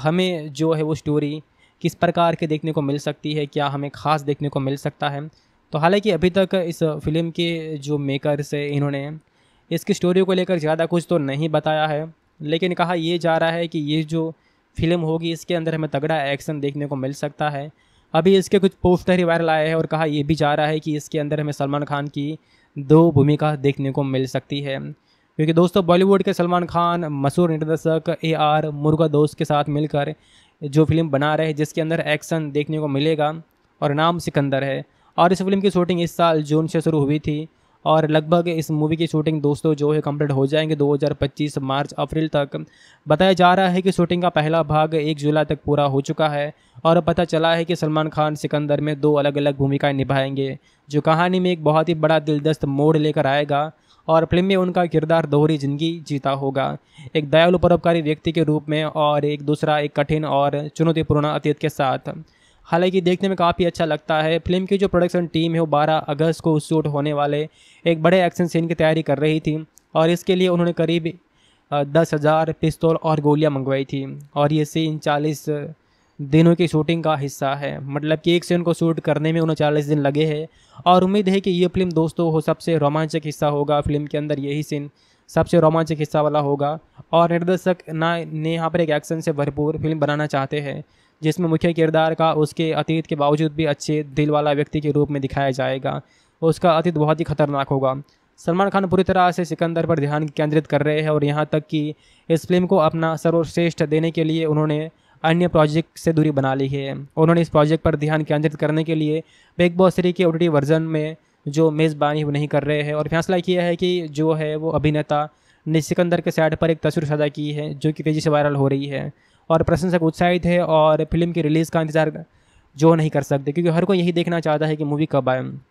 हमें जो है वो स्टोरी किस प्रकार के देखने को मिल सकती है क्या हमें ख़ास देखने को मिल सकता है तो हालांकि अभी तक इस फिल्म के जो मेकर्स है इन्होंने इसकी स्टोरी को लेकर ज़्यादा कुछ तो नहीं बताया है लेकिन कहा यह जा रहा है कि ये जो फिल्म होगी इसके अंदर हमें तगड़ा एक्शन देखने को मिल सकता है अभी इसके कुछ पोस्टर ही वायरल आए हैं और कहा यह भी जा रहा है कि इसके अंदर हमें सलमान खान की दो भूमिका देखने को मिल सकती है क्योंकि दोस्तों बॉलीवुड के सलमान खान मशहूर निर्देशक ए आर मुर्गा दोस्त के साथ मिलकर जो फिल्म बना रहे जिसके अंदर एक्शन देखने को मिलेगा और नाम सिकंदर है और इस फिल्म की शूटिंग इस साल जून से शुरू हुई थी और लगभग इस मूवी की शूटिंग दोस्तों जो है कंप्लीट हो जाएंगे 2025 मार्च अप्रैल तक बताया जा रहा है कि शूटिंग का पहला भाग एक जुलाई तक पूरा हो चुका है और पता चला है कि सलमान खान सिकंदर में दो अलग अलग भूमिकाएं निभाएंगे जो कहानी में एक बहुत ही बड़ा दिलदस्त मोड़ लेकर आएगा और फिल्म में उनका किरदार दोहरी जिंदगी जीता होगा एक दयालु परोपकारी व्यक्ति के रूप में और एक दूसरा एक कठिन और चुनौतीपूर्ण अतीत के साथ हालांकि देखने में काफ़ी अच्छा लगता है फिल्म की जो प्रोडक्शन टीम है वो 12 अगस्त को शूट होने वाले एक बड़े एक्शन सीन की तैयारी कर रही थी और इसके लिए उन्होंने करीब दस हज़ार पिस्तौल और गोलियां मंगवाई थी और ये सीन चालीस दिनों की शूटिंग का हिस्सा है मतलब कि एक सीन को शूट करने में उनचालीस दिन लगे हैं और उम्मीद है कि ये फिल्म दोस्तों हो सबसे रोमांचक हिस्सा होगा फिल्म के अंदर यही सीन सबसे रोमांचक हिस्सा वाला होगा और निर्देशक ना ने यहाँ पर एक एक्शन से भरपूर फिल्म बनाना चाहते हैं जिसमें मुख्य किरदार का उसके अतीत के बावजूद भी अच्छे दिल वाला व्यक्ति के रूप में दिखाया जाएगा उसका अतीत बहुत ही खतरनाक होगा सलमान खान पूरी तरह से सिकंदर पर ध्यान केंद्रित कर रहे हैं और यहाँ तक कि इस फिल्म को अपना सर्वश्रेष्ठ देने के लिए उन्होंने अन्य प्रोजेक्ट से दूरी बना ली है उन्होंने इस प्रोजेक्ट पर ध्यान केंद्रित करने के लिए बिग बॉस थ्री के ओटी वर्जन में जो मेज़बानी नहीं कर रहे हैं और फैसला किया है कि जो है वो अभिनेता ने सिकंदर के सेट पर एक तस्वीर साझा की है जो कि तेज़ी से वायरल हो रही है और प्रशंसक उत्साहित है और फिल्म की रिलीज़ का इंतज़ार जो नहीं कर सकते क्योंकि हर कोई यही देखना चाहता है कि मूवी कब आए